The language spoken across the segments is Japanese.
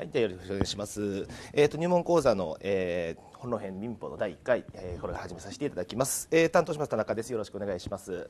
はい、ではよろしくお願いします。えっ、ー、と入門講座の、えー、本編民法の第一回、えー、これを始めさせていただきます。えー、担当します田中です。よろしくお願いします。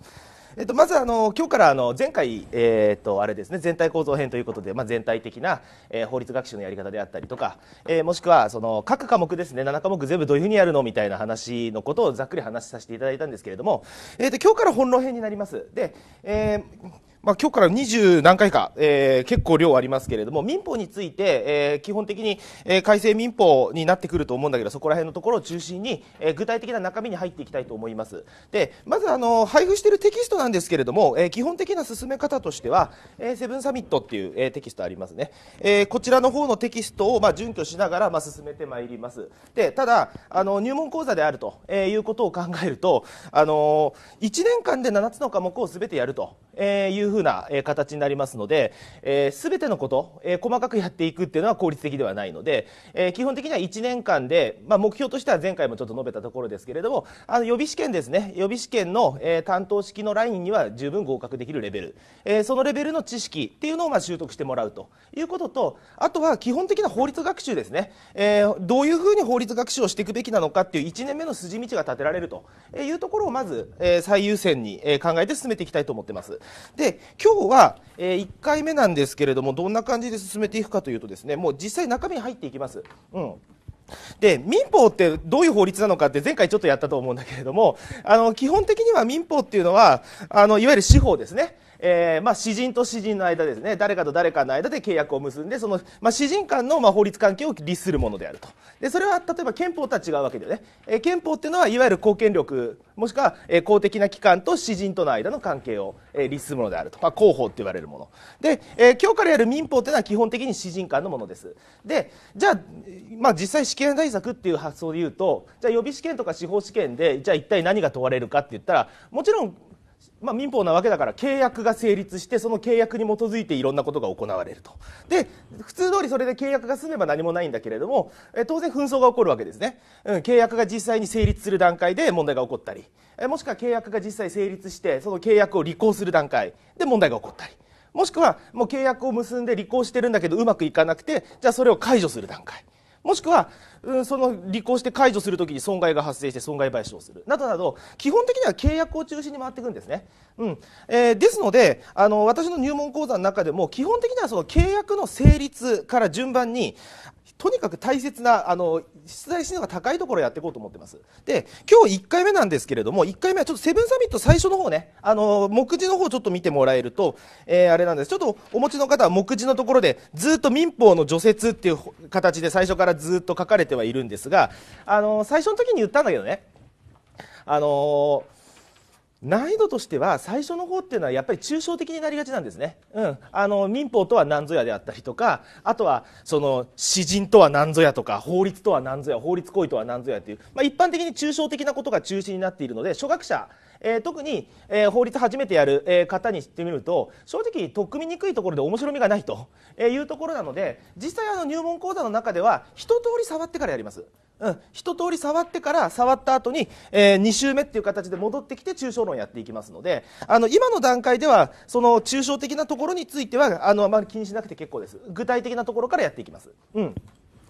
えっ、ー、とまずあの今日からあの前回えっ、ー、とあれですね全体構造編ということでまあ全体的な、えー、法律学習のやり方であったりとか、えー、もしくはその各科目ですね七科目全部どういうふうにやるのみたいな話のことをざっくり話させていただいたんですけれども、えっ、と今日から本論編になります。で、えーまあ、今日から二十何回か、えー、結構量ありますけれども、民法について、えー、基本的に、えー、改正民法になってくると思うんだけど、そこら辺のところを中心に、えー、具体的な中身に入っていきたいと思います。で、まず、あの、配布しているテキストなんですけれども、えー、基本的な進め方としては、えー、セブンサミットっていう、えー、テキストありますね。えー、こちらの方のテキストを、まあ、準拠しながら、まあ、進めてまいります。で、ただ、あの、入門講座であると、えー、いうことを考えると、あのー、1年間で7つの科目をすべてやると、えー、いういうふうな、え形になりますので、えー、全てのこと、え細かくやっていくっていうのは効率的ではないので、え基本的には1年間で、まあ、目標としては前回もちょっと述べたところですけれどもあの予備試験ですね予備試験の、え担当式のラインには十分合格できるレベル、えそのレベルの知識っていうのをまあ習得してもらうということとあとは基本的な法律学習ですね、えどういうふうに法律学習をしていくべきなのかっていう1年目の筋道が立てられるというところをまず、え最優先に考えて進めていきたいと思ってますで今日は、えー、1回目なんですけれどもどんな感じで進めていくかというとですねもう実際中身に入っていきます。うんで民法ってどういう法律なのかって前回ちょっとやったと思うんだけれどもあの基本的には民法っていうのはあのいわゆる司法ですねえー、まあ、詩人と詩人の間ですね、誰かと誰かの間で契約を結んで、その、まあ、詩人間の、まあ、法律関係を律するものであると。で、それは、例えば憲法とは違うわけでね、えー、憲法っていうのは、いわゆる公権力、もしくは、えー、公的な機関と詩人との間の関係を、えー、律するものであると。まあ、広報って言われるもの。で、えー、今日からやる民法っていうのは基本的に詩人間のものです。で、じゃあ、まあ、実際試験対策っていう発想で言うと、じゃあ予備試験とか司法試験で、じゃあ一体何が問われるかって言ったら、もちろん、まあ、民法なわけだから契約が成立してその契約に基づいていろんなことが行われるとで普通通りそれで契約が済めば何もないんだけれどもえ当然紛争が起こるわけですね、うん、契約が実際に成立する段階で問題が起こったりえもしくは契約が実際成立してその契約を履行する段階で問題が起こったりもしくはもう契約を結んで履行してるんだけどうまくいかなくてじゃあそれを解除する段階もしくは、うん、その履行して解除するときに損害が発生して損害賠償をするなどなど基本的には契約を中心に回っていくんですね、うんえー、ですのであの私の入門講座の中でも基本的にはその契約の成立から順番にとにかく大切なあの出題頻のが高いところをやっていこうと思ってますで今日1回目なんですけれども1回目はちょっとセブンサミット最初の方ねあの目次の方ちょっと見てもらえると、えー、あれなんですちょっとお持ちの方は目次のところでずっと民法の除雪っていう形で最初からずっと書かれてはいるんですがあの最初の時に言ったんだけどねあのー難易度としては最初の方っていうのはやっぱり抽象的になりがちなんですね、うん、あの民法とは何ぞやであったりとかあとはその詩人とは何ぞやとか法律とは何ぞや法律行為とは何ぞやっていう、まあ、一般的に抽象的なことが中心になっているので初学者えー、特に、えー、法律初めてやる、えー、方にしてみると正直取っ組みにくいところで面白みがないというところなので実際あの入門講座の中では一通り触ってからやりますうん、一通り触ってから触った後に、えー、2周目っていう形で戻ってきて抽象論やっていきますのであの今の段階ではその抽象的なところについてはあのあまり気にしなくて結構です具体的なところからやっていきます。うん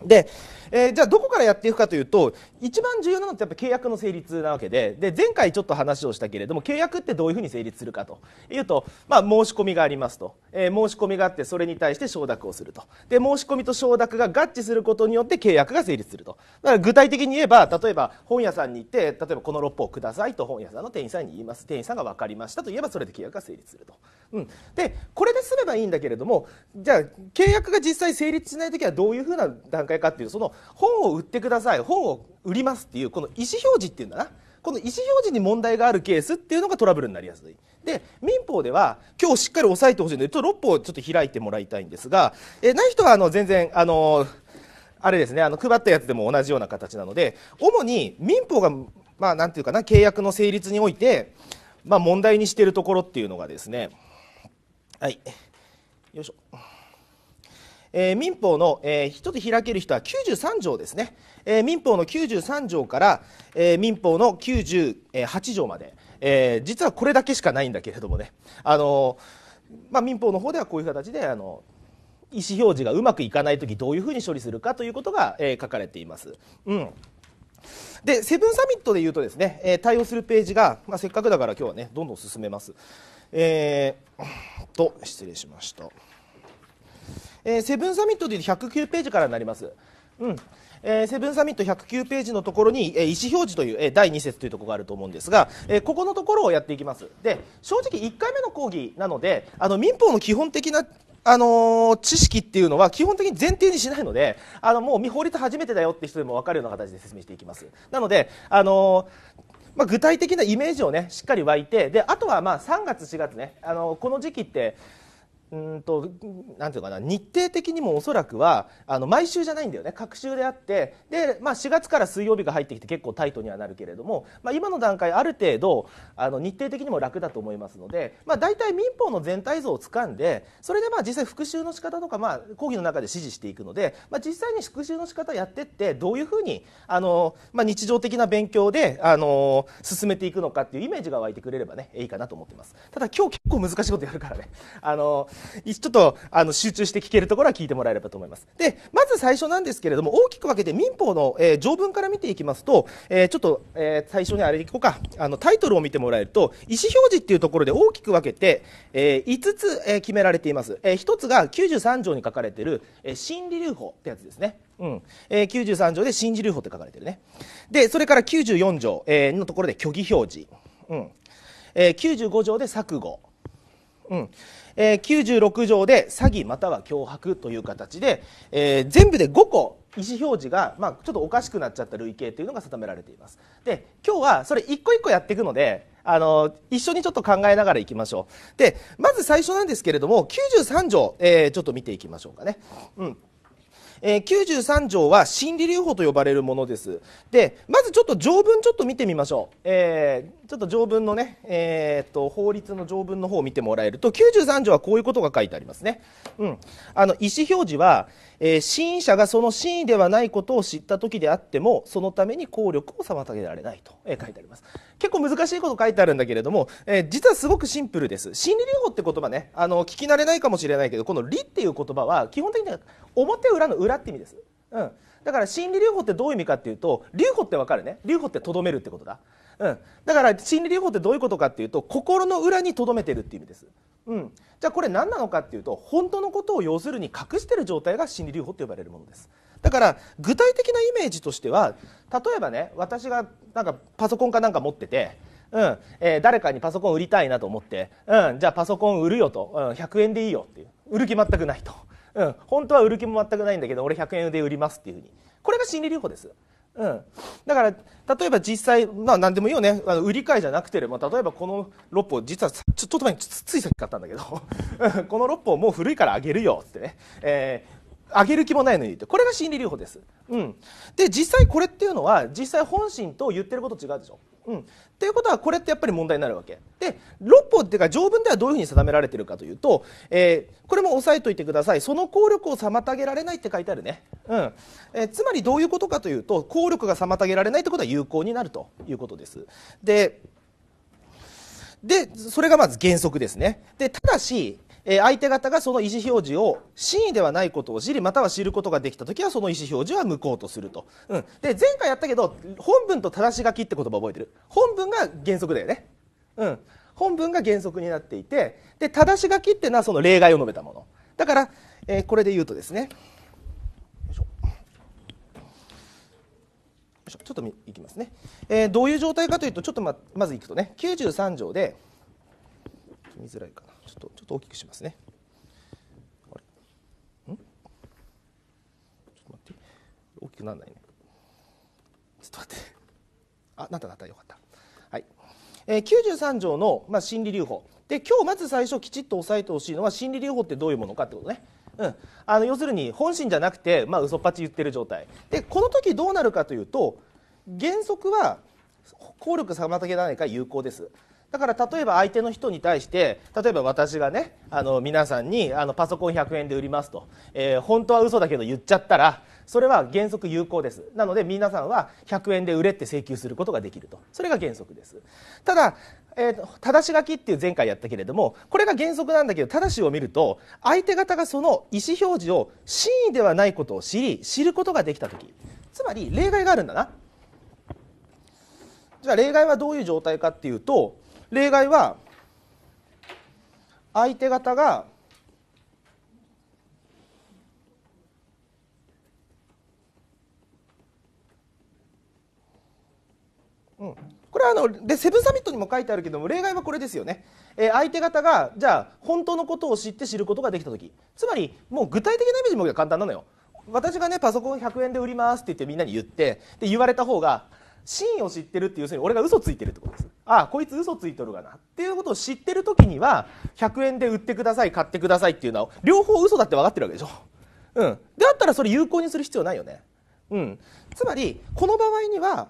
で、えー、じゃあどこからやっていくかというと一番重要なのってやっぱ契約の成立なわけでで前回ちょっと話をしたけれども契約ってどういうふうに成立するかというと、まあ、申し込みがありますと、えー、申し込みがあってそれに対して承諾をするとで申し込みと承諾が合致することによって契約が成立するとだから具体的に言えば例えば本屋さんに行って例えばこの6本くださいと本屋さんの店員さんに言います店員さんが分かりましたと言えばそれで契約が成立すると、うん、でこれで済めばいいんだけれどもじゃあ契約が実際成立しない時はどういうふうな段階回かっていうその本を売ってください本を売りますっていうこの意思表示っていうんだなこの意思表示に問題があるケースっていうのがトラブルになりやすいで民法では今日しっかり押さえてほしいので6法をちょっと開いてもらいたいんですが、えない人はあの全然あのあれですねあの配ったやつでも同じような形なので主に民法がまあなんていうかな契約の成立において、まあ、問題にしているところっていうのがですねはいよいしょえー、民法の、えー、一つ開ける人は93条ですね、えー、民法の93条から、えー、民法の98条まで、えー、実はこれだけしかないんだけれどもね、あのまあ、民法の方ではこういう形であの意思表示がうまくいかない時どういうふうに処理するかということが、えー、書かれています。うんでセブンサミットでいうとですね、えー、対応するページが、まあ、せっかくだから今日はねどんどん進めます。えー、と失礼しました。えー、セブンサミットでいう109ページからになります。うんえー、セブンサミット109ページのところに、えー、意思表示という、えー、第2節というところがあると思うんですが、えー、ここのところをやっていきますで正直1回目の講義なのであの民法の基本的なあのー、知識っていうのは基本的に前提にしないのであのもう法律初めてだよって人でも分かるような形で説明していきますなので、あのーまあ、具体的なイメージをねしっかり湧いてであとはまあ3月4月ねあのこの時期ってうんとなんていうかな日程的にもおそらくはあの毎週じゃないんだよね隔週であってで、まあ、4月から水曜日が入ってきて結構タイトにはなるけれども、まあ、今の段階ある程度あの日程的にも楽だと思いますので、まあ、大体民法の全体像をつかんでそれでまあ実際復習の仕方とか、まあ、講義の中で指示していくので、まあ、実際に復習の仕方やってってどういうふうにあの、まあ、日常的な勉強であの進めていくのかっていうイメージが湧いてくれればねいいかなと思ってますただ今日結構難しいことやるからねあのちょっとあの集中して聞けるところは聞いてもらえればと思います。で、まず最初なんですけれども、大きく分けて民法の、えー、条文から見ていきますと、えー、ちょっと、えー、最初にあれいこうか、あのタイトルを見てもらえると、意思表示っていうところで大きく分けて、えー、5つ、えー、決められています。えー、1つが93条に書かれている、えー、心理留保ってやつですね。うんえー、93条で心理留保って書かれてるね。で、それから94条、えー、のところで虚偽表示。うんえー、95条で錯誤。うんえー、96条で詐欺または脅迫という形で、えー、全部で5個意思表示が、まあ、ちょっとおかしくなっちゃった類型というのが定められていますで今日はそれ一個一個やっていくのであの一緒にちょっと考えながらいきましょうでまず最初なんですけれども93条、えー、ちょっと見ていきましょうかね、うんえー、93条は心理留保と呼ばれるものですでまずちょっと条文ちょっと見てみましょう、えーちょっと条文のね、えー、っと、法律の条文の方を見てもらえると、93条はこういうことが書いてありますね。うん。あの、意思表示は、えー、支援者がその真意ではないことを知った時であっても、そのために効力を妨げられないと、えー、書いてあります。結構難しいこと書いてあるんだけれども、えー、実はすごくシンプルです。心理療法って言葉ね、あの、聞き慣れないかもしれないけど、この理っていう言葉は、基本的には表裏の裏って意味です。うん。だから心理療法ってどういう意味かっていうと、留保ってわかるね。留保ってとどめるってことだ。うん、だから心理療法ってどういうことかっていうと心の裏に留めてるっていう意味です、うん、じゃあこれ何なのかっていうと本当のことを要するに隠してる状態が心理療法と呼ばれるものですだから具体的なイメージとしては例えばね私がなんかパソコンかなんか持っててうんえー、誰かにパソコン売りたいなと思って、うん、じゃあパソコン売るよと、うん、100円でいいよっていう売る気全くないと、うん、本当は売る気も全くないんだけど俺100円で売りますっていうふうにこれが心理療法ですうん、だから例えば実際、まあ、何でもいいよねあの売り買いじゃなくて、まあ、例えばこの6本実はちょっと前についさっき買ったんだけどこの6本もう古いからあげるよってね、えーげる気もないのにこれが心理療法です、うん、で実際これっていうのは実際本心と言ってること違うでしょうん、ということはこれってやっぱり問題になるわけで六法っていうか条文ではどういうふうに定められてるかというと、えー、これも押さえといてくださいその効力を妨げられないって書いてあるね、うんえー、つまりどういうことかというと効力が妨げられないってことは有効になるということですででそれがまず原則ですねでただしえー、相手方がその意思表示を真意ではないことを知りまたは知ることができた時はその意思表示は無効とすると、うん、で前回やったけど本文と正し書きって言葉覚えてる本文が原則だよね、うん、本文が原則になっていてで正し書きっていうのはその例外を述べたものだから、えー、これで言うとですねちょっといきますね、えー、どういう状態かというとちょっとままずいくとね93条で見づらいかなちょっとちょっと大きくしますねあれんちょっと待って大きくならないねちょっと待ってあなったなったよかったはいえー、十三条の、まあ、心理留保で今日まず最初きちっと押さえてほしいのは心理留保ってどういうものかってことねうん、あの要するに本心じゃなくて、まあ、嘘っぱち言ってる状態でこの時どうなるかというと原則は効力妨げられないから有効ですだから例えば相手の人に対して例えば私がねあの皆さんにあのパソコン100円で売りますと、えー、本当は嘘だけど言っちゃったらそれは原則有効ですなので皆さんは100円で売れって請求することができるとそれが原則ですただ、えー、正し書きっていう前回やったけれどもこれが原則なんだけどただしを見ると相手方がその意思表示を真意ではないことを知り知ることができた時つまり例外があるんだなじゃあ例外はどういう状態かっていうと例外は相手方がうん、これはあのでセブンサミットにも書いてあるけども例外はこれですよね、えー、相手方がじゃあ本当のことを知って知ることができた時つまりもう具体的なイメージも簡単なのよ私がねパソコン100円で売りますって言ってみんなに言ってで言われた方が真を知ってるっていうすに俺が嘘ついてるってことですああこいつ嘘ついとるがなっていうことを知ってる時には100円で売ってください買ってくださいっていうのは両方嘘だって分かってるわけでしょうんであったらそれ有効にする必要ないよねうんつまりこの場合には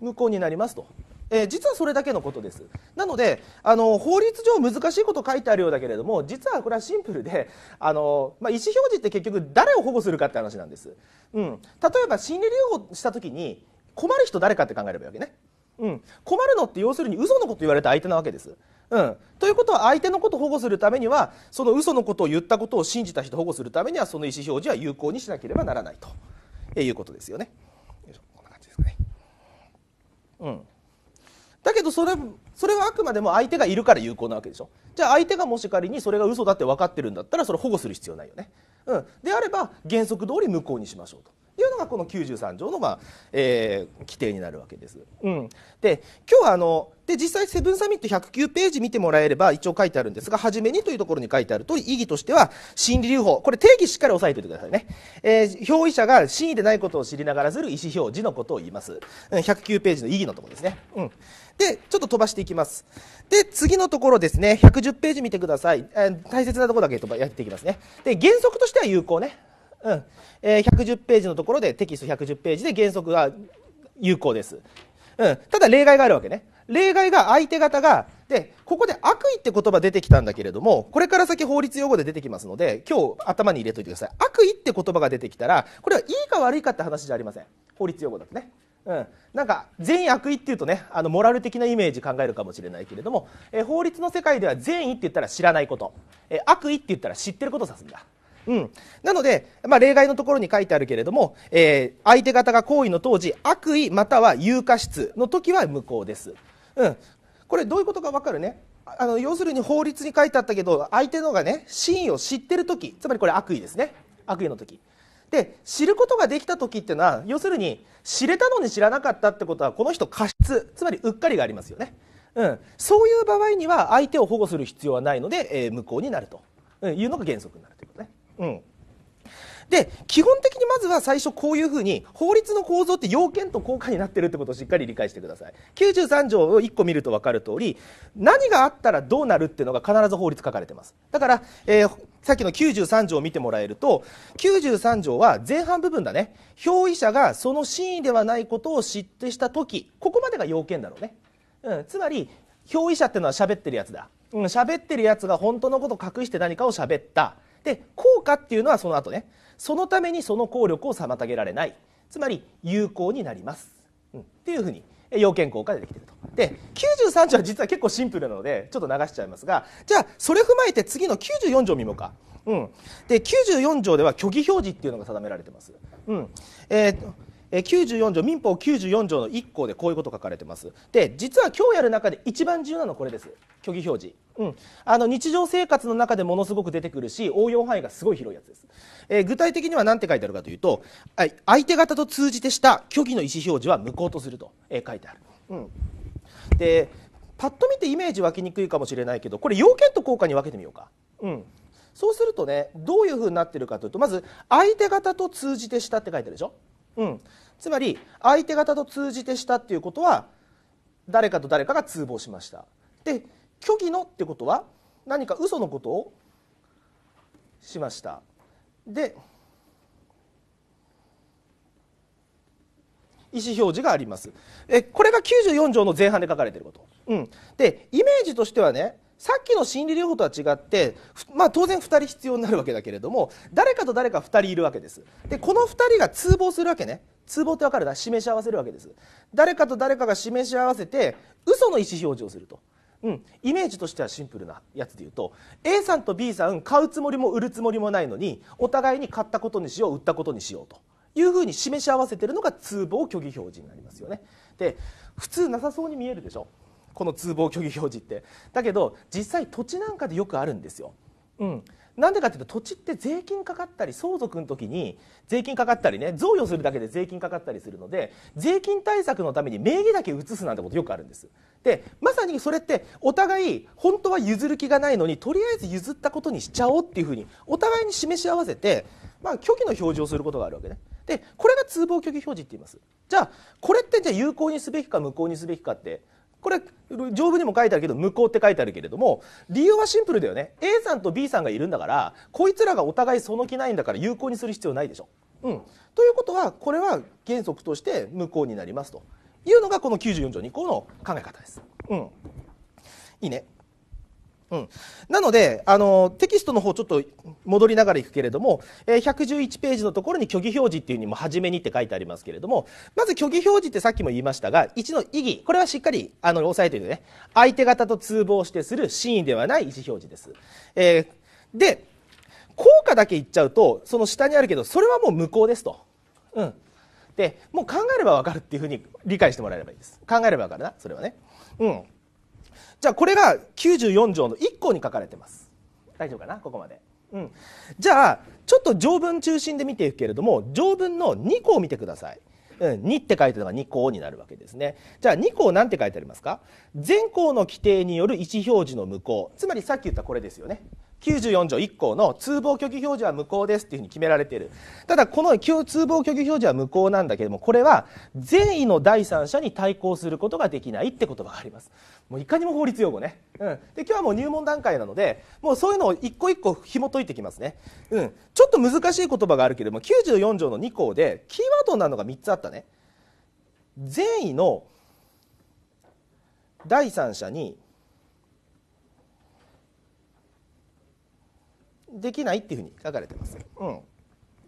無効になりますとえー、実はそれだけのことですなのであの法律上難しいこと書いてあるようだけれども実はこれはシンプルであの、まあ、意思表示って結局誰を保護するかって話なんです、うん、例えば心理療法した時に困る人誰かって考えればいいわけね、うん、困るのって要するに嘘のこと言われた相手なわけですうん、ということは相手のことを保護するためにはその嘘のことを言ったことを信じた人を保護するためにはその意思表示は有効にしなければならないということですよね。よいしょこんな感じですかね。うんだけどそれそれはあくまでも相手がいるから有効なわけでしょじゃあ相手がもし仮にそれが嘘だって分かってるんだったらそれ保護する必要ないよね、うん、であれば原則通り無効にしましょうというのがこの93条の、まあえー、規定になるわけです。うん、で今日はあので実際セブンサミット109ページ見てもらえれば一応書いてあるんですが初めにというところに書いてあると意義としては心理留保これ定義しっかり押さえておいてくださいね、えー、表意者が真意でないことを知りながらずる意思表示のことを言います、うん、109ページの意義のところですね、うん、でちょっと飛ばしていきますで次のところですね110ページ見てください、えー、大切なところだけやっていきますねで原則としては有効ねうんえー、110ページのところでテキスト110ページで原則は有効です、うん、ただ例外があるわけね例外が相手方がでここで悪意って言葉出てきたんだけれどもこれから先法律用語で出てきますので今日頭に入れといてください悪意って言葉が出てきたらこれはいいか悪いかって話じゃありません法律用語だとねうん、なんか善意悪意っていうとねあのモラル的なイメージ考えるかもしれないけれども、え法律の世界では善意って言ったら知らないこと、え悪意って言ったら知ってることを指すんだうん、なので、まあ、例外のところに書いてあるけれども、えー、相手方が行為の当時悪意または有価質の時は無効です、うん、これどういうことか分かるねあの要するに法律に書いてあったけど相手のがね真意を知ってる時つまりこれ悪意ですね悪意の時で知ることができた時っていうのは要するに知れたのに知らなかったってことはこの人過失つまりうっかりがありますよね、うん、そういう場合には相手を保護する必要はないので、えー、無効になるというのが原則になるということね。うんで基本的にまずは最初こういうふうに法律の構造って要件と効果になってるってことをしっかり理解してください93条を1個見ると分かる通り何があったらどうなるっていうのが必ず法律書かれてますだから、えー、さっきの93条を見てもらえると93条は前半部分だね表意者がその真意ではないことを知ってした時ここまでが要件だろうね、うん、つまり表意者っていうのは喋ってるやつだ喋、うん、ってるやつが本当のことを隠して何かを喋ったで効果っていうのはその後ねそのためにその効力を妨げられないつまり有効になります、うん、っていうふうに要件効果でできてると。で93条は実は結構シンプルなのでちょっと流しちゃいますがじゃあそれ踏まえて次の94条見ようか。うん、で94条では虚偽表示っていうのが定められてます。うんえー、条民法94条の1項でこういうこと書かれてますで実は今日やる中で一番重要なのこれです虚偽表示、うん、あの日常生活の中でものすごく出てくるし応用範囲がすごい広いやつです、えー、具体的には何て書いてあるかというと相手方と通じてした虚偽の意思表示は無効とすると、えー、書いてある、うん、でパッと見てイメージ湧きにくいかもしれないけどこれ要件と効果に分けてみようか、うん、そうするとねどういうふうになってるかというとまず相手方と通じてしたって書いてあるでしょ、うん、つまり相手方と通じてしたっていうことは誰かと誰かが通報しましたで虚偽のってことは何か嘘のことをしましたで意思表示がありますえこれが94条の前半で書かれていること、うん、でイメージとしてはねさっきの心理療法とは違って、まあ、当然2人必要になるわけだけれども誰かと誰か2人いるわけですでこの2人が通報するわけね通報ってわかるな示し合わせるわけです誰かと誰かが示し合わせて嘘の意思表示をすると、うん、イメージとしてはシンプルなやつで言うと A さんと B さん買うつもりも売るつもりもないのにお互いに買ったことにしよう売ったことにしようというふうに示し合わせてるのが通報虚偽表示になりますよねで普通なさそうに見えるでしょこの通報虚偽表示ってだけど実際土地なんかでよくあるんですよ、うん、なんでかっていうと土地って税金かかったり相続の時に税金かかったりね贈与するだけで税金かかったりするので税金対策のために名義だけ移すなんてことよくあるんですでまさにそれってお互い本当は譲る気がないのにとりあえず譲ったことにしちゃおうっていうふうにお互いに示し合わせて、まあ、虚偽の表示をすることがあるわけねでこれが通報虚偽表示って言いますじゃあこれってじゃあ有効にすべきか無効にすべきかってこれ丈夫にも書いてあるけど無効って書いてあるけれども理由はシンプルだよね A さんと B さんがいるんだからこいつらがお互いその気ないんだから有効にする必要ないでしょ。うん、ということはこれは原則として無効になりますというのがこの94条2項の考え方です。うん、いいねうん、なのであのテキストの方ちょっと戻りながらいくけれども、えー、111ページのところに虚偽表示っていうにも初めにって書いてありますけれどもまず虚偽表示ってさっきも言いましたが1の意義これはしっかりあの押さえてるね相手方と通報してする真意ではない意思表示です。えー、で効果だけ言っちゃうとその下にあるけどそれはもう無効ですと。うん、でもう考えれば分かるっていうふうに理解してもらえればいいです。考えれば分かるなそれはね。うんじゃあこれが94条の1項に書かれてます大丈夫かなここまで、うん、じゃあちょっと条文中心で見ていくけれども条文の2項を見てください、うん、2って書いてるのが2項になるわけですねじゃあ2項なんて書いてありますか全項の規定による意思表示の無効つまりさっき言ったこれですよね94条1項の通報拒否表示は無効ですっていうふうに決められている。ただ、この通報拒否表示は無効なんだけれども、これは善意の第三者に対抗することができないって言葉があります。もういかにも法律用語ね。うん。で、今日はもう入門段階なので、もうそういうのを一個一個紐解いていきますね。うん。ちょっと難しい言葉があるけれども、94条の2項で、キーワードなのが3つあったね。善意の第三者にできないっていうふうに書かれてます。うん、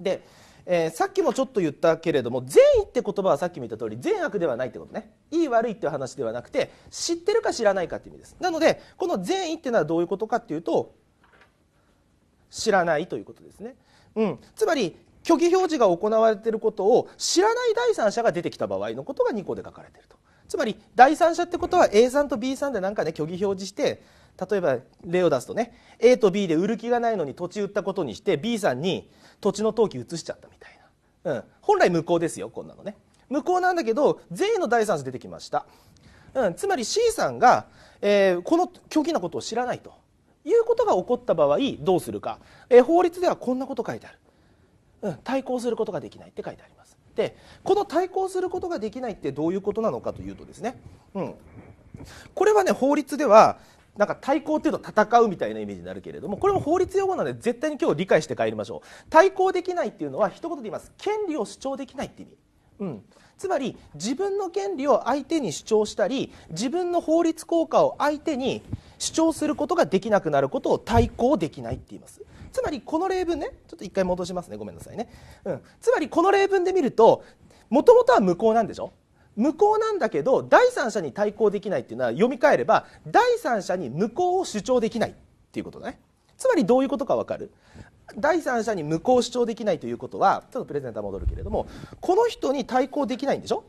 で、えー、さっきもちょっと言ったけれども善意って言葉はさっきも言った通り善悪ではないってことねいい悪いっていう話ではなくて知ってるか知らないかって意味ですなのでこの善意っていうのはどういうことかっていうと知らないということですね、うん、つまり虚偽表示が行われていることを知らない第三者が出てきた場合のことが2個で書かれているとつまり第三者ってことは A さんと B さんで何かね虚偽表示して例えば例を出すとね A と B で売る気がないのに土地売ったことにして B さんに土地の登記移しちゃったみたいな、うん、本来無効ですよこんなのね無効なんだけど税の第三者出てきました、うん、つまり C さんが、えー、この虚偽なことを知らないということが起こった場合どうするか、えー、法律ではこんなこと書いてある、うん、対抗することができないって書いてありますでこの対抗することができないってどういうことなのかというとですね、うん、これはね法律では、なんか対抗っていうと戦うみたいなイメージになるけれどもこれも法律用語なので絶対に今日理解して帰りましょう対抗できないっていうのは一言で言います権利を主張できないって意味、うん、つまり自分の権利を相手に主張したり自分の法律効果を相手に主張することができなくなることを対抗できないって言いますつまりこの例文ねちょっと一回戻しますねごめんなさいね、うん、つまりこの例文で見るともともとは無効なんでしょ無効なんだけど第三者に対抗できないっていうのは読み替えれば第三者に無効を主張できないっていうことだねつまりどういうことか分かる第三者に無効を主張できないということはちょっとプレゼンター戻るけれどもこの人に対抗できないんでしょ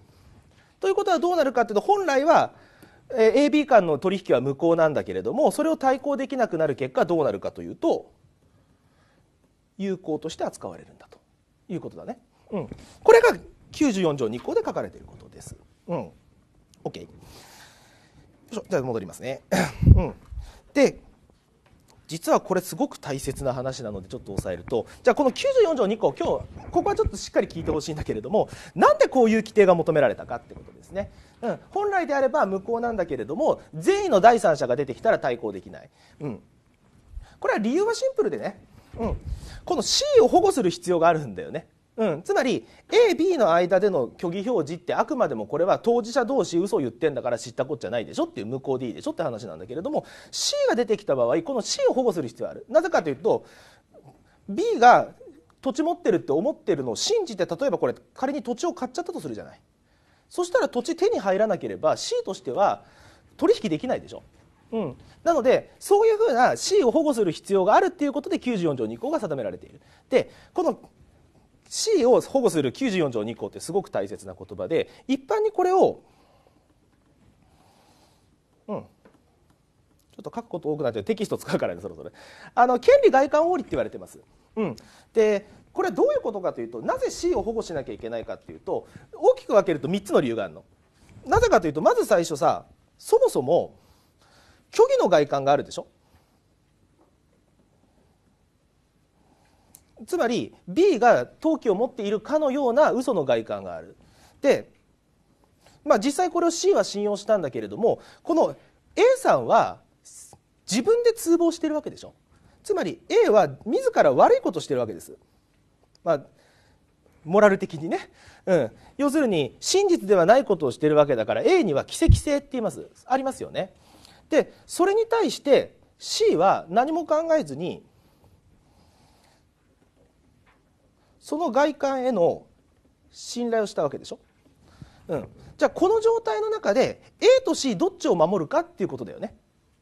ということはどうなるかっていうと本来は AB 間の取引は無効なんだけれどもそれを対抗できなくなる結果どうなるかというと有効として扱われるんだということだね。うん、これが94条2項で書かれていること。うん OK よいしょじゃあ戻りますねうんで実はこれすごく大切な話なのでちょっと押さえるとじゃあこの94条2項今日ここはちょっとしっかり聞いてほしいんだけれどもなんでこういう規定が求められたかってことですね、うん、本来であれば無効なんだけれども善意の第三者が出てきたら対抗できない、うん、これは理由はシンプルでね、うん、この C を保護する必要があるんだよねうん、つまり AB の間での虚偽表示ってあくまでもこれは当事者同士嘘を言ってんだから知ったこっちゃないでしょっていう向こうでいいでしょって話なんだけれども C が出てきた場合この C を保護する必要があるなぜかというと B が土地持ってるって思ってるのを信じて例えばこれ仮に土地を買っちゃったとするじゃないそしたら土地手に入らなければ C としては取引できないでしょうん、なのでそういうふうな C を保護する必要があるっていうことで94条2項が定められている。でこの地位を保護する94条2項ってすごく大切な言葉で一般にこれを、うん、ちょっと書くこと多くなっちゃうテキスト使うからねそろそろあの権利外観法理って言われてます、うん、でこれどういうことかというとなぜ C を保護しなきゃいけないかっていうと大きく分けると3つの理由があるのなぜかというとまず最初さそもそも虚偽の外観があるでしょつまり B が登記を持っているかのような嘘の外観がある。で、まあ、実際これを C は信用したんだけれどもこの A さんは自分で通報してるわけでしょ。つまり A は自ら悪いことしてるわけです。まあモラル的にね、うん、要するに真実ではないことをしてるわけだから A には奇跡性って言いますありますよねでそれに対して C は何も考えずにその外観への信頼をしたわけでしょ、うん、じゃあこの状態の中で A と C どっちを守るかっていうことだよね、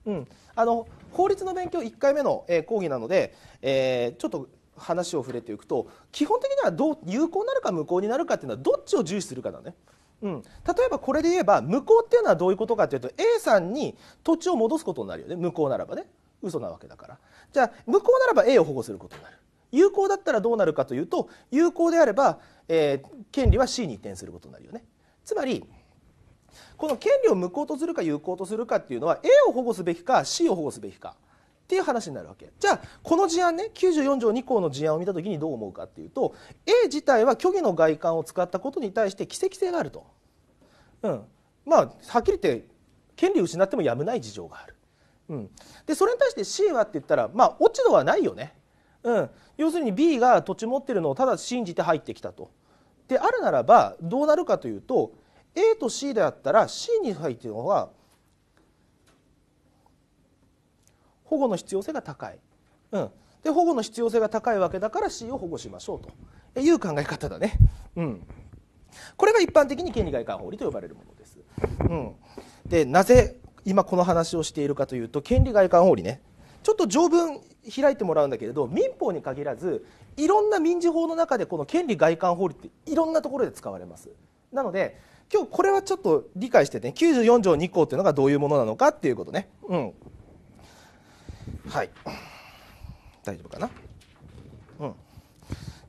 うん、あの法律の勉強1回目の、え講義なので、えー、ちょっと話を触れていくと基本的にはどう有効になるか無効になるかっていうのはどっちを重視するかだね。うん、例えばこれで言えば無効っていうのはどういうことかというと A さんに土地を戻すことになるよね無効ならばね嘘なわけだからじゃあ無効ならば A を保護することになる有効だったらどうなるかというと有効であれば、えー、権利は C に移転することになるよね。つまりこの権利を無効とするか有効とするかっていうのは A を保護すべきか C を保護すべきかっていう話になるわけじゃあこの事案ね94条2項の事案を見た時にどう思うかっていうと A 自体は虚偽の外観を使ったことに対して奇跡性があると、うん、まあはっきり言って権利を失ってもやむない事情がある、うん、でそれに対して C はって言ったらまあ落ち度はないよね、うん、要するに B が土地持ってるのをただ信じて入ってきたと。であるならばどうなるかというと A と C であったら C に入っているのは保護の必要性が高い。うん、で保護の必要性が高いわけだから C を保護しましょうという考え方だね。うん、これが一般的に権利外観法理と呼ばれるものです。うん、でなぜ今この話をしているかというと権利外観法理ねちょっと条文開いてもらうんだけれど民法に限らずいろんな民事法の中でこの権利外観法律っていろんなところで使われますなので今日これはちょっと理解してね94条2項っていうのがどういうものなのかっていうことねうんはい大丈夫かなうん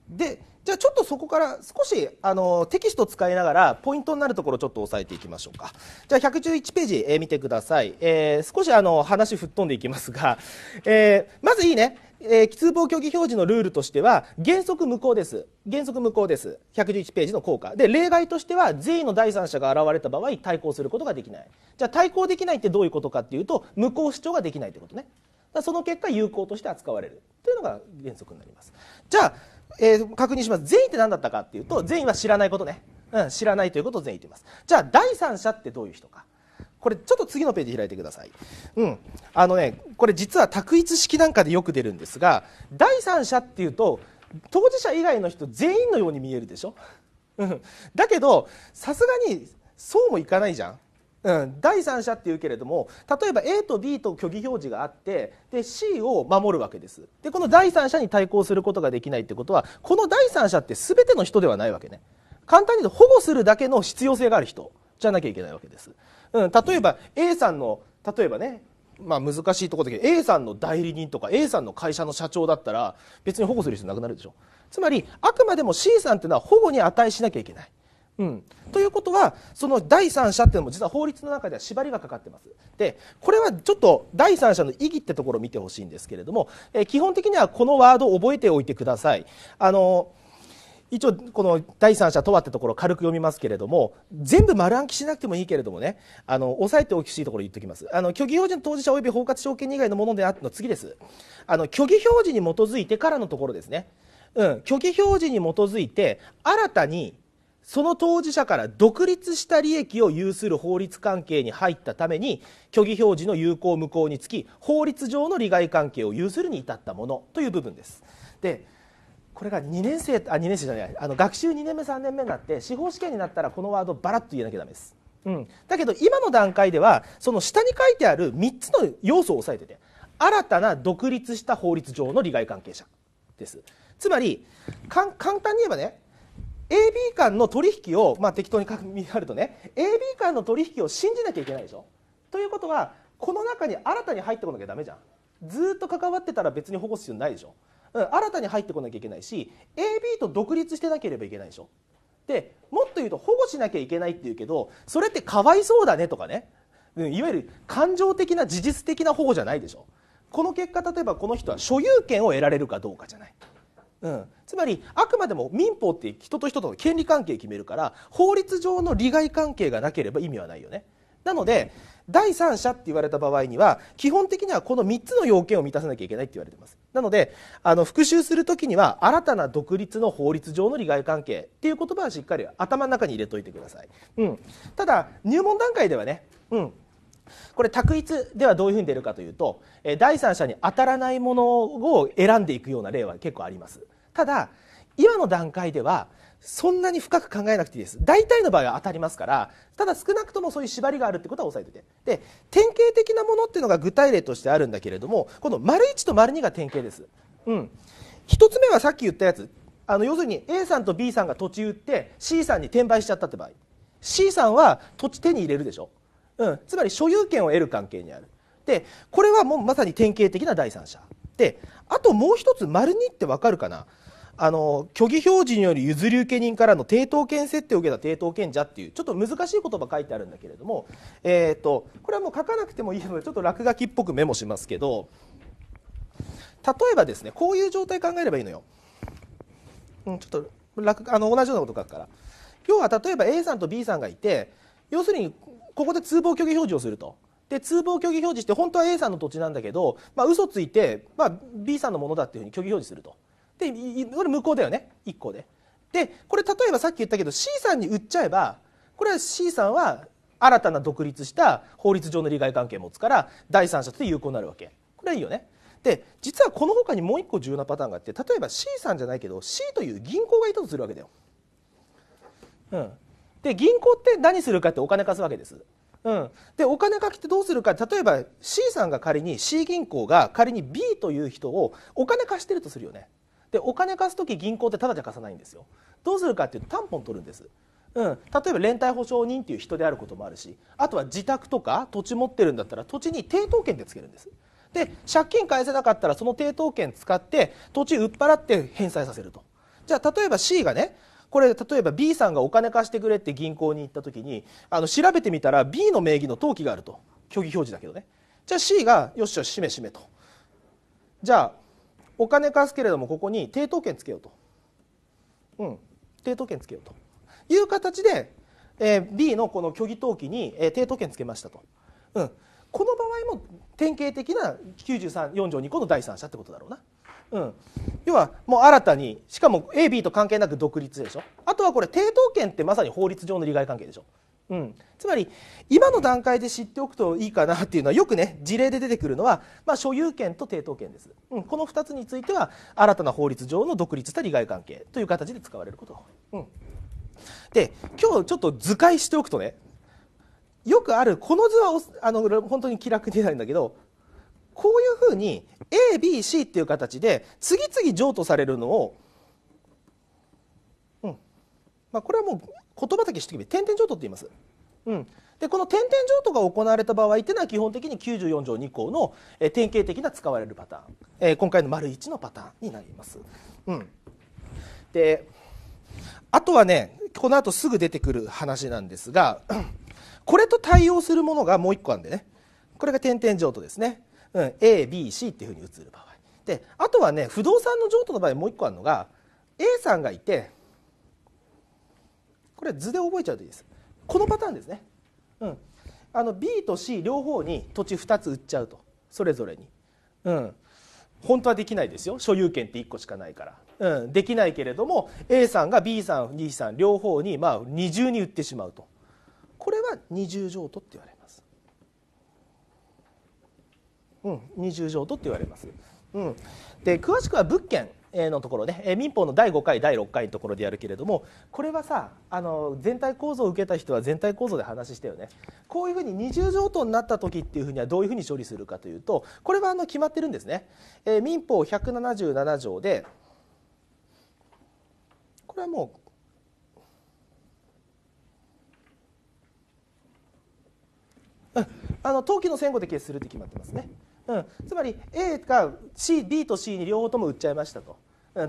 でじゃあちょっとそこから少しあのテキストを使いながらポイントになるところをちょっと押さえていきましょうかじゃあ111ページ、えー、見てください、えー、少しあの話吹っ飛んでいきますが、えー、まずいいねえー、通報競技表示のルールとしては原則無効です原則無効です111ページの効果で例外としては善意の第三者が現れた場合対抗することができないじゃあ対抗できないってどういうことかっていうと無効主張ができないってことねその結果有効として扱われるというのが原則になりますじゃあえー、確認します善意って何だったかっていうと善意は知らないことね、うん、知らないということを善意と言いますじゃあ第三者ってどういう人かこれちょっと次のページ開いてください、うん、あのねこれ実は択一式なんかでよく出るんですが第三者っていうと当事者以外の人全員のように見えるでしょ、うん、だけどさすがにそうもいかないじゃんうん、第三者っていうけれども例えば A と B と虚偽表示があってで C を守るわけですでこの第三者に対抗することができないってことはこの第三者って全ての人ではないわけね簡単に言うと保護するだけの必要性がある人じゃなきゃいけないわけです、うん、例えば A さんの例えばねまあ難しいところだけど A さんの代理人とか A さんの会社の社長だったら別に保護する必要なくなるでしょつまりあくまでも C さんっていうのは保護に値しなきゃいけないうん、ということはその第三者っていうのも実は法律の中では縛りがかかってますでこれはちょっと第三者の意義ってところを見てほしいんですけれども、えー、基本的にはこのワードを覚えておいてくださいあの一応この第三者とはってところを軽く読みますけれども全部丸暗記しなくてもいいけれどもねあの押さえておきしいところ言っておきますあの虚偽表示の当事者及び包括証券以外のものであっての次ですあの虚偽表示に基づいてからのところですねうん虚偽表示に基づいて新たにその当事者から独立した利益を有する法律関係に入ったために虚偽表示の有効無効につき法律上の利害関係を有するに至ったものという部分です。でこれが2年生あ2年生じゃないあの学習2年目3年目になって司法試験になったらこのワードバラッと言えなきゃダメです。うん、だけど今の段階ではその下に書いてある3つの要素を押さえてて新たな独立した法律上の利害関係者です。つまり簡単に言えばね AB 間の取引を、まあ、適当に書きえるとね AB 間の取引を信じなきゃいけないでしょ。ということはこの中に新たに入ってこなきゃダメじゃん。ずっと関わってたら別に保護する必要ないでしょ。うん、新たに入ってこなきゃいけないし AB と独立してなければいけないでしょ。でもっと言うと保護しなきゃいけないっていうけどそれってかわいそうだねとかね、うん、いわゆる感情的な事実的な保護じゃないでしょ。この結果例えばこの人は所有権を得られるかどうかじゃない。うん、つまりあくまでも民法って人と人との権利関係を決めるから法律上の利害関係がなければ意味はないよね。なので第三者って言われた場合には基本的にはこの3つの要件を満たさなきゃいけないって言われてますなのであの復習する時には新たな独立の法律上の利害関係っていう言葉はしっかり頭の中に入れておいてください、うん、ただ入門段階ではね、うん、これ択一ではどういうふうに出るかというと第三者に当たらないものを選んでいくような例は結構ありますただ今の段階ではそんなに深く考えなくていいです大体の場合は当たりますからただ少なくともそういう縛りがあるってことは押さえておいてで典型的なものっていうのが具体例としてあるんだけれどもこの丸1と丸2が典型です、うん、1つ目はさっき言ったやつあの要するに A さんと B さんが土地売って C さんに転売しちゃったって場合 C さんは土地手に入れるでしょ、うん、つまり所有権を得る関係にあるでこれはもうまさに典型的な第三者であともう一つ丸2って分かるかなあの虚偽表示による譲り受け人からの抵当権設定を受けた抵当権者っていうちょっと難しい言葉書いてあるんだけれども、えーと、これはもう書かなくてもいいのでちょっと落書きっぽくメモしますけど例えばですねこういう状態考えればいいのよ。うん、ちょっと楽あの同じようなこと書くから。要は例えば A さんと B さんがいて要するにここで通報虚偽表示をすると。で通報虚偽表示して本当は A さんの土地なんだけど、まあ嘘ついて、まあ、B さんのものだっていうふうに虚偽表示すると。でこれ無効だよね1個で。でこれ例えばさっき言ったけど C さんに売っちゃえばこれは C さんは新たな独立した法律上の利害関係を持つから第三者として有効になるわけこれはいいよねで実はこの他にもう一個重要なパターンがあって例えば C さんじゃないけど C という銀行がいたとするわけだよ、うん、で銀行って何するかってお金貸すわけですうん、でお金かけてどうするか例えば C さんが仮に C 銀行が仮に B という人をお金貸してるとするよねでお金貸す時銀行ってただじゃ貸さないんですよどうするかっていうと担保取るんですうん、例えば連帯保証人っていう人であることもあるしあとは自宅とか土地持ってるんだったら土地に抵当権でつけるんですで借金返せなかったらその抵当権使って土地売っ払って返済させるとじゃあ例えば C がねこれ例えば B さんがお金貸してくれって銀行に行った時にあの調べてみたら B の名義の登記があると虚偽表示だけどねじゃあ C がよしよししめしめとじゃあお金貸すけれどもここに抵当権つけようと、うん、抵当権つけようという形で、えー、B のこの虚偽登記に、えー、抵当権つけましたと、うん、この場合も典型的な934条2項の第三者ってことだろうな。うん、要はもう新たにしかも AB と関係なく独立でしょあとはこれ抵当権ってまさに法律上の利害関係でしょうん、つまり今の段階で知っておくといいかなっていうのはよくね事例で出てくるのは、まあ、所有権と抵当権です、うん、この2つについては新たな法律上の独立した利害関係という形で使われること、うん、で今日ちょっと図解しておくとねよくあるこの図はあの本当に気楽に出ないんだけどこういうふうに ABC っていう形で次々譲渡されるのをまあ、これはもう言葉だけしておけ点々譲渡って言います。うん、でこの点々譲渡が行われた場合っていうのは基本的に94条2項の、え典型的な使われるパターン、えー、今回の丸1のパターンになります。うん、であとはねこの後すぐ出てくる話なんですが これと対応するものがもう1個あるんでねこれが点々譲渡ですね、うん、ABC っていうふうに移る場合であとはね不動産の譲渡の場合もう1個あるのが A さんがいてこれ図で覚えちゃうといいですこのパターンですね、うん、あの B と C 両方に土地2つ売っちゃうとそれぞれに、うん、本当はできないですよ所有権って1個しかないから、うん、できないけれども A さんが B さん D さん両方にまあ二重に売ってしまうとこれは二重譲渡って言われます、うん、二重譲渡って言われます、うん、で詳しくは物件のところね、え民法の第5回第6回のところでやるけれどもこれはさあの全体構造を受けた人は全体構造で話したよねこういうふうに二重譲渡になった時っていうふうにはどういうふうに処理するかというとこれはあの決まってるんですね、え民法177条でこれはもうあの登記の前後で決するって決まってますね、うん、つまり A が C B と C に両方とも売っちゃいましたと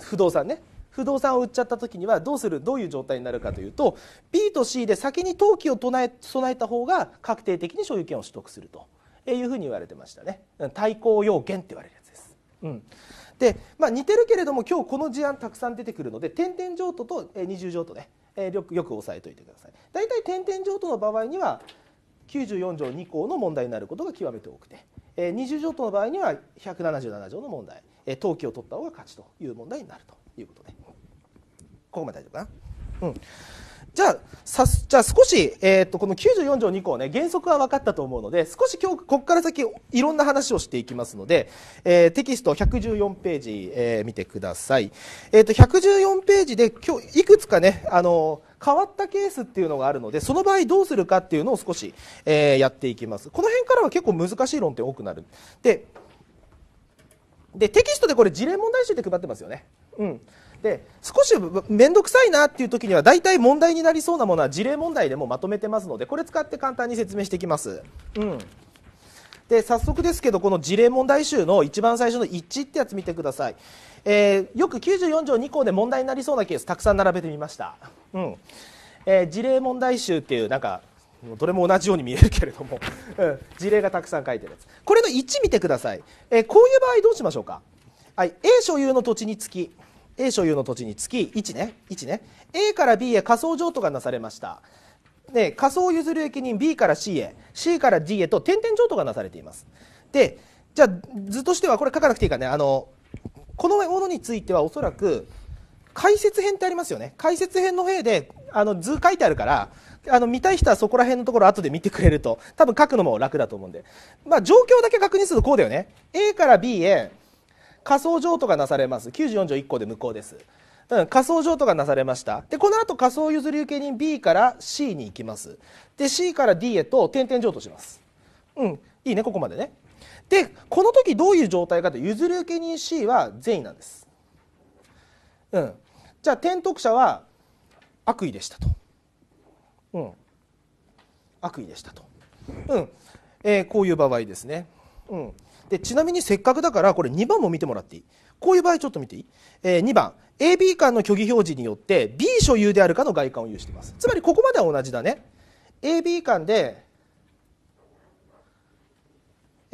不動産ね不動産を売っちゃった時にはどうするどういう状態になるかというと B と C で先に登記を唱え備えた方が確定的に所有権を取得するというふうに言われてましたね対抗要件って言われるやつです。うんでまあ、似てるけれども今日この事案たくさん出てくるので点々譲渡と二重譲渡ねよくよく押さえておいてください大体点々譲渡の場合には94条2項の問題になることが極めて多くて二重譲渡の場合には177条の問題登記を取った方が勝ちという問題になるということでここまで大丈夫かな、うん、じゃあさじゃあ少し、えー、っとこの94条2項ね原則は分かったと思うので少し今日ここから先いろんな話をしていきますので、えー、テキスト114ページ、えー、見てください、えー、っと114ページで今日いくつかねあの変わったケースっていうのがあるのでその場合どうするかっていうのを少し、えー、やっていきますこの辺からは結構難しい論点多くなるででテキストでこれ事例問題集で配ってますよね。うん、で少し面倒くさいなっていう時には大体問題になりそうなものは事例問題でもまとめてますのでこれ使って簡単に説明していきます。うんで早速ですけどこの事例問題集の一番最初の一致ってやつ見てください、えー、よく94条2項で問題になりそうなケースたくさん並べてみました、うんえー、事例問題集っていうなんかどれも同じように見えるけれども、事例がたくさん書いてるやつこれの1見てください、えー、こういう場合どうしましょうか、はい、A 所有の土地につき A 所有の土地につき1ね1ね A から B へ仮想譲渡がなされましたで仮想譲り益人 B から C へ C から D へと点々譲渡がなされていますでじゃあ図としてはこれ書かなくていいかねあのこのものについてはおそらく解説編ってありますよね解説編の方であの図書いてあるからあの見たい人はそこら辺のところ後で見てくれると 多分書くのも楽だと思うんで、まあ、状況だけ確認するとこうだよね A から B へ仮想譲渡がなされます94条1項で無効です、仮想譲渡がなされましたでこの後仮想譲り受け人 B から C に行きますで C から D へと点々譲渡しますうんいいねここまでねでこの時どういう状態かと譲り受け人 C は善意なんですうんじゃあ転得者は悪意でしたとうん、悪意でしたと、うんえー、こういう場合ですね、うん、でちなみにせっかくだからこれ2番も見てもらっていいこういう場合ちょっと見ていい、えー、2番 AB 間の虚偽表示によって B 所有であるかの外観を有していますつまりここまでは同じだね AB 間で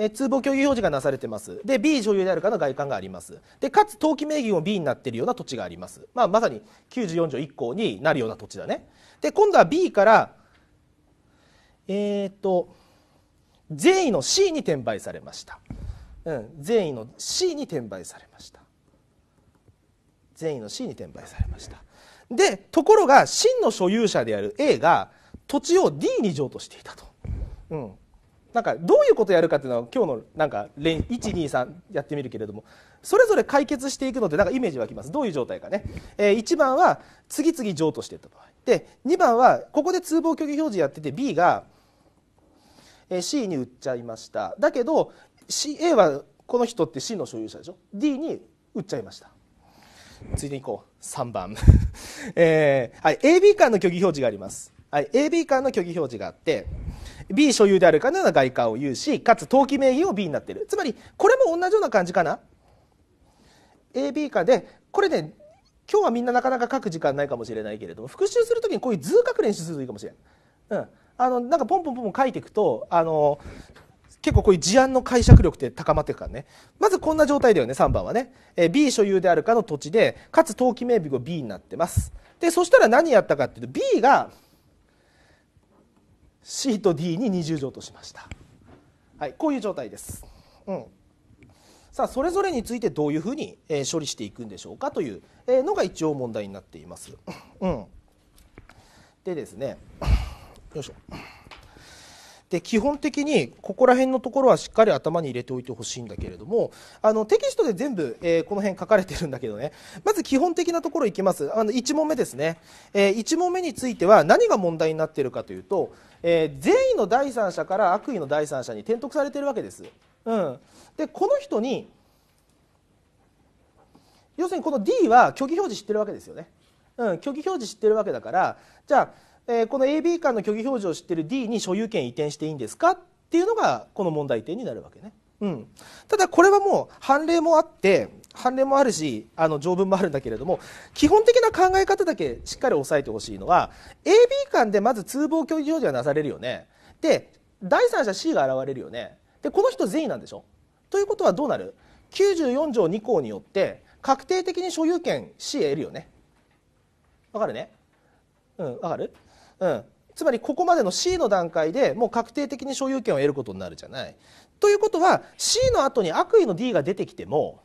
え通報協議表示がなされてますで B 所有であるかの外観がありますでかつ登記名義も B になっているような土地があります、まあ、まさに94条1項になるような土地だねで今度は B からえっ、ー、と善意の C に転売されました、うん、善意の C に転売されました善意の C に転売されましたでところが真の所有者である A が土地を D に譲渡していたと、うん、なんかどういうことやるかっていうのは今日のなんか123やってみるけれどもそれぞれ解決していくのでなんかイメージ湧きますどういう状態かね、えー、1番は次々譲渡していった場合で2番はここで通報虚偽表示やってて B が、えー、C に売っちゃいましただけど、A はこの人って C の所有者でしょ D に売っちゃいましたついでにこう3番、えーはい、AB 間の虚偽表示があります、はい、AB 間の虚偽表示があって B 所有であるかのような外貨をうしかつ登記名義を B になっているつまりこれも同じような感じかな AB かでこれね今日はみんななかなか書く時間ないかもしれないけれども復習するときにこういう図書く練習するといいかもしれない、うん、あのなんかポンポンポン書いていくとあの結構こういう事案の解釈力って高まっていくからねまずこんな状態だよね3番はね、え B 所有であるかの土地でかつ登記名義を B になってますでそしたら何やったかっていうと B が「C と D に20乗としました、はい、こういう状態です、うん、さあそれぞれについてどういうふうに、えー、処理していくんでしょうかというのが一応問題になっています、うん、でですねよいしょで基本的にここら辺のところはしっかり頭に入れておいてほしいんだけれどもあのテキストで全部、えー、この辺書かれてるんだけどねまず基本的なところいきますあの1問目ですね、えー、1問目については何が問題になっているかというと、えー、善意の第三者から悪意の第三者に転覆されてるわけです、うん、でこの人に要するにこの D は虚偽表示知ってるわけですよね、うん、虚偽表示知ってるわけだからじゃあえー、この AB 間の虚偽表示を知ってる D に所有権移転していいんですかっていうのがこの問題点になるわけね。うん、ただこれはもう判例もあって判例もあるしあの条文もあるんだけれども基本的な考え方だけしっかり押さえてほしいのは AB 間でまず通謀虚偽表示がなされるよねで第三者 C が現れるよねでこの人善意なんでしょということはどうなる94条2項によって確定的に所有権 C 得るよねわかるねうんわかるうん、つまりここまでの C の段階でもう確定的に所有権を得ることになるじゃない。ということは C の後に悪意の D が出てきても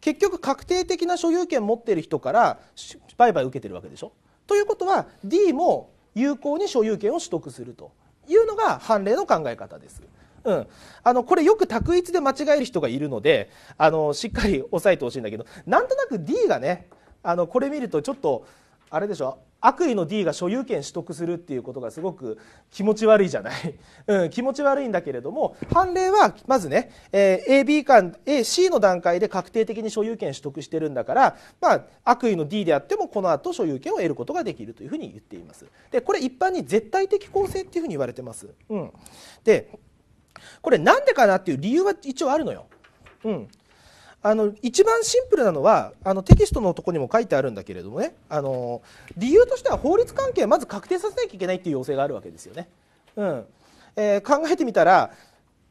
結局確定的な所有権持ってる人から売買受けてるわけでしょ。ということは D も有効に所有権を取得するというのが判例の考え方です。うん、あのこれよく択一で間違える人がいるのであのしっかり押さえてほしいんだけどなんとなく D がねあのこれ見るとちょっとあれでしょ悪意の D が所有権取得するっていうことがすごく気持ち悪いじゃない、うん、気持ち悪いんだけれども判例はまずね、えー、AB 間 AC の段階で確定的に所有権取得してるんだから、まあ、悪意の D であってもこの後所有権を得ることができるというふうに言っていますでこれ一般に絶対的公正っていうふうに言われてます、うん、でこれなんでかなっていう理由は一応あるのよ、うん、あの一番シンプルなのはあのテキストのとこにも書いてあるんだけれどもねあの理由としては法律関係はまず確定させなきゃいけないっていう要請があるわけですよね。うんえー、考えてみたら、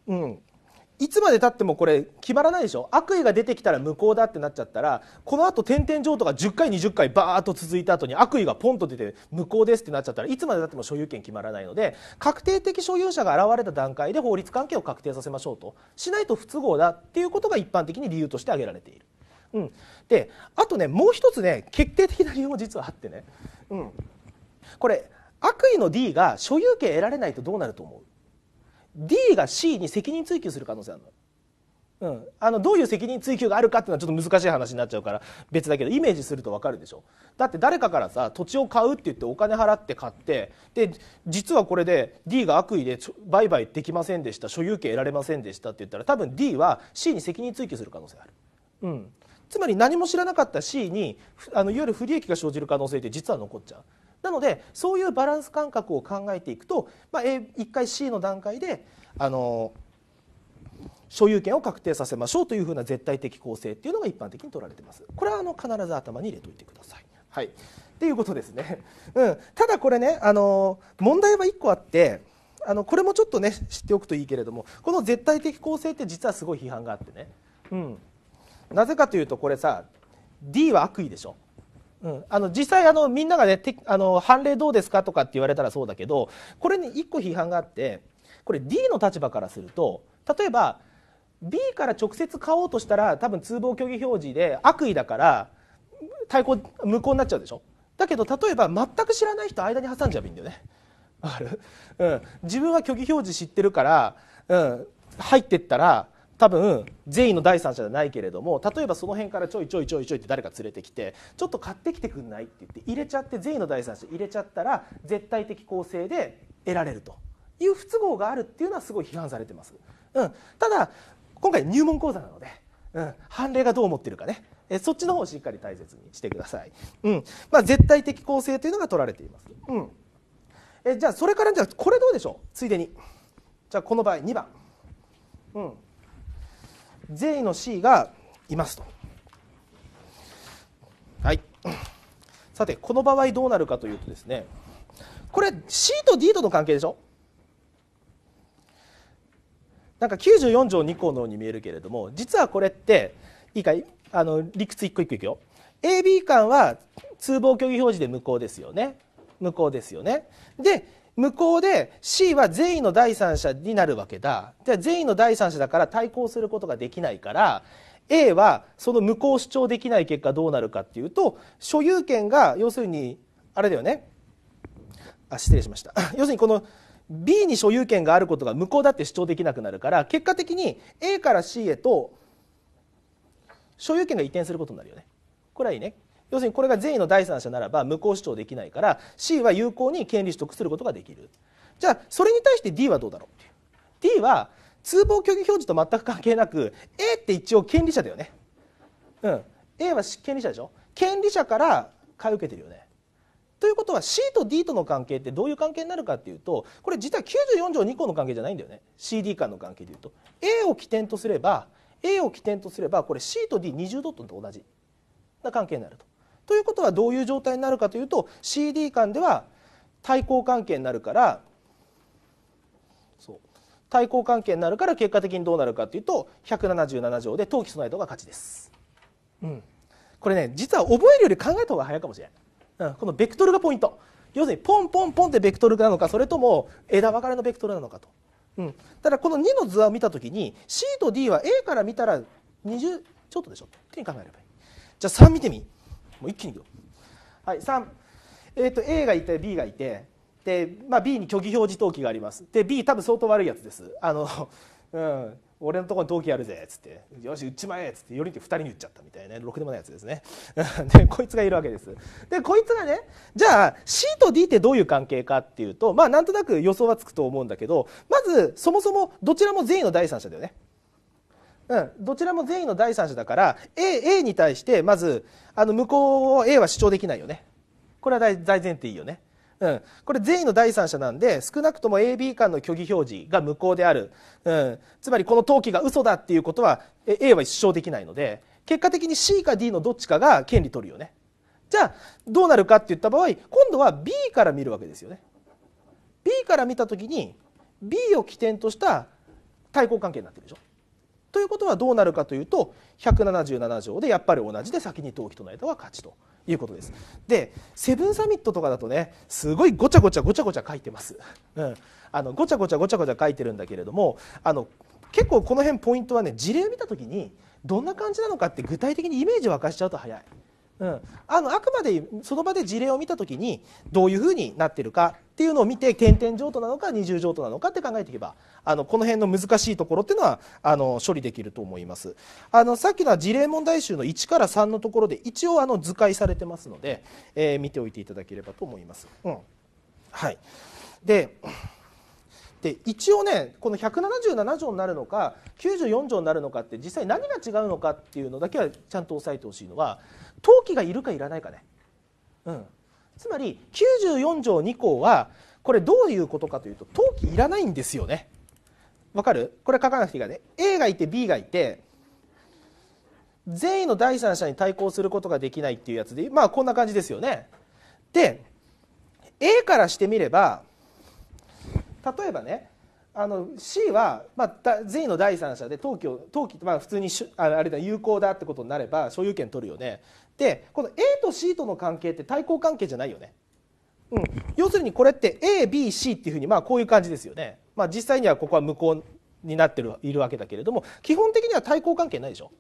うん、いつまでたってもこれ決まらないでしょ悪意が出てきたら無効だってなっちゃったらこのあと点々上とか10回20回バーッと続いた後に悪意がポンと出て無効ですってなっちゃったらいつまでたっても所有権決まらないので確定的所有者が現れた段階で法律関係を確定させましょうとしないと不都合だっていうことが一般的に理由として挙げられている。うん、であとねもう一つね決定的な理由も実はあってね、うん、これ悪意の D が所有権得られないとどうなると思う D が C に責任追及する可能性あるの。うん、あのどういう責任追及があるかっていうのはちょっと難しい話になっちゃうから別だけどイメージすると分かるでしょだって誰かからさ土地を買うって言ってお金払って買ってで実はこれで D が悪意で売買できませんでした所有権得られませんでしたって言ったら多分 D は C に責任追及する可能性ある、うん、つまり何も知らなかった C にあのいわゆる不利益が生じる可能性って実は残っちゃうなのでそういうバランス感覚を考えていくと、まあ、1回 C の段階であの所有権を確定させましょうというふうな絶対的構成っていうのが一般的に取られてます。これはあの必ず頭に入れといてください。はい、っていうことですね。うん、ただこれねあの問題は1個あってあのこれもちょっとね知っておくといいけれどもこの絶対的構成って実はすごい批判があってね、うん、なぜかというとこれさ D は悪意でしょうん、あの実際あのみんながねてあの判例どうですかとかって言われたらそうだけどこれに1個批判があってこれ D の立場からすると例えば B から直接買おうとしたら多分通報虚偽表示で悪意だから対抗無効になっちゃうでしょだけど例えば全く知らない人間に挟んじゃえばいいんだよね分かる、うん、自分は虚偽表示知ってるから、うん、入ってったら多分善意の第三者じゃないけれども例えばその辺からちょいちょいちょいちょいって誰か連れてきてちょっと買ってきてくんないって言って入れちゃって善意の第三者入れちゃったら絶対的公正で得られるという不都合があるっていうのはすごい批判されてます。うん、ただ今回入門講座なので、うん、判例がどう思ってるかねえそっちの方をしっかり大切にしてください、うんまあ、絶対的公正というのが取られています、うん、えじゃあそれからじゃあこれどうでしょうついでにじゃあこの場合2番、うん、税位の C がいますと。はい、さてこの場合どうなるかというとですねこれ C と D との関係でしょなんか94条2項のように見えるけれども実はこれっていいかいあの理屈一個一個いくよ AB 間は通報虚偽表示で無効ですよね無効ですよねで向こうで C は善意の第三者になるわけだじゃあ善意の第三者だから対抗することができないから A はその無効主張できない結果どうなるかっていうと所有権が要するにあれだよねあ失礼しました 要するにこの B に所有権があることが無効だって主張できなくなるから結果的に A から C へと所有権が移転することになるよねこれはいいね要するにこれが善意の第三者ならば無効主張できないから C は有効に権利取得することができるじゃあそれに対して D はどうだろうっていう D は通報虚偽表示と全く関係なく A って一応権利者だよねうん A は権利者でしょ権利者から買い受けてるよねということは C と D との関係ってどういう関係になるかっていうとこれ実は94条2項の関係じゃないんだよね CD 間の関係でいうと A を起点とすれば A を起点とすればこれ C と D20 ドットと同じな関係になると。ということはどういう状態になるかというと CD 間では対抗関係になるから対抗関係になるから結果的にどうなるかというと177条で登記備えとが勝ちです、うん、これね実は覚えるより考えた方が早いかもしれない、うん、このベクトルがポイント要するにポンポンポンってベクトルなのかそれとも枝分かれのベクトルなのかと、うん、ただこの2の図を見た時に C と D は A から見たら20ちょっとでしょっていうふうに考えればいいじゃあ3見てみもう一気にいくよ、はい、3、えーと、A がいて B がいてで、まあ、B に虚偽表示登記がありますで B 多分相当悪いやつですあの、うん、俺のところに登記あるぜっつってよし打っちまえっつってよりって2人に打っちゃったみたいなろくでもないやつですね でこいつがいるわけですでこいつがねじゃあ C と D ってどういう関係かっていうとまあなんとなく予想はつくと思うんだけどまずそもそもどちらも善意の第三者だよねうん、どちらも善意の第三者だから A, A に対してまずあの向こうを A は主張できないよねこれは大前提いいよね、うん、これ善意の第三者なんで少なくとも AB 間の虚偽表示が無効である、うん、つまりこの登記が嘘だっていうことは A は主張できないので結果的に C か D のどっちかが権利取るよねじゃあどうなるかって言った場合今度は B から見るわけですよね B から見た時に B を起点とした対抗関係になってるでしょということはどうなるかというと177条でやっぱり同じで先に登記とのえたは勝ちということですでセブンサミットとかだとねすごいごちゃごちゃごちゃごちゃ書いてます、うん、あのごちゃごちゃごちゃごちゃ書いてるんだけれどもあの結構この辺ポイントはね事例を見た時にどんな感じなのかって具体的にイメージを沸かしちゃうと早い。うん、あのあくまでその場で事例を見た時にどういうふうになってるかっていうのを見て減点譲渡なのか二重譲渡なのかって考えていけばあのこの辺の難しいところっていうのはあの処理できると思いますあのさっきの事例問題集の1から3のところで一応あの図解されてますので、えー、見ておいていただければと思います、うん、はいでで一応ねこの177条になるのか94条になるのかって実際何が違うのかっていうのだけはちゃんと押さえてほしいのは登記がいるかいらないかね、うん、つまり94条2項はこれどういうことかというと登記いらないんですよねわかるこれ書かなくていいからね A がいて B がいて善意の第三者に対抗することができないっていうやつでまあこんな感じですよねで A からしてみれば例えばねあの C は、まあ、善意の第三者で登記を登記、まあ、普通にあれだ有効だってことになれば所有権取るよねでこの A と C との関係って対抗関係じゃないよね。うん、要するにこれって ABC っていうふうにまあこういう感じですよね。まあ、実際にはここは無効になってるいるわけだけれども基本的には対抗関係ないでしょ。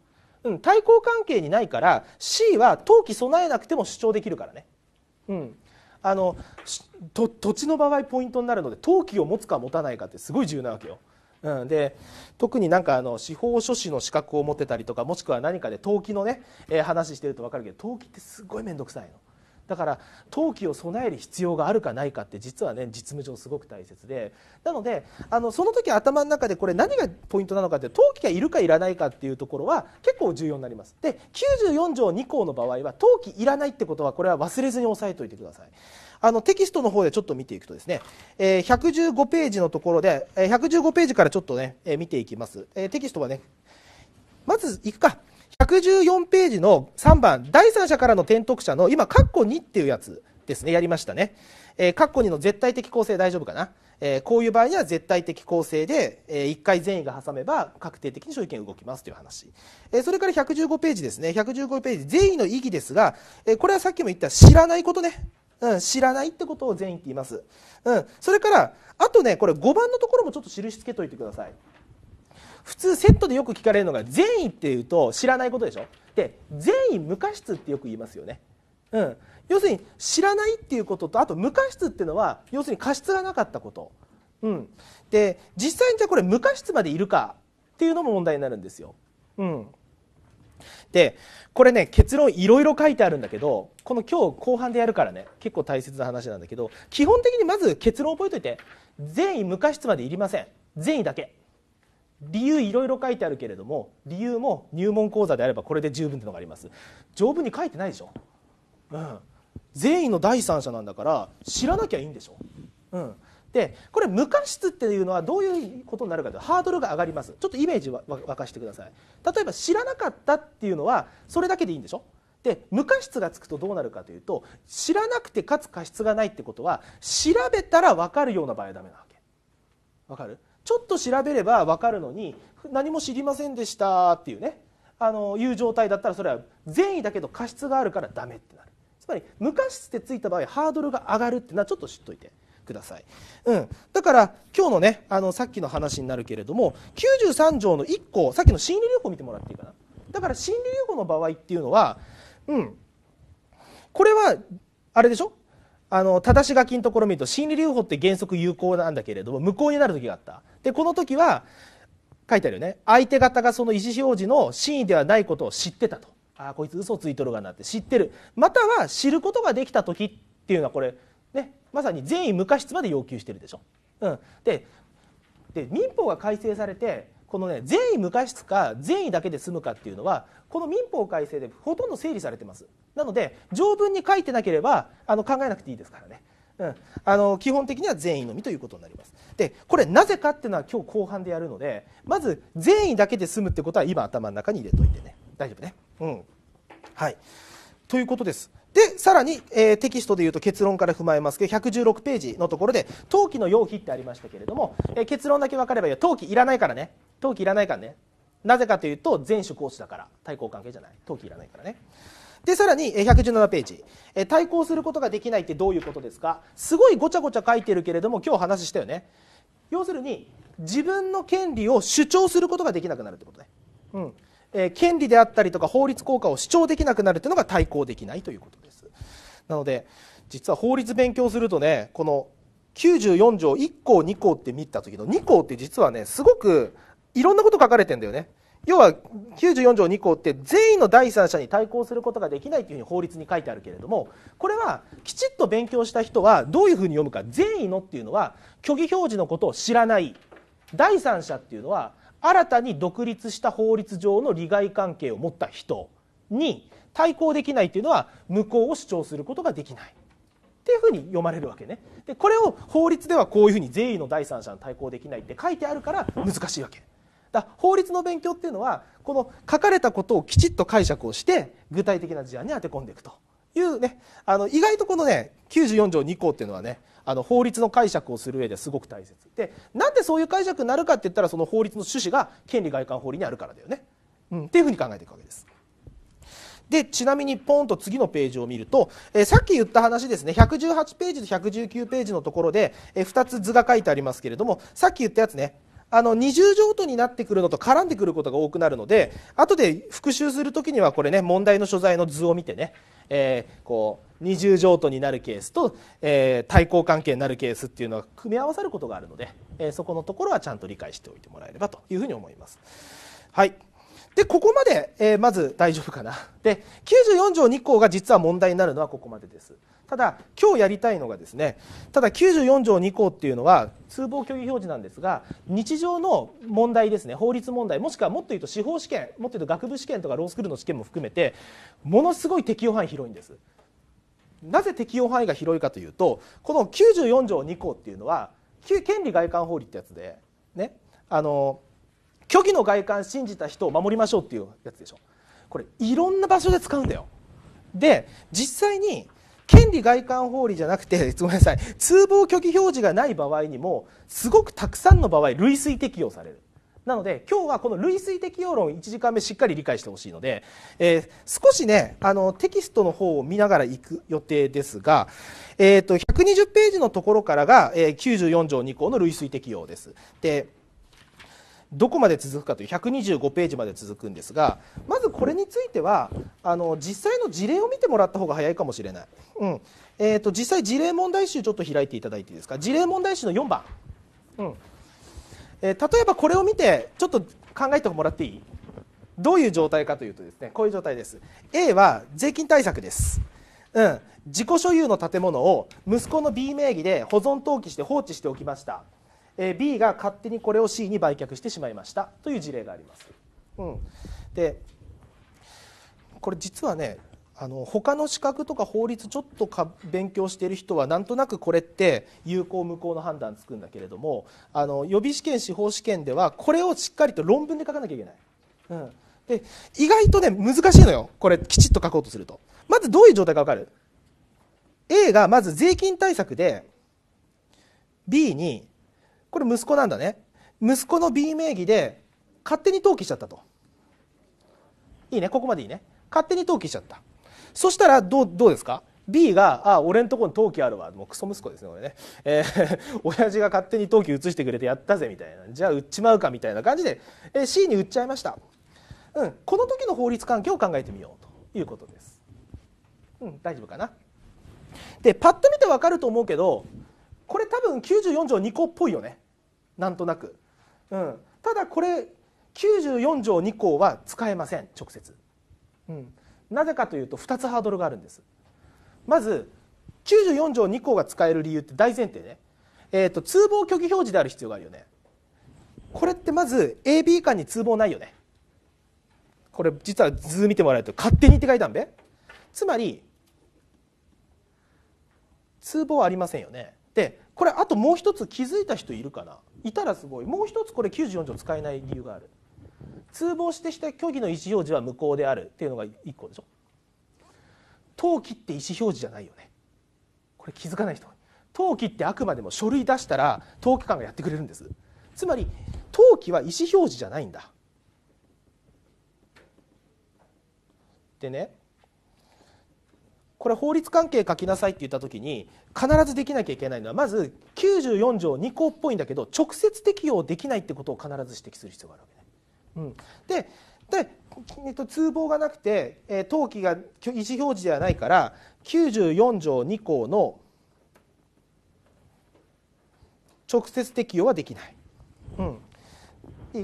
うん、対抗関係にないから C は登記備えなくても主張できるからね。うん、あの土地の場合ポイントになるので登記を持つか持たないかってすごい重要なわけよ。うん、で特になんかあの司法書士の資格を持ってたりとかもしくは何かで登記のね、えー、話してると分かるけど登記ってすごい面倒くさいの。だから登記を備える必要があるかないかって実はね実務上すごく大切でなのであのその時頭の中でこれ何がポイントなのかって登記がいるかいらないかっていうところは結構重要になりますで94条2項の場合は登記いらないってことはこれは忘れずに押さえておいてくださいあのテキストの方でちょっと見ていくとですね、えー、115ページのところで、えー、115ページからちょっとね、えー、見ていきます、えー、テキストはねまずいくか114ページの3番、第三者からの転得者の今、カッコ2っていうやつですね、やりましたね。えー、カッコ2の絶対的構成大丈夫かな。えー、こういう場合には絶対的構成で、えー、1回善意が挟めば確定的に所有権動きますという話、えー、それから115ページですね115ページ善意の意義ですが、えー、これはさっきも言った知らないことね、うん、知らないってことを善意って言います、うん、それからあとねこれ5番のところもちょっと印つけといてください普通セットでよく聞かれるのが善意っていうと知らないことでしょで善意無過失ってよく言いますよね。うん、要するに知らないっていうこととあと無過失っていうのは要するに過失がなかったこと、うん、で実際にじゃあこれ無過失までいるかっていうのも問題になるんですよ。うん、でこれね結論いろいろ書いてあるんだけどこの今日後半でやるからね結構大切な話なんだけど基本的にまず結論を覚えておいて善意無過失までいりません善意だけ。理由いろいろ書いてあるけれども理由も入門講座であればこれで十分というのがあります条文に書いてないでしょ、うん、善意の第三者なんだから知らなきゃいいんでしょ、うん、でこれ無過失っていうのはどういうことになるかというとハードルが上がりますちょっとイメージわ沸かしてください例えば知らなかったっていうのはそれだけでいいんでしょで無過失がつくとどうなるかというと知らなくてかつ過失がないってことは調べたら分かるような場合はダメなわけ分かるちょっと調べれば分かるのに何も知りませんでしたっていうねあのいう状態だったらそれは善意だけど過失があるからダメってなるつまり無過失ってついた場合ハードルが上がるっていうのはちょっと知っといてください、うん、だから今日のねあのさっきの話になるけれども93条の1項さっきの心理療法見てもらっていいかなだから心理療法の場合っていうのはうんこれはあれでしょあの正し書きのところ見ると心理療法って原則有効なんだけれども無効になる時があったでこの時は書いてあるよね相手方がその意思表示の真意ではないことを知ってたとあこいつ嘘ついとるがなって知ってるまたは知ることができた時っていうのはこれねまさに善意無過失まで要求してるでしょ。うん、でで民法が改正されてこのね善意無過失か善意だけで済むかっていうのはこの民法改正でほとんど整理されてますなので条文に書いてなければあの考えなくていいですからねうん、あの基本的には善意のみということになりますでこれなぜかっていうのは今日後半でやるのでまず善意だけで済むってことは今頭の中に入れといてね大丈夫ねうんはいということですでさらに、えー、テキストでいうと結論から踏まえますけど116ページのところで登記の要否ってありましたけれども、えー、結論だけ分かればいいよ登記いらないからね登記いらないからねなぜかというと前職講師だから対抗関係じゃない登記いらないからねでさらに117ページ対抗することができないってどういうことですかすごいごちゃごちゃ書いてるけれども今日話したよね要するに自分の権利を主張することができなくなるってことね、うんえー、権利であったりとか法律効果を主張できなくなるっていうのが対抗できないということですなので実は法律勉強するとねこの94条1項2項って見た時の2項って実はねすごくいろんなこと書かれてんだよね要は94条2項って善意の第三者に対抗することができないというふうに法律に書いてあるけれどもこれはきちっと勉強した人はどういうふうに読むか善意のっていうのは虚偽表示のことを知らない第三者っていうのは新たに独立した法律上の利害関係を持った人に対抗できないというのは無効を主張することができない。っていうふうに読まれるわけねでこれを法律ではこういうふうに善意の第三者に対抗できないって書いてあるから難しいわけだ法律の勉強っていうのはこの書かれたことをきちっと解釈をして具体的な事案に当て込んでいくというねあの意外とこのね94条2項っていうのはねあの法律の解釈をする上ですごく大切でなんでそういう解釈になるかって言ったらその法律の趣旨が権利外観法理にあるからだよね、うん、っていうふうに考えていくわけです。でちなみにポンと次のページを見ると、えー、さっき言った話ですね118ページと119ページのところで、えー、2つ図が書いてありますけれどもさっき言ったやつねあの二重譲渡になってくるのと絡んでくることが多くなるので後で復習する時にはこれね問題の所在の図を見てね、えー、こう二重譲渡になるケースと、えー、対抗関係になるケースっていうのは組み合わさることがあるので、えー、そこのところはちゃんと理解しておいてもらえればというふうに思います。はいでここまで、えー、まず大丈夫かなで94条2項が実は問題になるのはここまでです。ただ、今日やりたいのがですね、ただ94条2項っていうのは、通報虚偽表示なんですが、日常の問題ですね、法律問題、もしくはもっと言うと司法試験、もっと言うと学部試験とかロースクールの試験も含めて、ものすごい適用範囲広いんです。なぜ適用範囲が広いかというと、この94条2項っていうのは、権利外観法律ってやつで、ね、あの、虚偽の外観信じた人を守りましょうっていうやつでしょ。これ、いろんな場所で使うんだよ。で実際に権利外観法理じゃなくて ごめんなさい通報虚偽表示がない場合にもすごくたくさんの場合類推適用される。なので今日はこの類推適用論1時間目しっかり理解してほしいので、えー、少しねあのテキストの方を見ながら行く予定ですが、えーと、と120ページのところからが、えー、94条2項の類推適用です。でどこまで続くかという125ページまで続くんですがまずこれについてはあの実際の事例を見てもらった方が早いかもしれない、うんえーと、実際事例問題集ちょっと開いていただいていいですか事例問題集の4番、うんえー、例えばこれを見てちょっと考えてもらっていいどういう状態かというとですねこういう状態です A は税金対策です、うん、自己所有の建物を息子の B 名義で保存登記して放置しておきましたえ B が勝手にこれを C に売却してしまいましたという事例があります。うん、でこれ実はねあの他の資格とか法律ちょっとか勉強している人はなんとなくこれって有効無効の判断つくんだけれどもあの予備試験司法試験ではこれをしっかりと論文で書かなきゃいけない、うん、で意外とね難しいのよこれきちっと書こうとするとまずどういう状態か分かる A がまず税金対策で B にこれ息子なんだね息子の B 名義で勝手に登記しちゃったといいねここまでいいね勝手に登記しちゃったそしたらどうどうですか B が、あ、俺んとこに登記あるわ。もうクソ息子ですね、俺ね。えー、親父が勝手に登記移してくれてやったぜ、みたいな。じゃあ売っちまうか、みたいな感じで、えー、C に売っちゃいました。うん、この時の法律関係を考えてみようということです。うん、大丈夫かな。で、パッと見てわかると思うけど、これ多分94条2項っぽいよね。なんとなく、うん、ただこれ94条2項は使えません直接、うん、なぜかというと2つハードルがあるんですまず94条2項が使える理由って大前提ね、えーと、通報虚偽表示である必要があるよねこれってまず AB 間に通報ないよねこれ実は図見てもらえると勝手にって書いたんべつまり通報ありませんよねでこれあともう一つ気づいた人いるかないたらすごいもう一つこれ94条使えない理由がある通報してした虚偽の意思表示は無効であるっていうのが1個でしょ登記って意思表示じゃないよねこれ気づかない人登記ってあくまでも書類出したら登記官がやってくれるんですつまり登記は意思表示じゃないんだでねこれ法律関係書きなさいって言った時に必ずできなきゃいけないのはまず94条2項っぽいんだけど直接適用できないってことを必ず指摘する必要があるわけね。うん、でで、えっと、通報がなくて、えー、登記が意思表示ではないから94条2項の直接適用はできない。うん、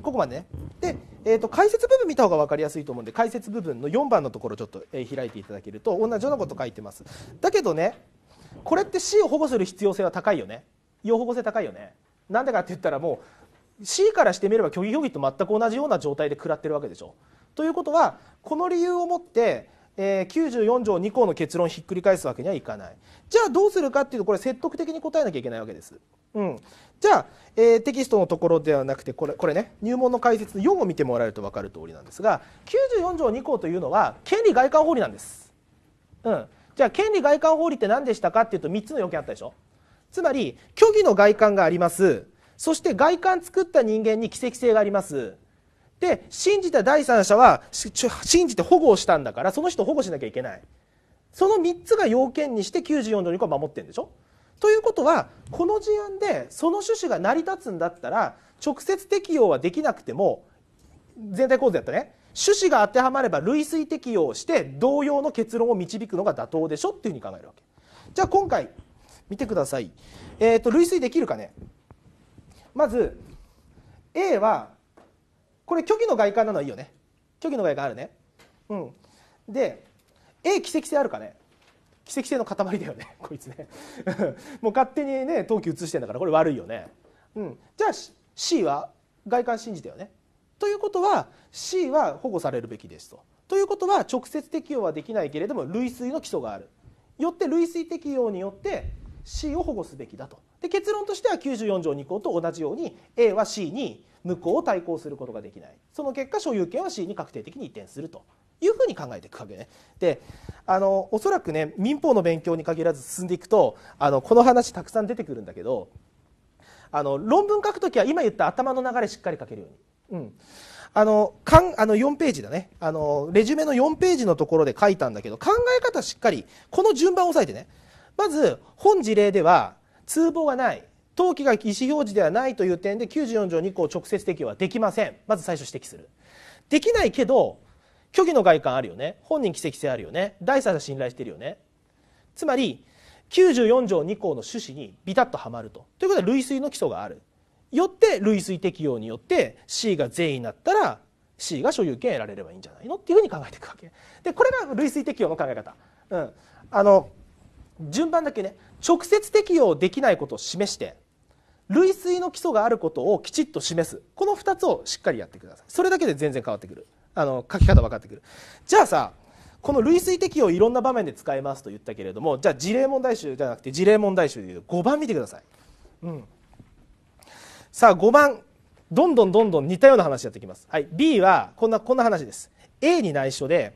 ここまでね。で、えーと、解説部分見た方が分かりやすいと思うんで解説部分の4番のところちょっと、えー、開いていただけると同じようなこと書いてます。だけどねこれって C を保護する必要性は高いよね。要保護性高いよね。なんでかって言ったらもう C からしてみれば虚偽表記と全く同じような状態で食らってるわけでしょ。ということはこの理由をもってえー、94条2項の結論をひっくり返すわけにはいかないじゃあどうするかっていうとこれ説得的に答えなきゃいけないわけです、うん、じゃあ、えー、テキストのところではなくてこれこれね入門の解説の4を見てもらえると分かる通りなんですが94条2項というのは権利外観法理なんです。うん、じゃあ権利外観法理って何でしたかっていうと3つの要件あったでしょつまり虚偽の外観がありますそして外観作った人間に奇跡性がありますで信じた第三者は信じて保護をしたんだからその人を保護しなきゃいけないその3つが要件にして94条2項を守ってるんでしょということはこの事案でその趣旨が成り立つんだったら直接適用はできなくても全体構造やったね趣旨が当てはまれば類推適用して同様の結論を導くのが妥当でしょっていうふうに考えるわけじゃあ今回見てください、えーと類推できるかねまず A はこれ虚偽の外観なのはいいよね虚偽の外観あるねうんで A 奇跡性あるかね奇跡性の塊だよね こいつね もう勝手にね陶器移してんだからこれ悪いよね、うん、じゃあ C は外観信じたよねということは C は保護されるべきですと。ということは直接適用はできないけれども類推の基礎がある。よって類推適用によって C を保護すべきだと。で結論としては94条2項と同じように A は C に無効を対抗することができない。その結果所有権は C に確定的に移転するというふうに考えていくわけね。であのおそらくね民法の勉強に限らず進んでいくとあのこの話たくさん出てくるんだけどあの論文書く時は今言った頭の流れしっかり書けるように。うんあのかんあの4ページだねあのレジュメの4ページのところで書いたんだけど考え方しっかりこの順番を押さえてねまず本事例では通報がない登記が意思表示ではないという点で94条2項直接適用はできませんまず最初指摘するできないけど虚偽の外観あるよね本人奇跡性あるよね第三者信頼してるよねつまり94条2項の趣旨にビタッとはまるとということは類推の基礎があるよって類推適用によって C が善意になったら C が所有権得られればいいんじゃないのっていうふうに考えていくわけでこれが類推適用の考え方、うん、あの順番だけね直接適用できないことを示して類推の基礎があることをきちっと示すこの2つをしっかりやってくださいそれだけで全然変わってくるあの書き方分かってくるじゃあさこの類推適用いろんな場面で使えますと言ったけれどもじゃあ事例問題集じゃなくて事例問題集でいう5番見てください、うん、さあ5番どんどんどんどん似たような話やってきます、はい、B はこんなこんな話です A に内緒で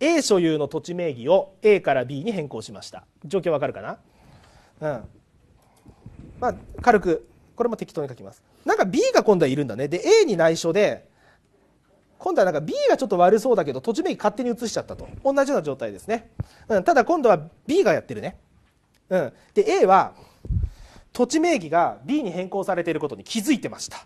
A 所有の土地名義を A から B に変更しました状況わかるかな、うんまあ、軽くこれも適当に書きますなんか B が今度はいるんだねで A に内緒で今度はなんか B がちょっと悪そうだけど土地名義勝手に移しちゃったと同じような状態ですね、うん、ただ今度は B がやってるね、うん、で A は土地名義が B に変更されていることに気づいてました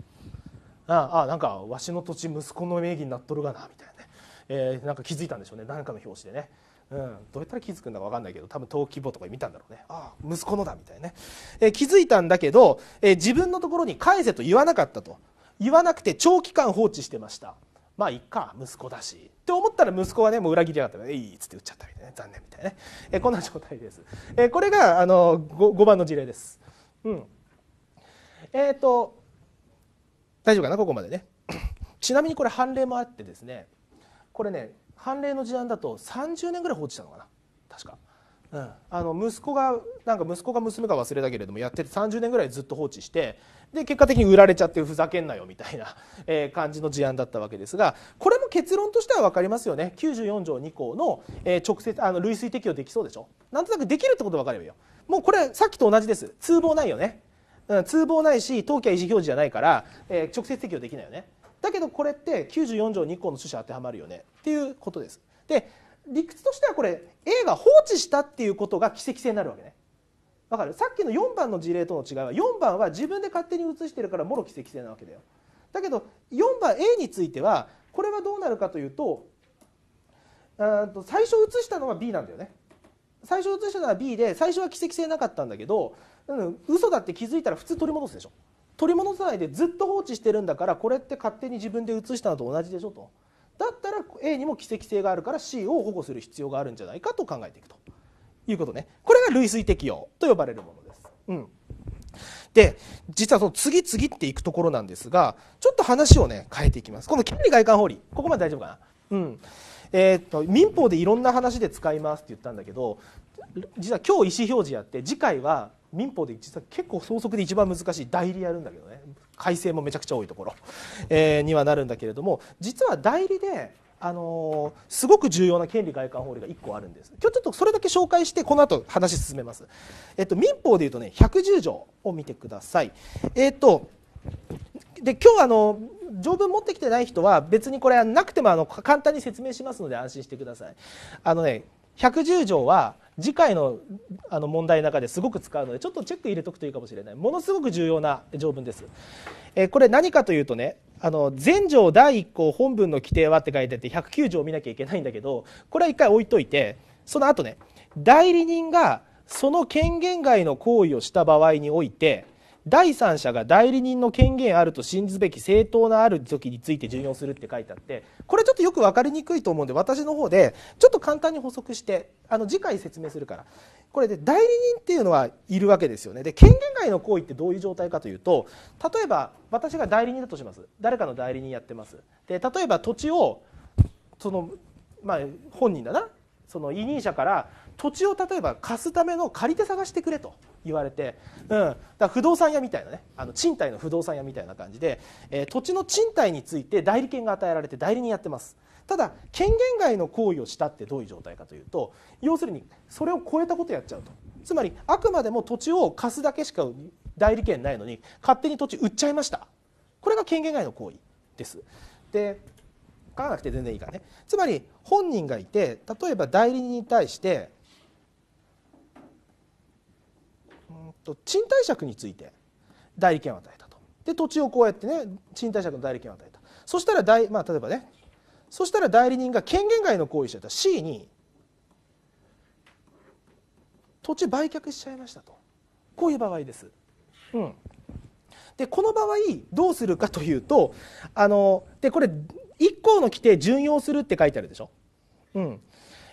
ああなんかわしの土地息子の名義になっとるがなみたいなね、えー、なんか気づいたんでしょうね何かの表紙でねうん、どうやったら気づくんだか分かんないけど多分登記簿とか見たんだろうねああ息子のだみたいなね、えー、気づいたんだけど、えー、自分のところに返せと言わなかったと言わなくて長期間放置してましたまあいっか息子だしって思ったら息子がねもう裏切りやがったえいっつって打っちゃったみたいな、ね、残念みたいなね、えこんな状態です、えこれがあの 5, 5番の事例ですうんえっ、ー、と大丈夫かなここまでね ちなみにこれ判例もあってですねこれね判例の事案だと30年ぐらい放置したのかな確かうん、あの息子がなんか息子が娘が忘れたけれどもやってて30年ぐらいずっと放置してで結果的に売られちゃってふざけんなよみたいな、え感じの事案だったわけですがこれも結論としては分かりますよね94条2項の、え直接あの類推適用できそうでしょなんとなくできるってこと分かればいいよもうこれさっきと同じです通報ないよね、うん、通報ないし登記は維持表示じゃないから、え直接適用できないよねだけどこれって94条2項の趣旨当てはまるよねっていうことですで理屈としてはこれ A が放置したっていうことが奇跡性になるわけねわかるさっきの4番の事例との違いは4番は自分で勝手に写してるからもろ奇跡性なわけだよだけど4番 A についてはこれはどうなるかというとと最初写したのは B なんだよね最初写したのは B で最初は奇跡性なかったんだけど、うん、嘘だって気づいたら普通取り戻すでしょ取り戻さないでずっと放置してるんだからこれって勝手に自分で写したのと同じでしょとだったら A にも奇跡性があるから C を保護する必要があるんじゃないかと考えていくと。いうことね。これが類推適用と呼ばれるものです。うん。で、実はその次々っていくところなんですが、ちょっと話をね、変えていきます。この権利外観法理、ここまで大丈夫かなうん。えー、っと、民法でいろんな話で使いますって言ったんだけど、実は今日意思表示やって、次回は民法で実は結構相続で一番難しい代理やるんだけどね。改正もめちゃくちゃ多いところ、えー、にはなるんだけれども、実は代理で、あのすごく重要な権利外観法令が1個あるんです今日ちょっとそれだけ紹介してこの後話進めます、えっと、民法でいうとね110条を見てくださいえっとで今日あの条文持ってきてない人は別にこれはなくてもあの簡単に説明しますので安心してくださいあのね110条は次回のあの問題の中ですごく使うのでちょっとチェック入れとくといいかもしれないものすごく重要な条文です、えー、これ何かというとねあの条第1項本文の規定はって書いてあって109条を見なきゃいけないんだけどこれは一回置いといてその後ね代理人がその権限外の行為をした場合において第三者が代理人の権限あると信じべき正当なある時について順用するって書いてあってこれちょっとよく分かりにくいと思うんで私の方でちょっと簡単に補足してあの次回説明するからこれで代理人っていうのはいるわけですよねで権限外の行為ってどういう状態かというと例えば私が代理人だとします誰かの代理人やってますで例えば土地をそのまあ本人だなその委任者から土地を例えば貸すための借り手探してくれと言われて、うん、だ不動産屋みたいなねあの賃貸の不動産屋みたいな感じで、えー、土地の賃貸について代理権が与えられて代理人やってますただ権限外の行為をしたってどういう状態かというと要するにそれを超えたことやっちゃうとつまりあくまでも土地を貸すだけしか代理権ないのに勝手に土地売っちゃいましたこれが権限外の行為ですで買かなくて全然いいからねつまり本人がいて例えば代理人に対してと賃貸借について代理権を与えたとで土地をこうやってね賃貸借の代理権を与えたそしたら代、まあ、例えばねそしたら代理人が権限外の行為をしてた C に土地売却しちゃいましたとこういう場合です。うん、でこの場合どうするかというとあのでこれ1項の規定準用するって書いてあるでしょ。うん、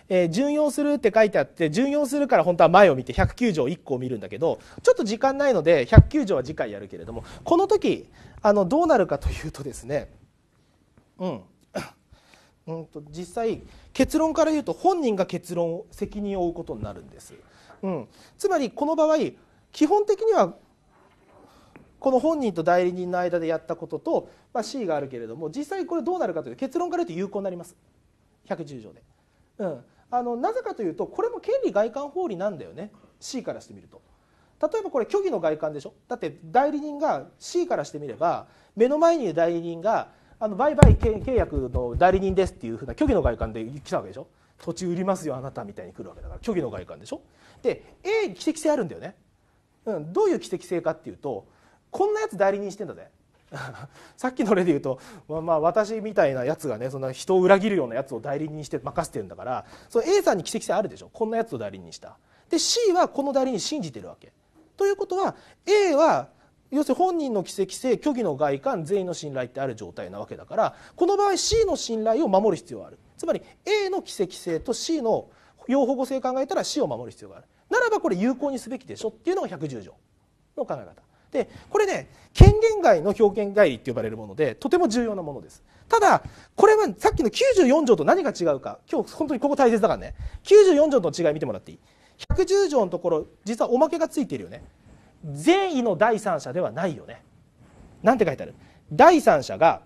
えー、順用するって書いてあって順用するから本当は前を見て109条1個を見るんだけどちょっと時間ないので109条は次回やるけれどもこの時あのどうなるかというとですねうん。うんと実際結論から言うと本人が結論を責任を負うことになるんです、うん、つまりこの場合基本的にはこの本人と代理人の間でやったことと、まあ、C があるけれども実際これどうなるかというと結論から言うと有効になります110条で、うん、あのなぜかというとこれも権利外観法理なんだよね C からしてみると。例えばこれ虚偽の外観でしょだって代理人が C からしてみれば目の前にいる代理人があの売買契約の代理人ですっていうふうな虚偽の外観で来たわけでしょ土地売りますよあなたみたいに来るわけだから虚偽の外観でしょで A 奇跡性あるんだよね、うん、どういう奇跡性かっていうとこんなやつ代理人してんだぜ さっきの例で言うと、まあ、私みたいなやつがねそんな人を裏切るようなやつを代理人にして任せてるんだからその A さんに奇跡性あるでしょこんなやつを代理人にした。で C はこの代理人信じてるわけ。ということは A は要するに本人の奇跡性虚偽の外観全員の信頼ってある状態なわけだからこの場合 C の信頼を守る必要があるつまり A の奇跡性と C の要保護性考えたら C を守る必要があるならばこれ有効にすべきでしょっていうのが110条の考え方ってこれね権限外の表現外理って呼ばれるものでとても重要なものですただこれはさっきの94条と何が違うか今日本当にここ大切だからね94条との違い見てもらっていい110条のところ実はおまけがついてるよね善意の第三者ではないよねなんて書いてある第三者が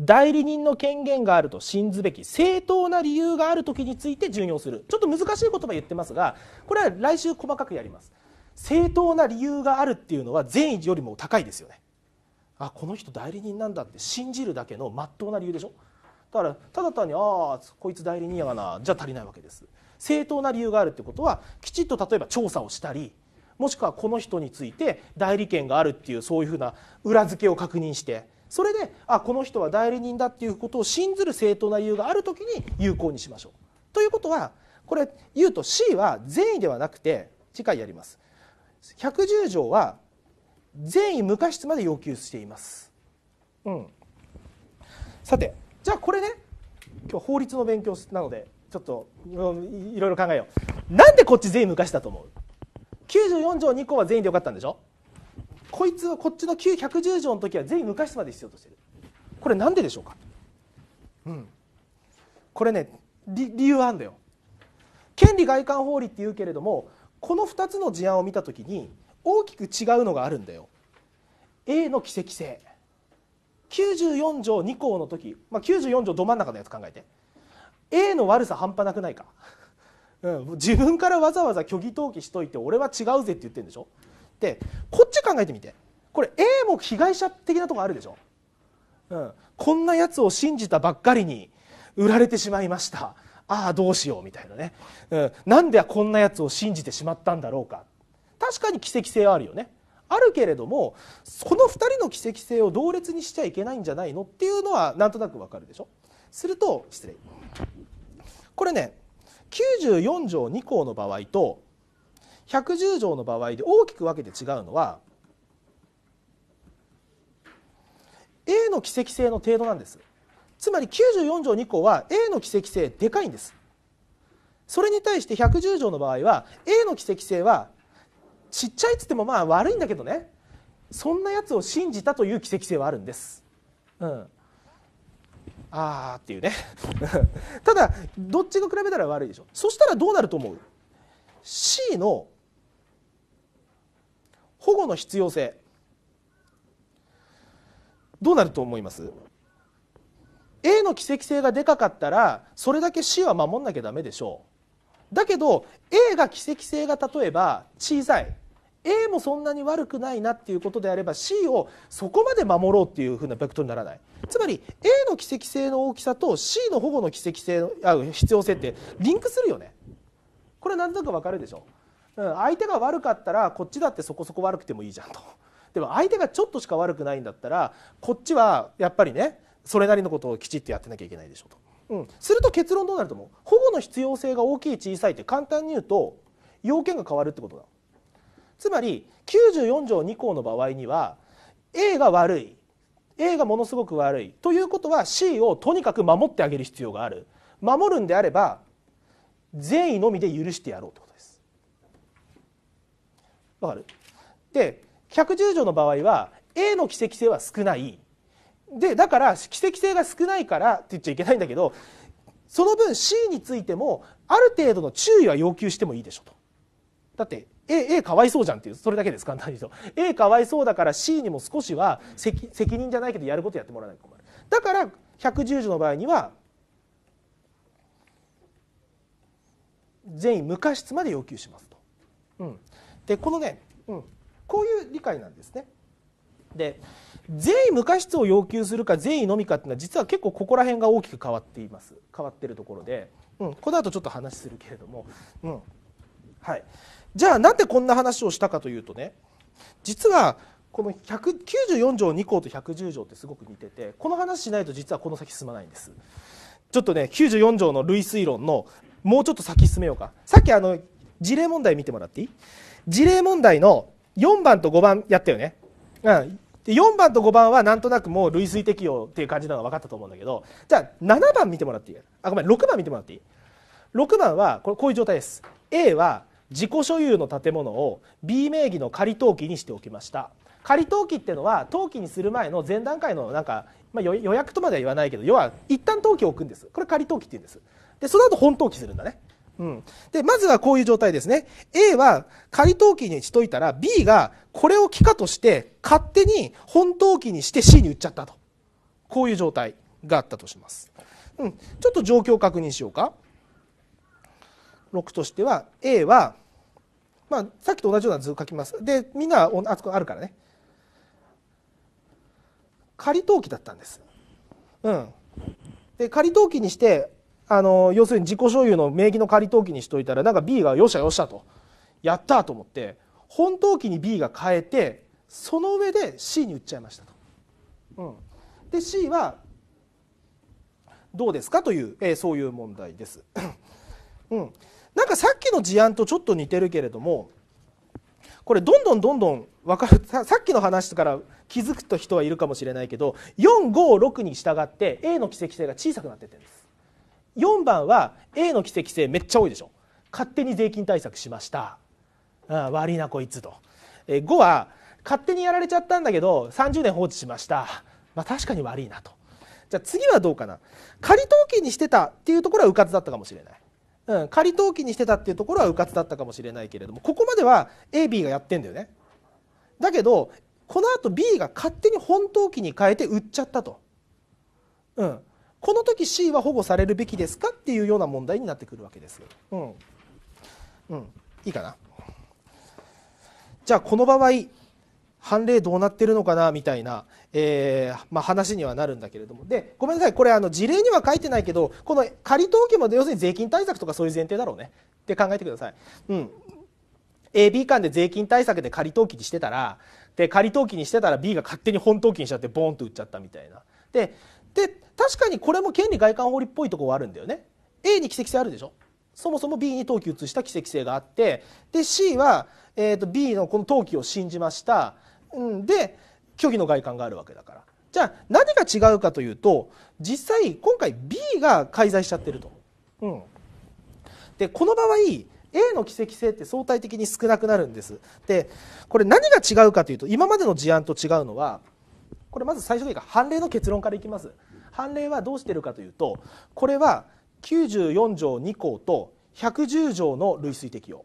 代理人の権限があると信ずべき正当な理由がある時について順用するちょっと難しい言葉言ってますがこれは来週細かくやります正当な理由があるっていうのは善意よりも高いですよねあこの人代理人なんだって信じるだけの真っ当な理由でしょだからただ単にああこいつ代理人やがなじゃ足りないわけです正当な理由があるってことはきちっと例えば調査をしたりもしくはこの人について代理権があるっていうそういうふうな裏付けを確認してそれであこの人は代理人だっていうことを信ずる正当な理由があるときに有効にしましょう。ということはこれ言うと C は善意ではなくて次回やります110条は善意無過失まで要求しています、うん、さてじゃあこれね今日法律の勉強なのでちょっといろいろ考えようなんでこっち善意無過失だと思う94条2項は善意でよかったんでしょこいつはこっちの9 1 0条の時は善意無過失まで必要としてるこれなんででしょうか、うん、これね理由はあんだよ権利外観法理って言うけれどもこの2つの事案を見た時に大きく違うのがあるんだよ A の奇跡性94条2項の時、まあ、94条ど真ん中のやつ考えて A の悪さ半端なくないか、うん、自分からわざわざ虚偽登記しといて俺は違うぜって言ってるんでしょでこっち考えてみてこれ A も被害者的なとこあるでしょ、うん、こんなやつを信じたばっかりに売られてしまいましたああどうしようみたいなね、うん、なんでこんなやつを信じてしまったんだろうか確かに奇跡性はあるよねあるけれどもこの2人の奇跡性を同列にしちゃいけないんじゃないのっていうのはなんとなくわかるでしょすると失礼これね94条2項の場合と110条の場合で大きく分けて違うのは A の奇跡性の程度なんですつまり94条2項は A の奇跡性でかいんですそれに対して110条の場合は A の奇跡性はちっちゃいっつってもまあ悪いんだけどねそんなやつを信じたという奇跡性はあるんです、うん、あーっていうね ただどっちが比べたら悪いでしょそしたらどうなると思う C の保護の必要性どうなると思います A の奇跡性がでかかったらそれだけ C は守んなきゃダメでしょうだけど A が奇跡性が例えば小さい A もそんなに悪くないなっていうことであれば C をそこまで守ろうっていうふうなベクトルにならないつまり A の奇跡性の大きさと C の保護の奇跡性あ必要性ってリンクするよねこれは何となくわかるでしょ、うん、相手が悪かったらこっちだってそこそこ悪くてもいいじゃんとでも相手がちょっとしか悪くないんだったらこっちはやっぱりねそれなりのことをきちっとやってなきゃいけないでしょうと、うん、すると結論どうなると思う保護の必要性が大きい小さいって簡単に言うと要件が変わるってことだつまり94条2項の場合には A が悪い A がものすごく悪いということは C をとにかく守ってあげる必要がある守るんであれば善意のみで許してやろうってことですわかるで110条の場合は A の奇跡性は少ないでだから奇跡性が少ないからって言っちゃいけないんだけどその分 C についてもある程度の注意は要求してもいいでしょと。だって A, A かわいそうじゃんっていうそれだけです簡単に言うと A かわいそうだから C にも少しは責任じゃないけどやることやってもらわないと困るだから110条の場合には全員無過失まで要求しますと。うん、でこのね、うん、こういう理解なんですね。で善意無価失を要求するか善意のみかっていうのは実は結構ここら辺が大きく変わっています変わってるところで、うん、この後ちょっと話するけれども、うんはい、じゃあなんでこんな話をしたかというとね実はこの9 4条2項と110条ってすごく似ててこの話しないと実はこの先進まないんです。ちょっとね94条の類推論のもうちょっと先進めようかさっきあの事例問題見てもらっていい事例問題の4番と5番やったよね、うん、で4番と5番はなんとなくもう類推適用っていう感じなのが分かったと思うんだけどじゃあ7番見てもらっていいあごめん6番見てもらっていい6番はこれこういう状態です A は自己所有の建物を B 名義の仮登記にしておきました仮登記っていうのは登記にする前の前段階のなんか、まあ、予約とまでは言わないけど要は一旦登記を置くんですこれ仮登記っていうんですでその後本登記するんだねうん、でまずはこういう状態ですね A は仮登記にしといたら B がこれを帰化として勝手に本登記にして C に売っちゃったとこういう状態があったとします、うん、ちょっと状況を確認しようか6としては A は、まあ、さっきと同じような図を書きますでみんなあそこあるからね仮登記だったんです、うん、で仮登記にしてあの要するに自己所有の名義の仮登記にしといたらなんか B がよっしゃよっしゃとやったと思って本登記に B が変えてその上で C に売っちゃいましたと。うん、で C はどうですかという、えー、そういう問題です。うん、なんかさっきの事案とちょっと似てるけれどもこれどんどんどんどん分かるさっきの話から気づく人はいるかもしれないけど456に従って A の奇跡性が小さくなってってるんです。4番は A の規制規制めっちゃ多いでしょ勝手に税金対策しました、ああ悪いなこいつと、え5は勝手にやられちゃったんだけど30年放置しました、まあ、確かに悪いなとじゃあ次はどうかな仮登記にしてたっていうところはうかつだったかもしれないうん、仮登記にしてたっていうところはうかつだったかもしれないけれどもここまでは AB がやってんだよねだけどこのあと B が勝手に本登記に変えて売っちゃったと、うん、この時 C は保護されるべきですかっていうような問題になってくるわけです。うん、うん、いいかな。じゃあこの場合判例どうなってるのかなみたいな、えーまあ、話にはなるんだけれどもでごめんなさいこれあの事例には書いてないけどこの仮登記も要するに税金対策とかそういう前提だろうねって考えてください。うん AB 間で税金対策で仮登記にしてたらで仮登記にしてたら B が勝手に本登記にしちゃってボーンと売っちゃったみたいな。でで確かにこれも権利外観法理っぽいとこはあるんだよね A に規跡性あるでしょそもそも B に登記移した規跡性があってで C は、えー、と B のこの登記を信じました、うん、で虚偽の外観があるわけだからじゃあ何が違うかというと実際今回 B が介在しちゃってると。うん、でこの場合 A の奇跡性って相対的に少なくなるんです。でこれ何が違うかというと今までの事案と違うのはこれまず最初に判例の結論からいきます。判例はどうしてるかというとこれは94条2項と110条の類推適用。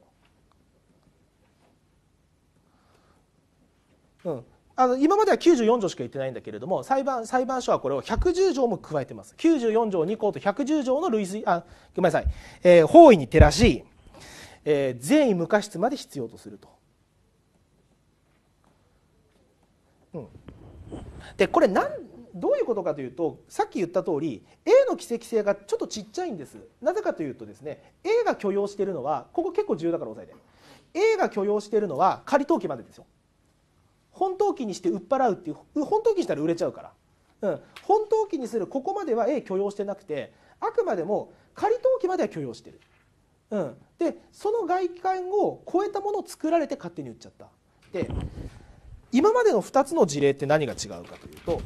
うん、あの今までは94条しか言ってないんだけれども裁判裁判所はこれを110条も加えてます94条2項と110条の類推あごめんなさい、えー、方位に照らし、えー、善意無過失まで必要とすると。うん、でこれなんどういうことかというとさっき言った通り A の奇跡性がちょっとちっちゃいんですなぜかというとですね A が許容しているのはここ結構重要だから押さえて A が許容しているのは仮登記までですよ本登記にして売っ払うっていう本登記したら売れちゃうから、うん、本登記にするここまでは A 許容してなくてあくまでも仮登記までは許容してる、うん、でその外観を超えたものを作られて勝手に売っちゃったで今までの2つの事例って何が違うかというと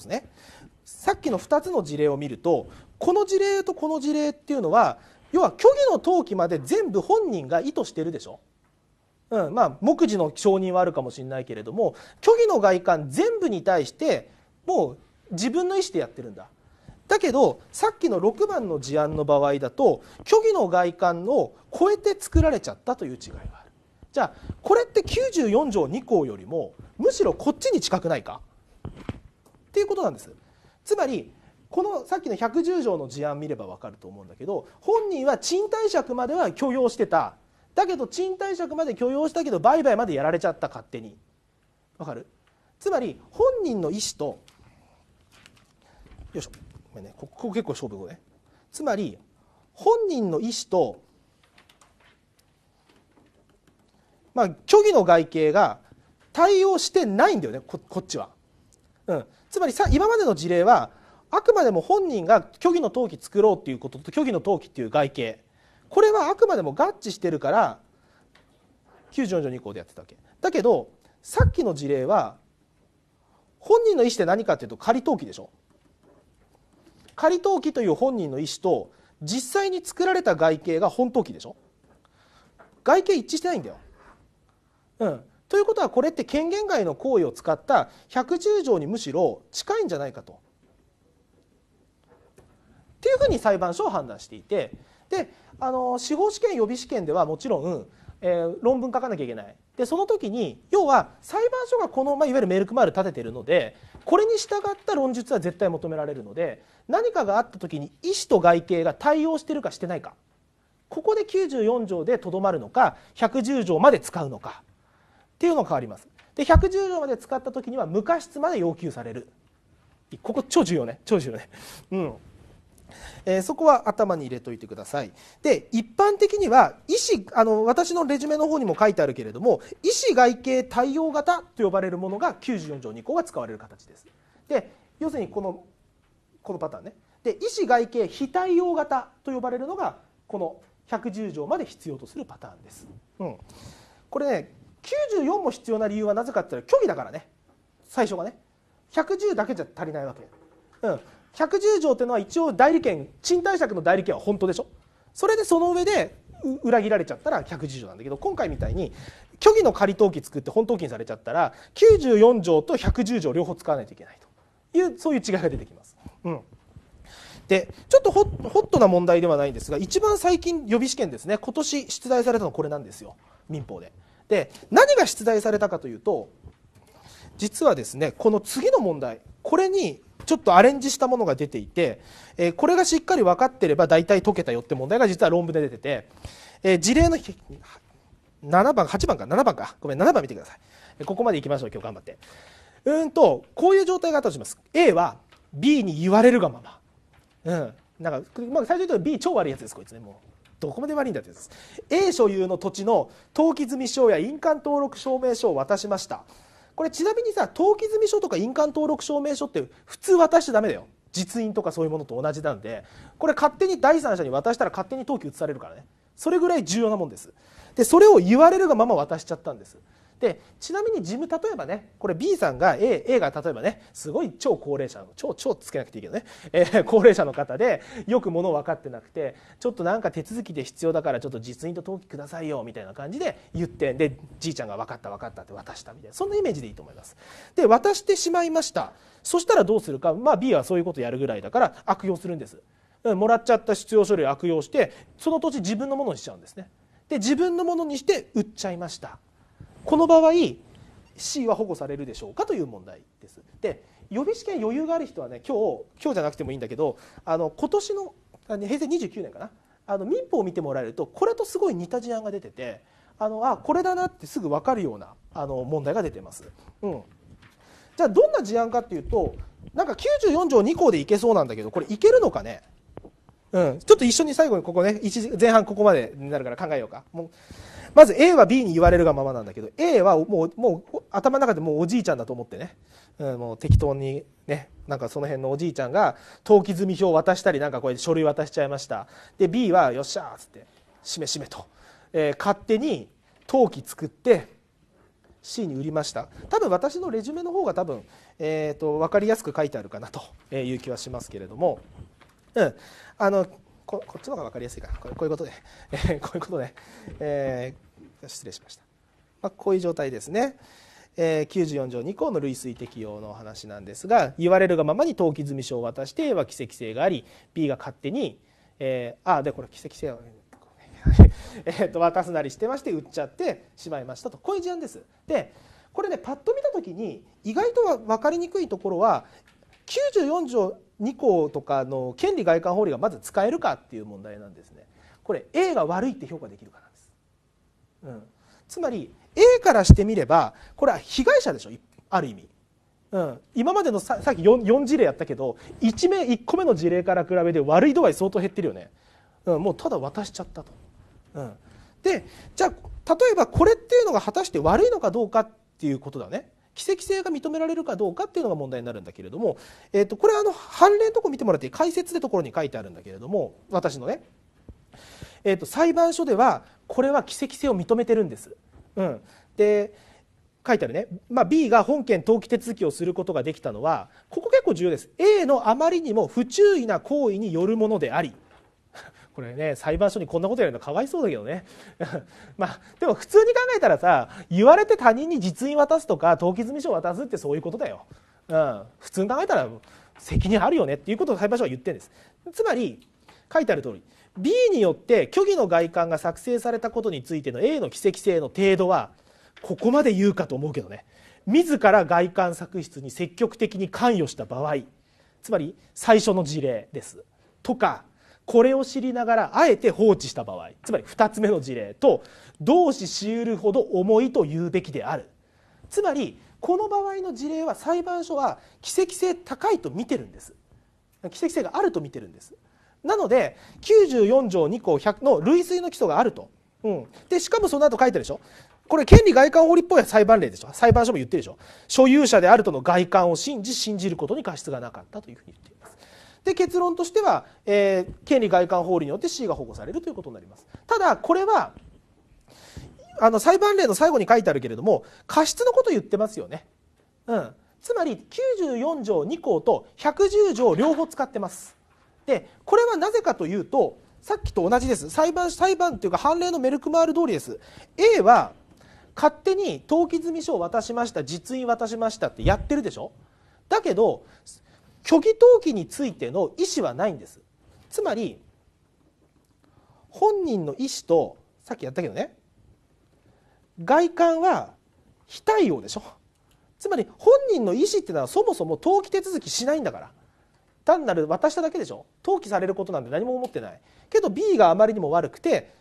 すねさっきの2つの事例を見るとこの事例とこの事例っていうのは要は虚偽の登記まで全部本人が意図してるでしょ。うん、まあ目次の承認はあるかもしれないけれども虚偽の外観全部に対してもう自分の意思でやってるんだ。だけどさっきの6番の事案の場合だと虚偽の外観を超えて作られちゃったという違いがある。じゃあこれって94条2項よりもむしろこっちに近くないかっていうことなんです。つまりこのさっきの110条の事案見れば分かると思うんだけど本人は賃貸借までは許容してただけど賃貸借まで許容したけど売買までやられちゃった勝手に分かるつまり本人の意思とよいしょごめんねここ結構勝負ねつまり本人の意思とまあ虚偽の外形が対応してないんだよねこっちは。うん、つまりさ今までの事例はあくまでも本人が虚偽の登記作ろうということと虚偽の登記っていう外形これはあくまでも合致してるから94条2項でやってたわけだけどさっきの事例は本人の意思って何かっていうと仮登記でしょ仮登記という本人の意思と実際に作られた外形が本登記でしょ外形一致してないんだよ、うん、ということはこれって権限外の行為を使った110条にむしろ近いんじゃないかと。っていうふうに裁判所は判断していてであの司法試験予備試験ではもちろん、えー、論文書かなきゃいけないでその時に要は裁判所がこの、まあ、いわゆるメルクマール立ててるのでこれに従った論述は絶対求められるので何かがあった時に医師と外形が対応してるかしてないかここで94条でとどまるのか110条まで使うのかっていうのが変わりますで110条まで使った時には無過失まで要求されるここ超重要ね超重要ね うんえー、そこは頭に入れといてくださいで一般的には医師あの私のレジュメの方にも書いてあるけれども医師外形対応型と呼ばれるものが94条2項が使われる形ですで要するにこのこのパターンねで医師外形非対応型と呼ばれるのがこの110条まで必要とするパターンです、うん、これね94も必要な理由はなぜかって言ったら虚偽だからね最初がね110だけじゃ足りないわけ、うん、110条っていうのは一応代理権賃貸借の代理権は本当でしょそれでその上で裏切られちゃったら110条なんだけど今回みたいに虚偽の仮登記作って本登記にされちゃったら94条と110条両方使わないといけないというそういう違いが出てきます。うんでちょっとホットな問題ではないんですが一番最近予備試験ですね今年出題されたのこれなんですよ民法で。で何が出題されたかというと実はですねこの次の問題これにちょっとアレンジしたものが出ていて、えー、これがしっかり分かってれば大体解けたよって問題が実は論文で出てて、えー、事例の7番8番か7番かごめん7番見てくださいここまでいきましょう今日頑張ってうんとこういう状態があったとします A は B に言われるがままうんなんか、まあ、最初に言うと B 超悪いやつですこいつねもうどこまで悪いんだってやつ A 所有の土地の登記済証や印鑑登録証明書を渡しましたこれちなみにさ登記済証とか印鑑登録証明書って普通渡しちゃダメだよ実印とかそういうものと同じなんでこれ勝手に第三者に渡したら勝手に登記移されるからねそれぐらい重要なもんですでそれを言われるがまま渡しちゃったんですでちなみに事務例えばねこれ B さんが A, A が例えばねすごい超高齢者の超超つけなくていいけどね、えー、高齢者の方でよくもの分かってなくてちょっとなんか手続きで必要だからちょっと実印と登記くださいよみたいな感じで言ってでじいちゃんが分かった分かったって渡したみたいなそんなイメージでいいと思います。で渡してしまいましたそしたらどうするか、まあ、B はそういうことやるぐらいだから悪用するんです。もらっちゃった必要書類を悪用してその土地自分のものにしちゃうんですねで自分のものにして売っちゃいましたこの場合 C は保護されるでしょうかという問題です。で予備試験余裕がある人はね今日今日じゃなくてもいいんだけどあの今年の平成29年かなあの民法を見てもらえるとこれとすごい似た事案が出ててあのあこれだなってすぐ分かるようなあの問題が出てます。うん、じゃあどんな事案かっていうとなんか94条2項でいけそうなんだけどこれいけるのかねうん、ちょっと一緒に最後にここね前半ここまでになるから考えようか。もうまず A は B に言われるがままなんだけど A はもうもう頭の中でもうおじいちゃんだと思ってね、うん、もう適当にねなんかその辺のおじいちゃんが登記済み表を渡したりなんかこうやって書類渡しちゃいましたで B はよっしゃーっつってしめしめと、えー、勝手に登記作って C に売りました多分私のレジュメの方が多分、えーと、と分かりやすく書いてあるかなという気はしますけれども、うん、あのここっちの方が分かりやすいかなこういうことで、えこういうことで、えー、失礼しました、まあ、こういう状態ですね、えー、94条2項の類推適用の話なんですが言われるがままに登記済証を渡して A は奇跡性があり B が勝手に、えー、あでこれ奇跡性は えと渡すなりしてまして売っちゃってしまいましたとこういう事案です。でこれねパッと見た時に意外とは分かりにくいところは94条2項とかの権利外観法理がまず使えるかっていう問題なんですねこれ A が悪いって評価できるかなんです、うん、つまり A からしてみればこれは被害者でしょある意味、うん、今までのささっき 4, 4事例やったけど 1, 名1個目の事例から比べて悪い度合い相当減ってるよね、うん、もうただ渡しちゃったと、うん、でじゃあ例えばこれっていうのが果たして悪いのかどうかっていうことだね奇跡性が認められるかどうかっていうのが問題になるんだけれども、えー、とこれあの判例のとこ見てもらって解説でところに書いてあるんだけれども私のね、えー、と裁判所ではこれは奇跡性を認めてるんです。うん、で書いてあるね、まあ、B が本件登記手続きをすることができたのはここ結構重要です A のあまりにも不注意な行為によるものでありこれね裁判所にこんなことやるのかわいそうだけどね まあでも普通に考えたらさ言われて他人に実印渡すとか登記済証渡すってそういうことだよ、うん、普通に考えたら責任あるよねっていうことを裁判所は言ってるんですつまり書いてある通り B によって虚偽の外観が作成されたことについての A の奇跡性の程度はここまで言うかと思うけどね自ら外観作出に積極的に関与した場合つまり最初の事例ですとかこれを知りながらあえて放置した場合つまり2つ目の事例と同志しうるほど重いと言うべきであるつまりこの場合の事例は裁判所は奇跡性高いと見てるんです奇跡性があると見てるんですなので94条2項100の類推の基礎があると、うん、でしかもその後書いてるでしょこれ権利外観法律っぽい裁判例でしょ裁判所も言ってるでしょ所有者であるとの外観を信じ信じることに過失がなかったというふうに言ってるで結論としては、えー、権利外観法理によって C が保護されるということになりますただこれはあの裁判例の最後に書いてあるけれども過失のこと言ってますよね、うん、つまり94条2項と110条両方使ってますでこれはなぜかというとさっきと同じです裁判裁判というか判例のメルクマール通りです A は勝手に登記済書を渡しました実印渡しましたってやってるでしょだけど虚偽登記についての意思はないんですつまり本人の意思とさっきやったけどね外観は非対応でしょつまり本人の意思ってのはそもそも登記手続きしないんだから単なる渡しただけでしょ登記されることなんて何も思ってないけど B があまりにも悪くて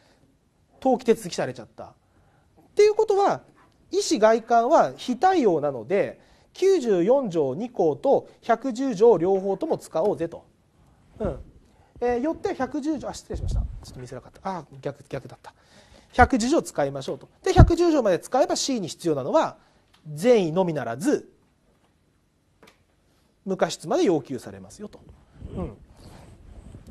登記手続きされちゃったっていうことは意思外観は非対応なので94条2項と110条両方とも使おうぜと。うんえー、よって110条あ失礼しましたちょっと見せなかったあ逆逆だった110条使いましょうとで110条まで使えば C に必要なのは善意のみならず無過失まで要求されますよと、うん、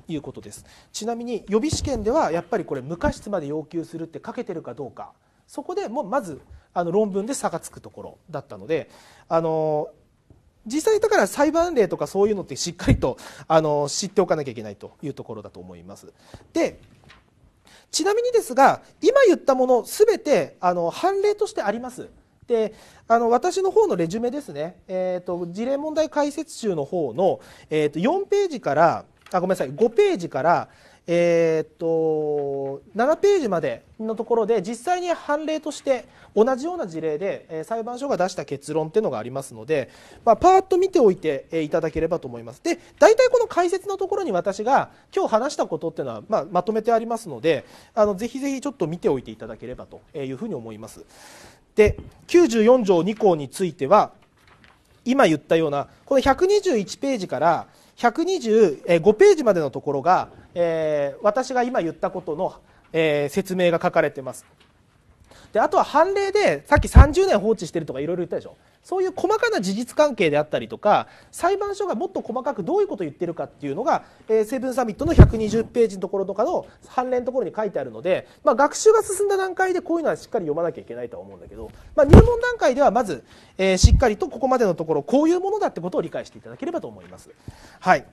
いうことですちなみに予備試験ではやっぱりこれ無過失まで要求するって書けてるかどうかそこでもうまずあの論文で差がつくところだったのであの実際だから裁判例とかそういうのってしっかりとあの知っておかなきゃいけないというところだと思います。でちなみにですが今言ったもの全てあの判例としてあります。であの私の方のレジュメですね、えーと、事例問題解説集の方の、えーと4ページからあごめんなさい5ページからえー、っと7ページまでのところで実際に判例として同じような事例で、え裁判所が出した結論っていうのがありますので、まあ、パーッと見ておいて、えいただければと思いますで大体この解説のところに私が今日話したことっていうのは、まあ、まとめてありますのであのぜひぜひちょっと見ておいていただければというふうに思いますで94条2項については今言ったようなこの121ページから125ページまでのところが、えー、私が今言ったことの、えー、説明が書かれてます。であとは判例でさっき30年放置してるとかいろいろ言ったでしょそういう細かな事実関係であったりとか裁判所がもっと細かくどういうことを言ってるかっていうのが、えー、セブンサミットの120ページのところとかの判例のところに書いてあるので、まあ、学習が進んだ段階でこういうのはしっかり読まなきゃいけないとは思うんだけど、まあ、入門段階ではまず、えー、しっかりとここまでのところこういうものだってことを理解していただければと思います。はい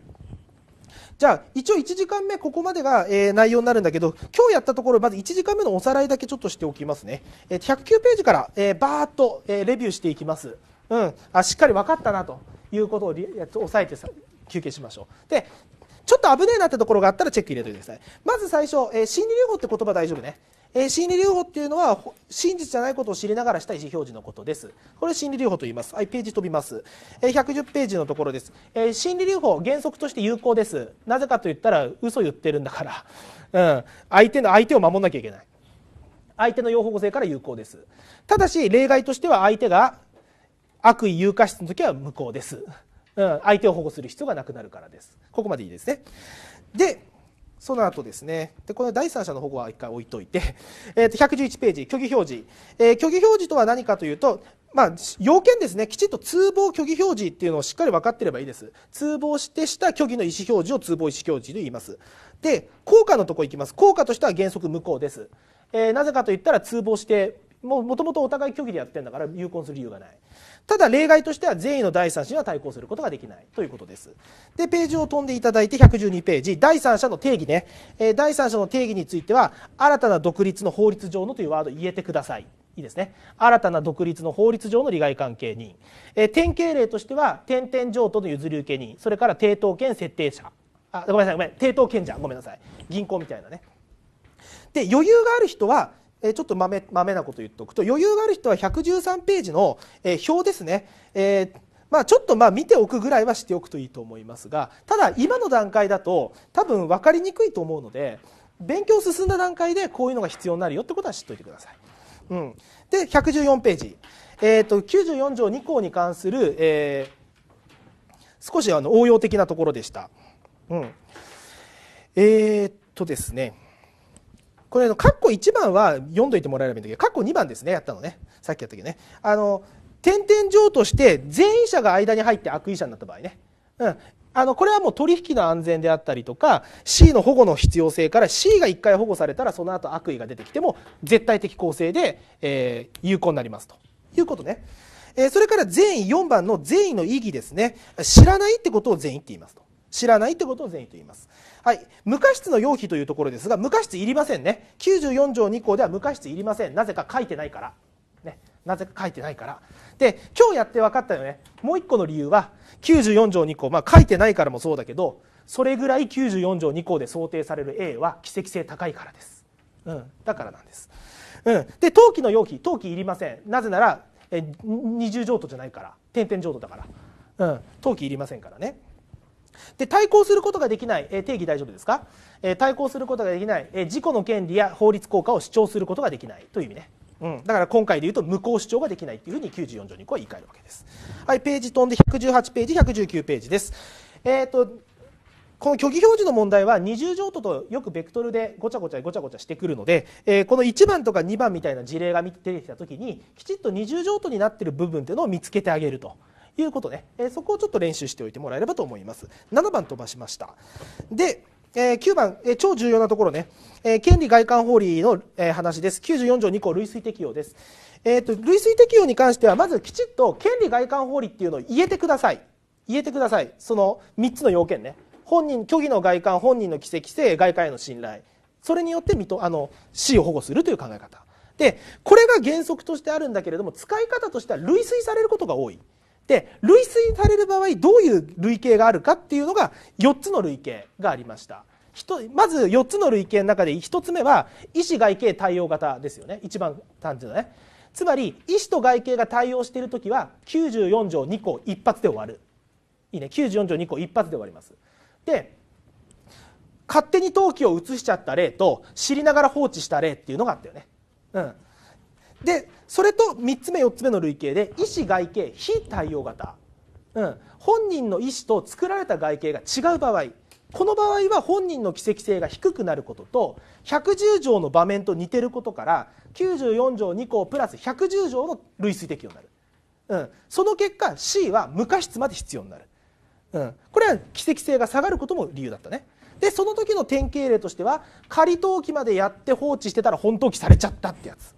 じゃあ一応1時間目ここまでが、えー、内容になるんだけど今日やったところまず1時間目のおさらいだけちょっとしておきますね、えー、109ページから、えー、バーッと、えー、レビューしていきます、うん、あしっかり分かったなということを押さえてさ休憩しましょうでちょっと危ねえなってところがあったらチェック入れてくださいまず最初、えー、心理療法って言葉大丈夫ねえー、心理療法っていうのは真実じゃないことを知りながらした意思表示のことです。これ心理療法と言います。はい、ページ飛びます。えー、110ページのところです、えー、心理療法原則として有効です。なぜかと言ったら嘘言ってるんだから。うん。相手の、相手を守んなきゃいけない。相手の要保護性から有効です。ただし、例外としては相手が悪意有過失の時は無効です。うん。相手を保護する必要がなくなるからです。ここまでいいですね。で、その後ですね、でこの第三者の保護は一回置いといて、えー、と111ページ、虚偽表示、えー、虚偽表示とは何かというと、まあ、要件ですね、きちっと通報虚偽表示っていうのをしっかり分かってればいいです。通報してした虚偽の意思表示を通報意思表示と言います。で、効果のとこ行きます。効果としては原則無効です。えー、なぜかといったら通報して、もともとお互い虚偽でやってんだから、有効する理由がない。ただ例外としては善意の第三者には対抗することができないということですでページを飛んでいただいて112ページ第三者の定義ね、えー、第三者の定義については新たな独立の法律上のというワード入れてくださいいいですね。新たな独立の法律上の利害関係人。えー、典型例としては、点々譲渡の譲り受け人、それから抵当権設定者。あ、ごめんなさい、ごめん。抵当権者。ごめんなさい。銀行みたいなね。で、余裕がある人は、えちょっとまめまめなこと言っておくと余裕がある人は113ページの、え表ですね、えー、まあ、ちょっとまあ見ておくぐらいはしておくといいと思いますがただ今の段階だと多分分かりにくいと思うので勉強進んだ段階でこういうのが必要になるよってことは知っておいてください。うん、で114ページ、えーと、と94条2項に関する、えー、少しあの応用的なところでした。うん、えー、っとですねこれの、括弧1番は読んどいてもらえればいいんだけど、括弧2番ですね、やったのね。さっきやったけどね。あの、点々上として善意者が間に入って悪意者になった場合ね。うん。あの、これはもう取引の安全であったりとか、C の保護の必要性から C が1回保護されたらその後悪意が出てきても絶対的公正で、えー、有効になりますということね。えー、それから善意4番の善意の意義ですね。知らないってことを善意って言いますと。知らないってことを善意と言います。はい、無過失の要否というところですが無過失いりませんね94条2項では無過失いりませんなぜか書いてないから、ね、なぜか書いてないからで今日やって分かったよねもう1個の理由は94条2項、まあ、書いてないからもそうだけどそれぐらい94条2項で想定される A は奇跡性高いからです、うん、だからなんです、うん、で登記の要否登記いりませんなぜならえ二重譲渡じゃないから点々譲渡だから、うん、登記いりませんからねで対抗することができない、えー、定義大丈夫ですか、えー、対抗することができない、えー、自己の権利や法律効果を主張することができないという意味ね、うん、だから今回で言うと無効主張ができないというふうに94条2項は言い換えるわけです、はい、ページ飛んで118ページ119ページです、えーと、この虚偽表示の問題は二重譲渡とよくベクトルでごちゃごちゃごちゃごちゃしてくるので、えー、この1番とか2番みたいな事例が出てきた時にきちっと二重譲渡になってる部分っていうのを見つけてあげると。いうことね、えそこをちょっと練習しておいてもらえればと思います7番飛ばしましたでえー、9番、えー、超重要なところね、えー、権利外観法理の、え話です。94条2項類推適用です。えっ、と、類推適用に関しては、まずきちっと権利外観法理っていうのを言えてください。言えてください。その3つの要件ね。本人、虚偽の外観、本人の奇跡性外観への信頼。それによってみと、あの、死を保護するという考え方。で、これが原則としてあるんだけれども、使い方としては類推されることが多い。で類推される場合どういう類型があるかっていうのが4つの類型がありました。まず4つの類型の中で1つ目は医師外形対応型ですよね一番単純なねつまり医師と外形が対応している時は94条2項一発で終わるいいね94条2項一発で終わりますで勝手に登記を移しちゃった例と知りながら放置した例っていうのがあったよねうんでそれと3つ目4つ目の類型で意思外形非対応型、うん、本人の意思と作られた外形が違う場合この場合は本人の奇跡性が低くなることと110条の場面と似てることから94条2項プラス110条の類推適用になる、うん、その結果 C は無過失まで必要になる、うん、これは奇跡性が下がることも理由だったねでその時の典型例としては仮登記までやって放置してたら本登記されちゃったってやつ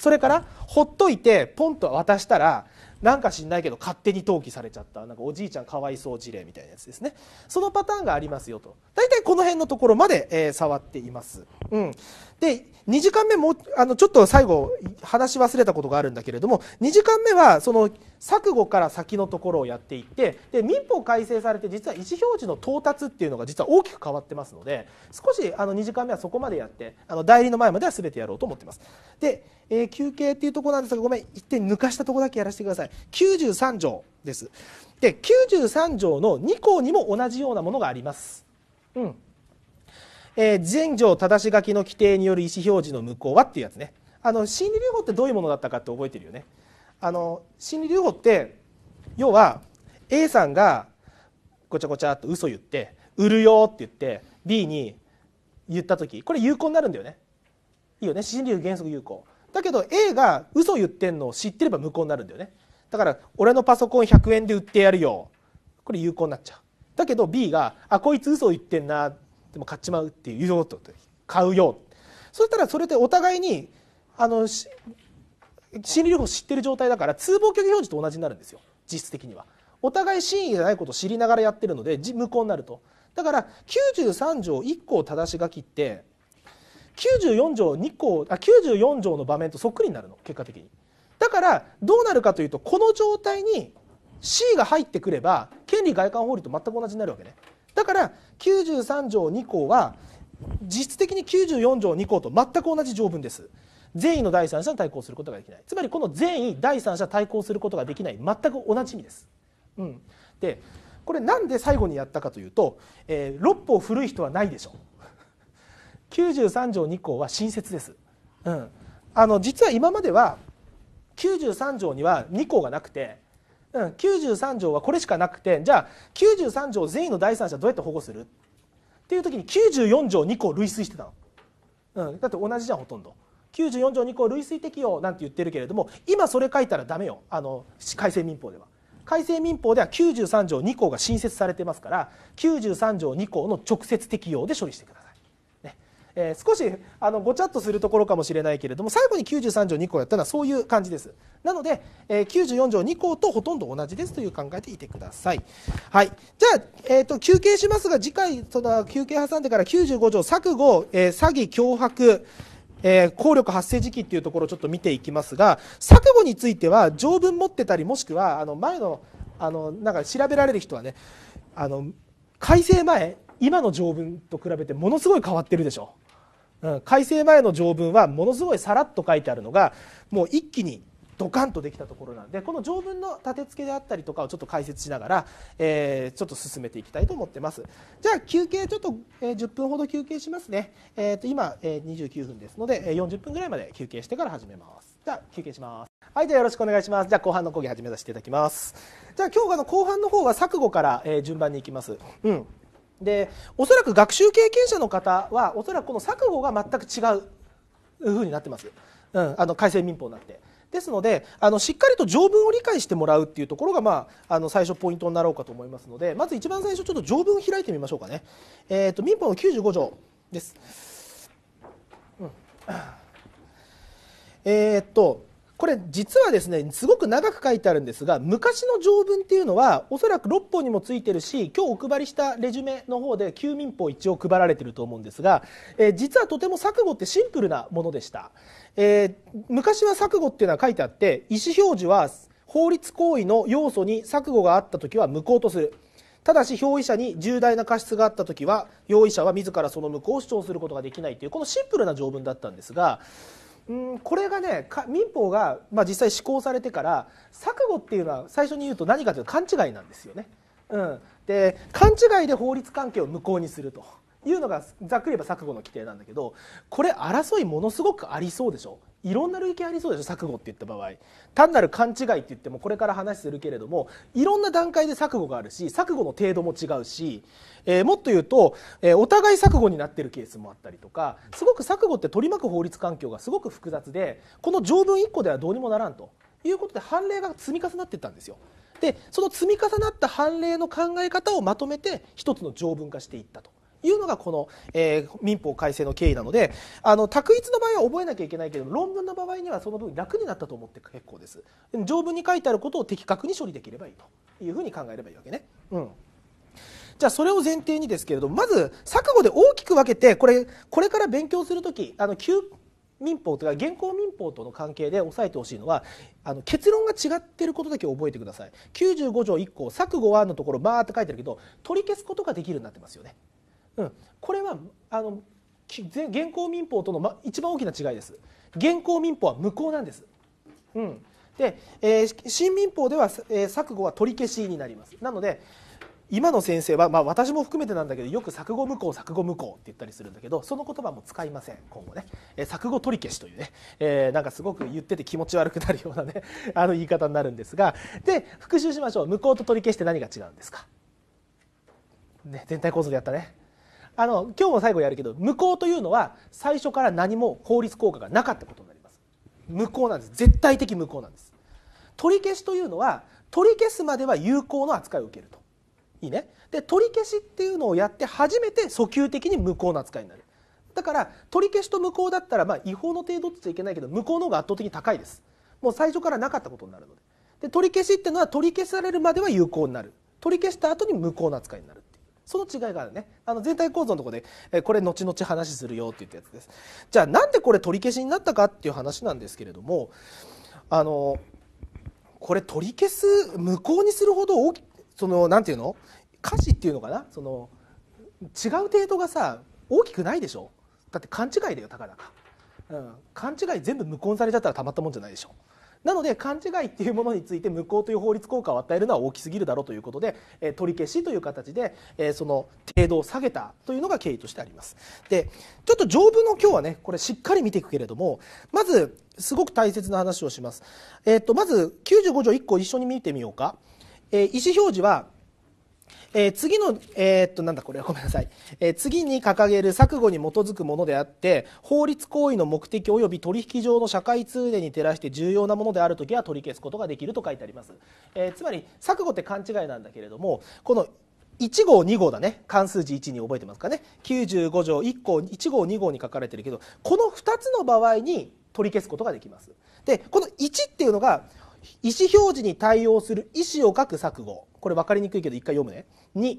それからほっといてポンと渡したらなんか知んないけど勝手に登記されちゃったなんかおじいちゃんかわいそう事例みたいなやつですねそのパターンがありますよと大体この辺のところまで、えー、触っています、うん、で2時間目もあのちょっと最後話し忘れたことがあるんだけれども2時間目はその錯誤から先のところをやっていってで民法改正されて実は意思表示の到達っていうのが実は大きく変わってますので少しあの2時間目はそこまでやってあの代理の前までは全てやろうと思ってます。で、えー、休憩っていうところなんですがごめん一点抜かしたところだけやらせてください。93条です。で93条の2項にも同じようなものがあります。うんえー、前条正し書きの規定による意思表示の無効はっていうやつねあの心理留保ってどういうものだったかって覚えてるよねあの心理留保って要は A さんがごちゃごちゃっと嘘言って売るよって言って B に言った時これ有効になるんだよねいいよね心理原則有効だけど A が嘘言ってんのを知ってれば無効になるんだよねだから俺のパソコン100円で売ってやるよこれ有効になっちゃうだけど B があこいつ嘘言ってんなでも買っちまうって言うよと買うよそしたらそれでお互いにあの心理療法知ってる状態だから通報拒否表示と同じになるんですよ実質的にはお互い真意がないことを知りながらやってるので無効になるとだから93条1項正し書きって94条2項あ94条の場面とそっくりになるの結果的にだからどうなるかというとこの状態に C が入ってくれば権利外観法理と全く同じになるわけねだから93条2項は実質的に94条2項と全く同じ条文です善意の第三者に対抗することができないつまりこの善意第三者対抗することができない全く同じ意味です、うん、でこれなんで最後にやったかというと、えー、6法古い人はないでしょう93 条2項は新設です、うん、あの実は今までは93条には2項がなくてうん、93条はこれしかなくてじゃあ93条全員の第三者どうやって保護するっていう時に94条2項類推してたの、うん、だって同じじゃんほとんど94条2項類推適用なんて言ってるけれども今それ書いたらダメよあの改正民法では改正民法では93条2項が新設されてますから93条2項の直接適用で処理してくださいえー、少しあのごちゃっとするところかもしれないけれども最後に93条2項やったのはそういう感じですなので、えー、94条2項とほとんど同じですという考えでいてください、はい、じゃあ、えーと、休憩しますが次回その休憩挟んでから95条錯誤、えー、詐欺脅迫えー、効力発生時期っていうところをちょっと見ていきますが錯誤については条文持ってたりもしくはあの前のあのなんか調べられる人はねあの改正前今の条文と比べてものすごい変わってるでしょうん、改正前の条文はものすごいさらっと書いてあるのがもう一気にドカンとできたところなんでこの条文の立て付けであったりとかをちょっと解説しながら、えー、ちょっと進めていきたいと思ってますじゃあ休憩ちょっと、えー、10分ほど休憩しますね、えー、と今、えー、29分ですので、えー、40分ぐらいまで休憩してから始めますじゃあ休憩しますはいじゃあよろしくお願いしますじゃあ後半の講義始めさせていただきますじゃあ今日の後半の方は錯誤から、え順番にいきますうんでおそらく学習経験者の方はおそらくこの錯誤が全く違うふうになってます、うん、あの改正民法になって。ですのであのしっかりと条文を理解してもらうっていうところが、まあ、あの最初ポイントになろうかと思いますのでまず一番最初ちょっと条文開いてみましょうかね、えーと、民法の95条です。うん、えっ、とこれ実はですねすごく長く書いてあるんですが昔の条文っていうのはおそらく6本にもついてるし今日お配りしたレジュメの方で旧民法一応配られてると思うんですが、えー、実はとても錯誤ってシンプルなものでした、えー、昔は錯誤っていうのは書いてあって意思表示は法律行為の要素に錯誤があった時は無効とするただし表依者に重大な過失があった時は容疑者は自らその無効を主張することができないというこのシンプルな条文だったんですがうんこれがね民法が、まあ、実際施行されてから錯誤っていうのは最初に言うと何かというと勘違いなんですよね。うん、で勘違いで法律関係を無効にするというのがざっくり言えば錯誤の規定なんだけどこれ争いものすごくありそうでしょいろんな類型ありそうでしょ錯誤って言った場合単なる勘違いって言ってもこれから話するけれどもいろんな段階で錯誤があるし錯誤の程度も違うし、えー、もっと言うと、えー、お互い錯誤になってるケースもあったりとかすごく錯誤って取り巻く法律環境がすごく複雑でこの条文1個ではどうにもならんということで判例が積み重なっていったんですよ。でその積み重なった判例の考え方をまとめて一つの条文化していったというのがこの、えー、民法改正の経緯なのであの択一の場合は覚えなきゃいけないけど論文の場合にはその分楽になったと思って結構です条文に書いてあることを的確に処理できればいいというふうに考えればいいわけね。うんじゃあそれを前提にですけれどまず錯誤で大きく分けてこれこれから勉強する時あの旧民法というか現行民法との関係で押さえてほしいのはあの結論が違ってることだけ覚えてください95条1項錯誤はのところバーって書いてるけど取り消すことができるようになってますよねうん、これはあの現行民法との、ま、一番大きな違いです現行民法は無効なんです、うん、で、えー、新民法では、えー、錯誤は取り消しになりますなので今の先生は、まあ、私も含めてなんだけどよく錯誤無効錯誤無効って言ったりするんだけどその言葉も使いません今後ね、えー、錯誤取り消しというね、えー、なんかすごく言ってて気持ち悪くなるようなね あの言い方になるんですがで復習しましょう無効と取り消しって何が違うんですか、ね、全体構造でやったねあの今日も最後やるけど無効というのは最初から何も法律効果がなかったことになります無効なんです絶対的無効なんです取り消しというのは取り消すまでは有効の扱いを受けるといいねで取り消しっていうのをやって初めて訴求的に無効の扱いになるだから取り消しと無効だったらまあ違法の程度って言っちゃいけないけど無効の方が圧倒的に高いですもう最初からなかったことになるのでで取り消しっていうのは取り消されるまでは有効になる取り消した後に無効の扱いになるその違いがあるね。あの全体構造のとこで、えこれ後々話するよって言ったやつです。じゃあなんでこれ取り消しになったかっていう話なんですけれども、あの、これ取り消す、無効にするほど大き、その、なんていうの歌詞っていうのかなその、違う程度がさ、大きくないでしょだって勘違いだよ、たかだか。うん、勘違い全部無効にされちゃったらたまったもんじゃないでしょ。なので勘違いっていうものについて無効という法律効果を与えるのは大きすぎるだろうということで、え取り消しという形で、えその程度を下げたというのが経緯としてありますでちょっと条文の今日はねこれしっかり見ていくけれどもまずすごく大切な話をします、えー、とまず95条1個一緒に見てみようか、えー、意思表示はえー、次の、えー、っと、なんだこれはごめんなさい。えー、次に掲げる錯誤に基づくものであって、法律行為の目的及び取引上の社会通念に照らして重要なものであるときは取り消すことができると書いてあります。えつまり、錯誤って勘違いなんだけれども、この1号2号だね関数字1に覚えてますかね95条1項1号2号に書かれてるけどこの2つの場合に取り消すことができますでこの1っていうのが意思表示に対応する意思を書く錯誤これ分かりにくいけど一回読むね。2、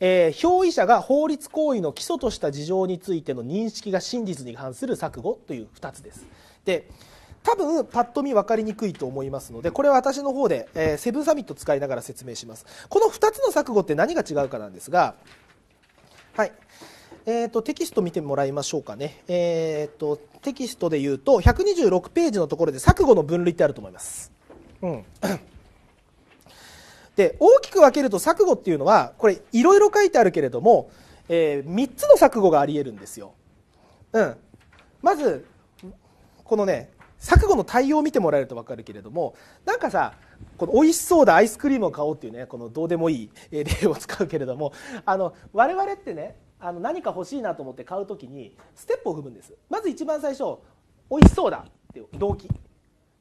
えー、表意者が法律行為の基礎とした事情についての認識が真実に反する錯誤という2つです。で多分パッと見分かりにくいと思いますのでこれは私の方で、えー、セブンサミット使いながら説明しますこの2つの錯誤って何が違うかなんですがはいえーと、テキスト見てもらいましょうかね、えーと、とテキストで言うと126ページのところで錯誤の分類ってあると思います、うんで大きく分けると錯誤っていうのはこれいろいろ書いてあるけれども、えー、3つの錯誤がありえるんですよ。うん、まずこのね錯誤の対応を見てもらえると分かるけれどもなんかさこの美味しそうだアイスクリームを買おうっていうねこのどうでもいい例を使うけれどもあの我々ってねあの何か欲しいなと思って買う時にステップを踏むんですまず一番最初美味しそうだっていう動機、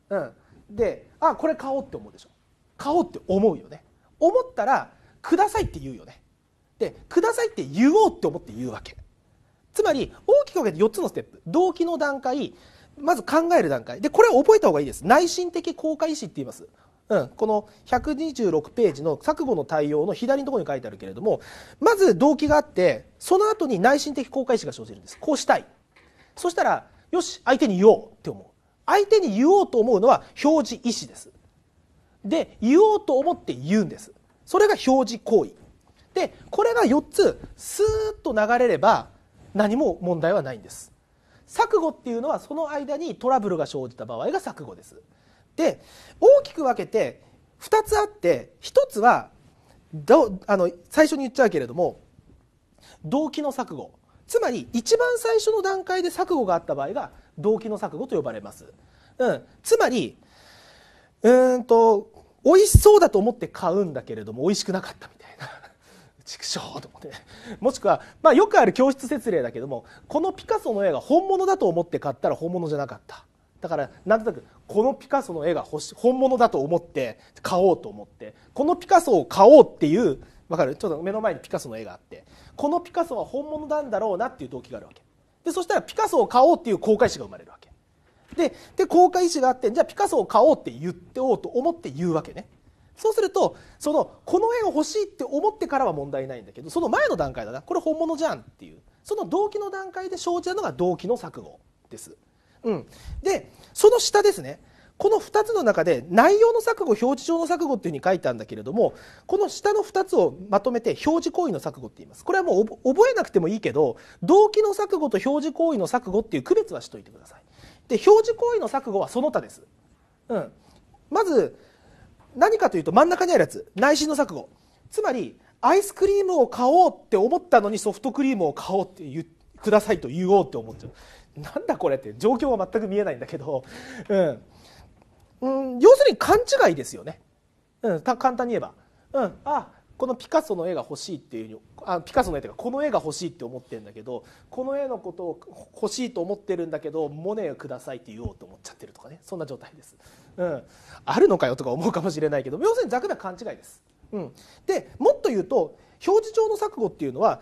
うん、であこれ買おうって思うでしょ買おうって思うよね思ったら「ください」って言うよね。で「ください」って言おうって思って言うわけ。つまり大きく分けて4つのステップ動機の段階まず考える段階でこれは覚えた方がいいです内心的公開意思って言います。うん、この126ページの錯誤の対応の左のところに書いてあるけれどもまず動機があってその後に内心的公開意思が生じるんですこうしたいそしたらよし相手に言おうって思う相手に言おうと思うのは表示意思ですで言おうと思って言うんですそれが表示行為でこれが4つスーッと流れれば何も問題はないんです錯誤っていうのはその間にトラブルが生じた場合が錯誤ですで大きく分けて2つあって1つはどあの最初に言っちゃうけれども動機の錯誤つまり一番最初の段階で錯誤があった場合が動機の錯誤と呼ばれます、うん、つまりうんと美味しそうだと思って買うんだけれども美味しくなかったみたいな 畜生と思ってもしくは、まあ、よくある教室説明だけどもこのピカソの絵が本物だと思って買ったら本物じゃなかっただからなんとなくこのピカソの絵が本物だと思って買おうと思ってこのピカソを買おうっていうわかるちょっと目の前にピカソの絵があってこのピカソは本物なんだろうなっていう動機があるわけでそしたらピカソを買おうっていう公開誌が生まれるわけでで公開意思があってじゃあピカソを買おうって言っておうと思って言うわけねそうするとそのこの絵が欲しいって思ってからは問題ないんだけどその前の段階だなこれ本物じゃんっていうその動機の段階で生じたのが動機の錯誤です、うん、でその下ですねこの2つの中で内容の錯誤表示上の錯誤っていうふうに書いたんだけれどもこの下の2つをまとめて表示行為の錯誤って言いますこれはもう覚えなくてもいいけど動機の錯誤と表示行為の錯誤っていう区別はしといてくださいで表示行為の錯誤はその他です、うん、まず何かというと真ん中にあるやつ内心の錯誤つまりアイスクリームを買おうって思ったのにソフトクリームを買おうって言くださいと言おうって思っちゃうなんだこれって状況は全く見えないんだけど、うんうん、要するに勘違いですよね、うん、簡単に言えば、うん、あこのピカソの絵が欲しいっていうにあピカソの絵というかこの絵が欲しいって思ってるんだけどこの絵のことを欲しいと思ってるんだけどモネをくださいって言おうと思っちゃってるとかねそんな状態です、うん、あるのかよとか思うかもしれないけど要するにざくな勘違いです、うん、でもっと言うと表示上の錯誤っていうのは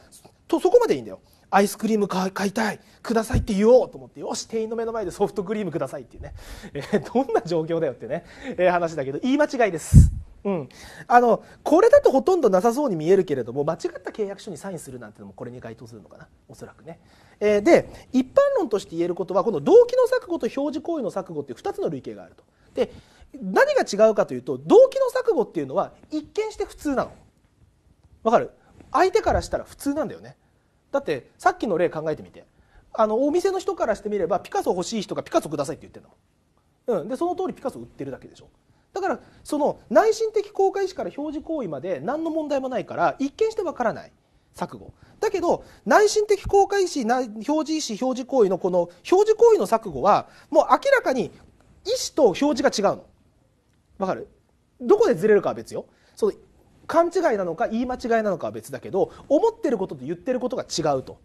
とそこまでいいんだよアイスクリーム買いたいくださいって言おうと思ってよし店員の目の前でソフトクリームくださいっていうね、えー、どんな状況だよってね、えー、話だけど言い間違いですうん、あのこれだとほとんどなさそうに見えるけれども間違った契約書にサインするなんてのもこれに該当するのかなおそらくね、えー、で一般論として言えることはこの動機の錯誤と表示行為の錯誤っていう2つの類型があるとで何が違うかというと動機の錯誤っていうのは一見して普通なのわかる相手からしたら普通なんだよねだってさっきの例考えてみてあのお店の人からしてみればピカソ欲しい人がピカソくださいって言ってるの、うん、でその通りピカソ売ってるだけでしょだからその内心的公開意思から表示行為まで何の問題もないから一見してわからない錯誤だけど内心的公開意思表示意思表示行為のこの表示行為の錯誤はもう明らかに意思と表示が違うのわかるどこでずれるかは別よその勘違いなのか言い間違いなのかは別だけど思ってることと言ってることが違うと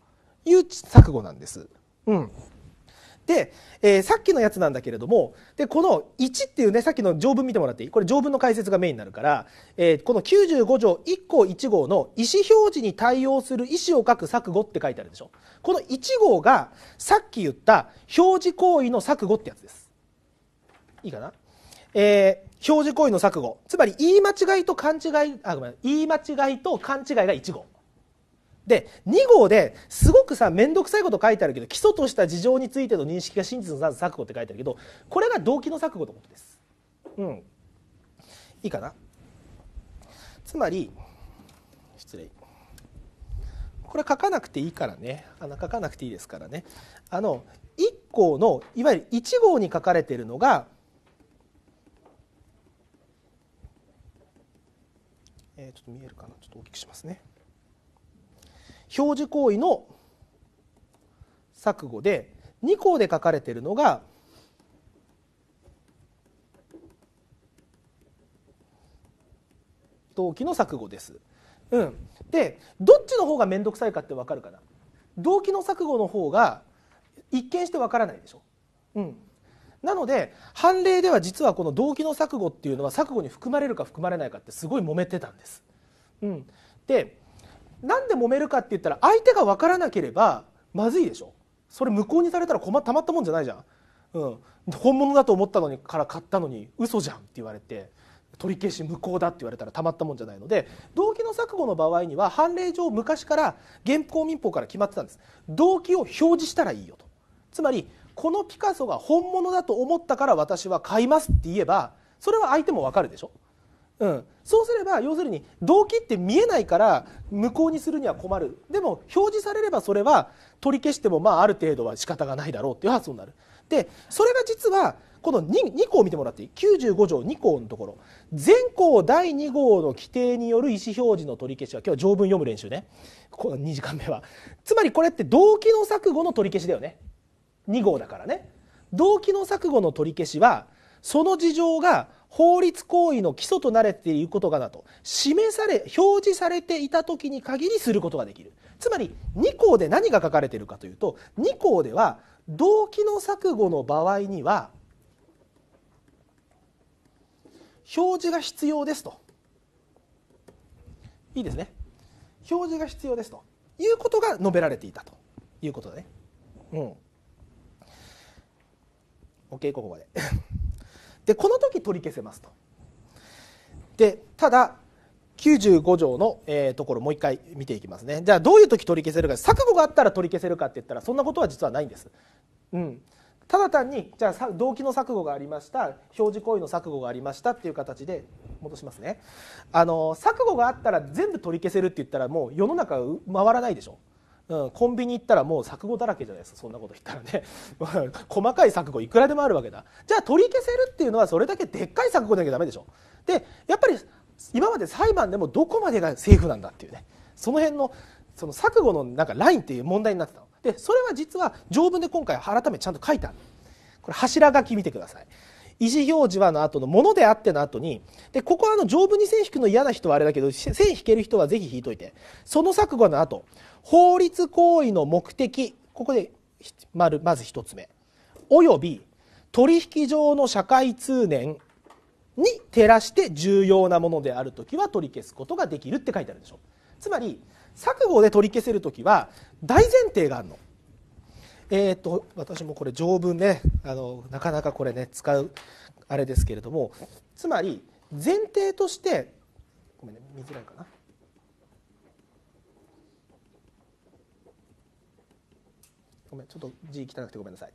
いう錯誤なんです。うんで、えー、さっきのやつなんだけれどもでこの1っていうねさっきの条文見てもらっていいこれ条文の解説がメインになるから、えー、この95条1項1号の意思表示に対応する意思を書く錯誤って書いてあるでしょこの1号がさっき言った表示行為の錯誤ってやつですいいかな、えー、表示行為の錯誤つまり言い間違いと勘違いあごめん言い間違いと勘違いが1号で2号ですごくさ面倒くさいこと書いてあるけど基礎とした事情についての認識が真実の錯誤って書いてあるけどこれが動機の錯誤のことです。うん、いいかなつまり失礼これ書かなくていいからねあの書かなくていいですからねあの1号のいわゆる1号に書かれているのがえー、ちょっと見えるかなちょっと大きくしますね。表示行為の錯誤で2項で書かれているのが動機の錯誤です。うん、でどっちの方が面倒くさいかって分かるかな動機の錯誤の方が一見して分からないでしょ。うん、なので判例では実はこの動機の錯誤っていうのは錯誤に含まれるか含まれないかってすごい揉めてたんです。うん、でなんで揉めるかって言ったら相手が分からなければまずいでしょそれ無効にされたら困たまったもんじゃないじゃん、うん、本物だと思ったのにから買ったのに嘘じゃんって言われて取り消し無効だって言われたらたまったもんじゃないので動機の錯誤の場合には判例上昔から現行民法から決まってたんです動機を表示したらいいよとつまりこのピカソが本物だと思ったから私は買いますって言えばそれは相手も分かるでしょうん、そうすれば要するに動機って見えないから無効にするには困るでも表示されればそれは取り消してもまあある程度は仕方がないだろうっていう発想になるでそれが実はこの 2, 2項を見てもらっていい95条2項のところ全項第2号の規定による意思表示の取り消しは今日は条文読む練習ねこの2時間目はつまりこれって動機の錯誤の取り消しだよね2号だからね動機の錯誤の取り消しはその事情が法律行為の基礎となれていることがなと示され表示されていた時に限りすることができるつまり2項で何が書かれているかというと2項では動機の錯誤の場合には表示が必要ですといいですね表示が必要ですということが述べられていたということでねうん OK ここまででこの時取り消せますと。でただ95条の、えー、ところもう一回見ていきますねじゃあどういう時取り消せるか錯誤があったら取り消せるかって言ったらそんなことは実はないんです。うんただ単にじゃあ動機の錯誤がありました表示行為の錯誤がありましたっていう形で戻しますねあの錯誤があったら全部取り消せるって言ったらもう世の中回らないでしょうん、コンビニ行ったらもう錯誤だらけじゃないですかそんなこと言ったらね 細かい錯誤いくらでもあるわけだじゃあ取り消せるっていうのはそれだけでっかい錯誤でなきゃダメでしょでやっぱり今まで裁判でもどこまでがセーフなんだっていうねその辺のその錯誤のなんかラインっていう問題になってたのでそれは実は条文で今回改めてちゃんと書いてあるこれ柱書き見てください意思表示はの後のものであっての後にでここはあの条文に線引くの嫌な人はあれだけど線引ける人はぜひ引いといてその錯誤の後法律行為の目的ここでまず1つ目および取引上の社会通念に照らして重要なものである時は取り消すことができるって書いてあるでしょつまり錯誤で取り消せる時は大前提があるの。えーと、と私もこれ条文ねあのなかなかこれね使うあれですけれどもつまり前提としてごめんね見づらいかなごめんちょっと字汚くてごめんなさい。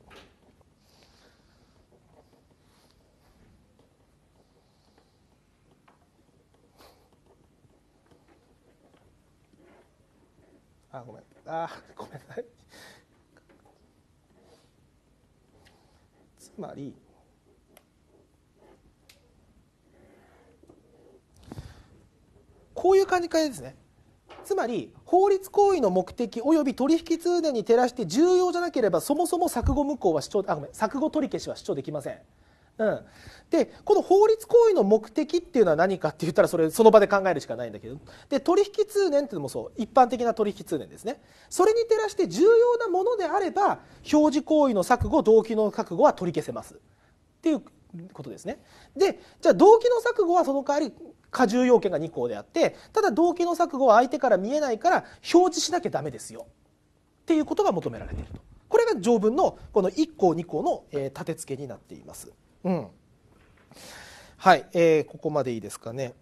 あごめんあごめんなさい。つまりこういう感じですねつまり法律行為の目的及び取引通念に照らして重要じゃなければそもそも錯誤無効は主張あごめん錯誤取り消しは主張できません。うん、でこの法律行為の目的っていうのは何かって言ったらそれその場で考えるしかないんだけどで取引通念っていうのもそう一般的な取引通念ですねそれに照らして重要なものであれば表示行為の錯誤動機の覚悟は取り消せますっていうことですねでじゃあ動機の錯誤はその代わり過重要件が2項であってただ動機の錯誤は相手から見えないから表示しなきゃダメですよっていうことが求められているとこれが条文のこの1項2項の、え立て付けになっています。うん、はい、えー、ここまでいいですかね。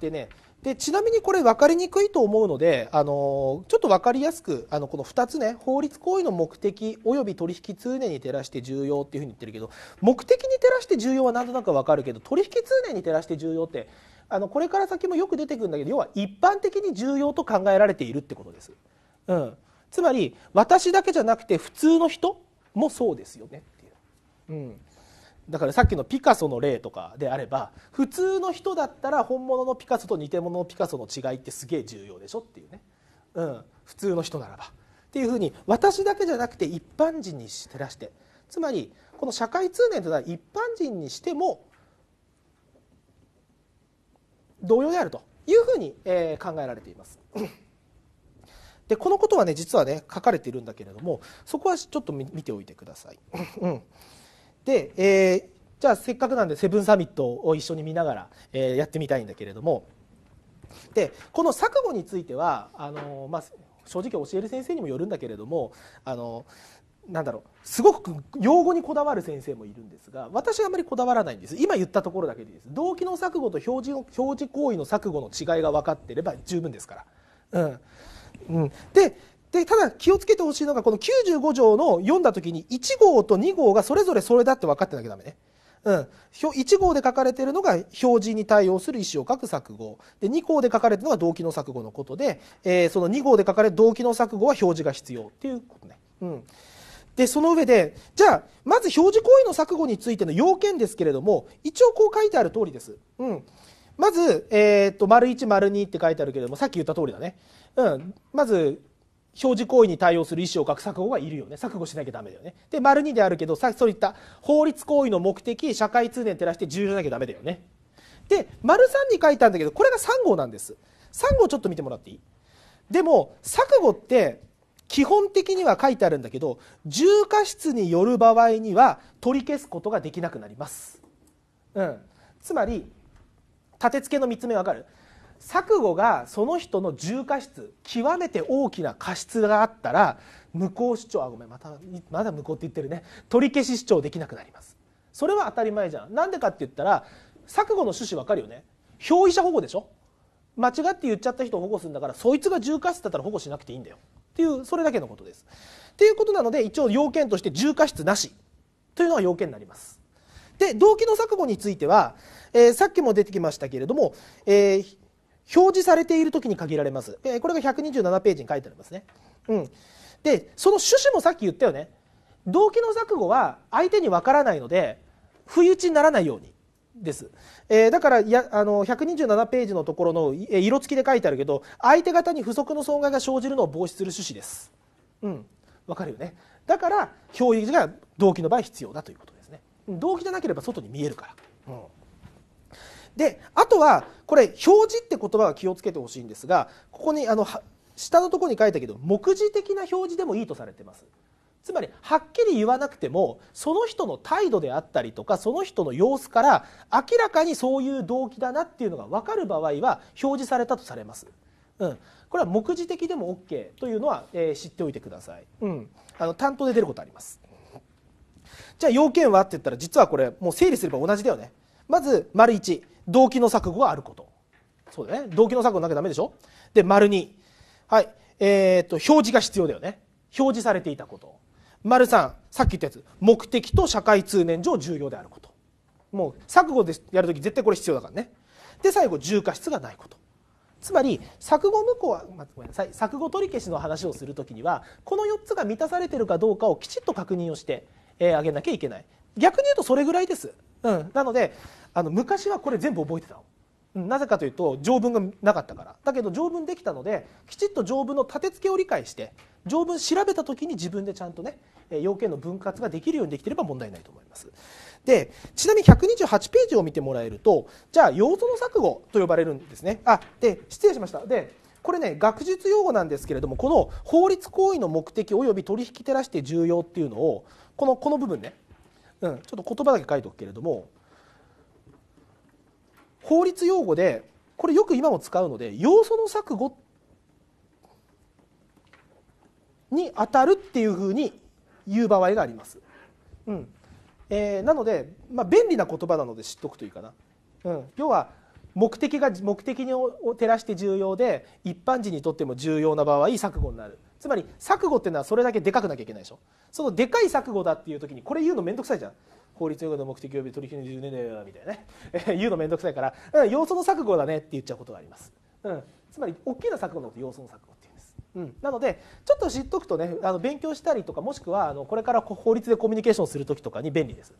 でねでちなみにこれ分かりにくいと思うのであのちょっと分かりやすくあのこの2つね法律行為の目的及び取引通念に照らして重要っていうふうに言ってるけど目的に照らして重要は何となく分かるけど取引通念に照らして重要ってあのこれから先もよく出てくるんだけど要は一般的に重要と考えられているってことです。うん、つまり私だけじゃなくて普通の人もそうですよねっていう。うんだからさっきのピカソの例とかであれば普通の人だったら本物のピカソと似て物のピカソの違いってすげえ重要でしょっていうね、うん、普通の人ならば。っていうふうに私だけじゃなくて一般人に照らしてつまりこの社会通念というのは一般人にしても同様であるというふうに、えー、考えられています。でこのことはね実はね書かれているんだけれどもそこはちょっと見ておいてください。うんで、えー、じゃあせっかくなんでセブンサミットを一緒に見ながら、えー、やってみたいんだけれどもでこの錯誤についてはあの、まあ、正直教える先生にもよるんだけれどもあのなんだろうすごく用語にこだわる先生もいるんですが私はあまりこだわらないんです今言ったところだけでいいです動機の錯誤と表示表示行為の錯誤の違いが分かってれば十分ですから。うんうん、でで、ただ気をつけてほしいのが、この95条の読んだ時に、1号と2号がそれぞれそれだって分かってなきゃダメね。うん。1号で書かれているのが表示に対応する意思を書く作語。で、2項で書かれているのが動機の作語のことで、えー、その2号で書かれる動機の作語は表示が必要ということね。うん。で、その上で、じゃあ、まず表示行為の作語についての要件ですけれども、一応こう書いてある通りです。うん。まず、えー、っと、丸1、丸2って書いてあるけれども、さっき言った通りだね。うん。まず、表示行為に対応する意思を書く錯誤がいるよね錯誤しなきゃダメだよねで丸2であるけどさそういった法律行為の目的社会通念照らして重要なきゃダメだよねで丸3に書いたんだけどこれが3号なんです3号ちょっと見てもらっていいでも錯誤って基本的には書いてあるんだけど重過失による場合には取り消すことができなくなります、うん、つまり立て付けの3つ目わかる錯誤がその人の重過失極めて大きな過失があったら無効主張あごめんまたまだ無効って言ってるね取り消し主張できなくなりますそれは当たり前じゃんなんでかって言ったら錯誤の趣旨わかるよね表意者保護でしょ間違って言っちゃった人を保護するんだからそいつが重過失だったら保護しなくていいんだよっていうそれだけのことですっていうことなので一応要件として重過失なしというのが要件になりますで動機の錯誤については、えー、さっきも出てきましたけれども、えー、表示されている時に限られます。えこれが127ページに書いてありますね。うん、でその趣旨もさっき言ったよね動機の錯誤は相手にわからないので不意打ちにならないようにです、えー、だからやあの127ページのところの色付きで書いてあるけど相手方に不足の損害が生じるのを防止する趣旨です。うん、わかるよねだから表示が動機の場合必要だということですね動機じゃなければ外に見えるから、うん、であとはこれ表示って言葉は気をつけてほしいんですがここにあの下のとこに書いたけど目次的な表示でもいいとされてます。つまりはっきり言わなくてもその人の態度であったりとかその人の様子から明らかにそういう動機だなっていうのが分かる場合は表示されたとされます。うん、これは目次的でも OK というのは、えー、知っておいてください、うん、あの担当で出ることありますじゃあ要件はって言ったら実はこれもう整理すれば同じだよねまず丸1動機の錯誤があることそうだね動機の錯誤なきゃダメでしょで丸2はいえー、っと表示が必要だよね表示されていたこと丸3さっき言ったやつ目的と社会通念上重要であることもう錯誤でやるとき絶対これ必要だからねで最後重過失がないことつまり錯誤無効は、ごめんなさい錯誤取り消しの話をするときにはこの4つが満たされてるかどうかをきちっと確認をしてあ、えー、げなきゃいけない逆に言うとそれぐらいですうん、なのであの昔はこれ全部覚えてたの。なぜかというと条文がなかったからだけど条文できたのできちっと条文の立て付けを理解して条文調べた時に自分でちゃんとね要件の分割ができるようにできてれば問題ないと思いますでちなみに128ページを見てもらえるとじゃあ要素の錯誤と呼ばれるんですねあで失礼しましたでこれね学術用語なんですけれどもこの法律行為の目的及び取引照らして重要っていうのをこのこの部分ねうん、ちょっと言葉だけ書いておくけれども法律用語でこれよく今も使うので要素の錯誤に当たるっていうふうに言う場合があります。うんえー、なので、まあ、便利な言葉なので知っとくというかな。うん、要は目的が目的を照らして重要で一般人にとっても重要な場合錯誤になるつまり錯誤っていうのはそれだけでかくなきゃいけないでしょそのでかい錯誤だっていう時にこれ言うの面倒くさいじゃん法律用語の目的及び取引の10年だみたいなね 言うの面倒くさいから、うん、要素の錯誤だねって言っちゃうことがあります、うん、つまり大きな錯誤のこと要素の錯誤って言うんです、うん、なのでちょっと知っとくとねあの勉強したりとかもしくはあのこれから法律でコミュニケーションする時とかに便利です、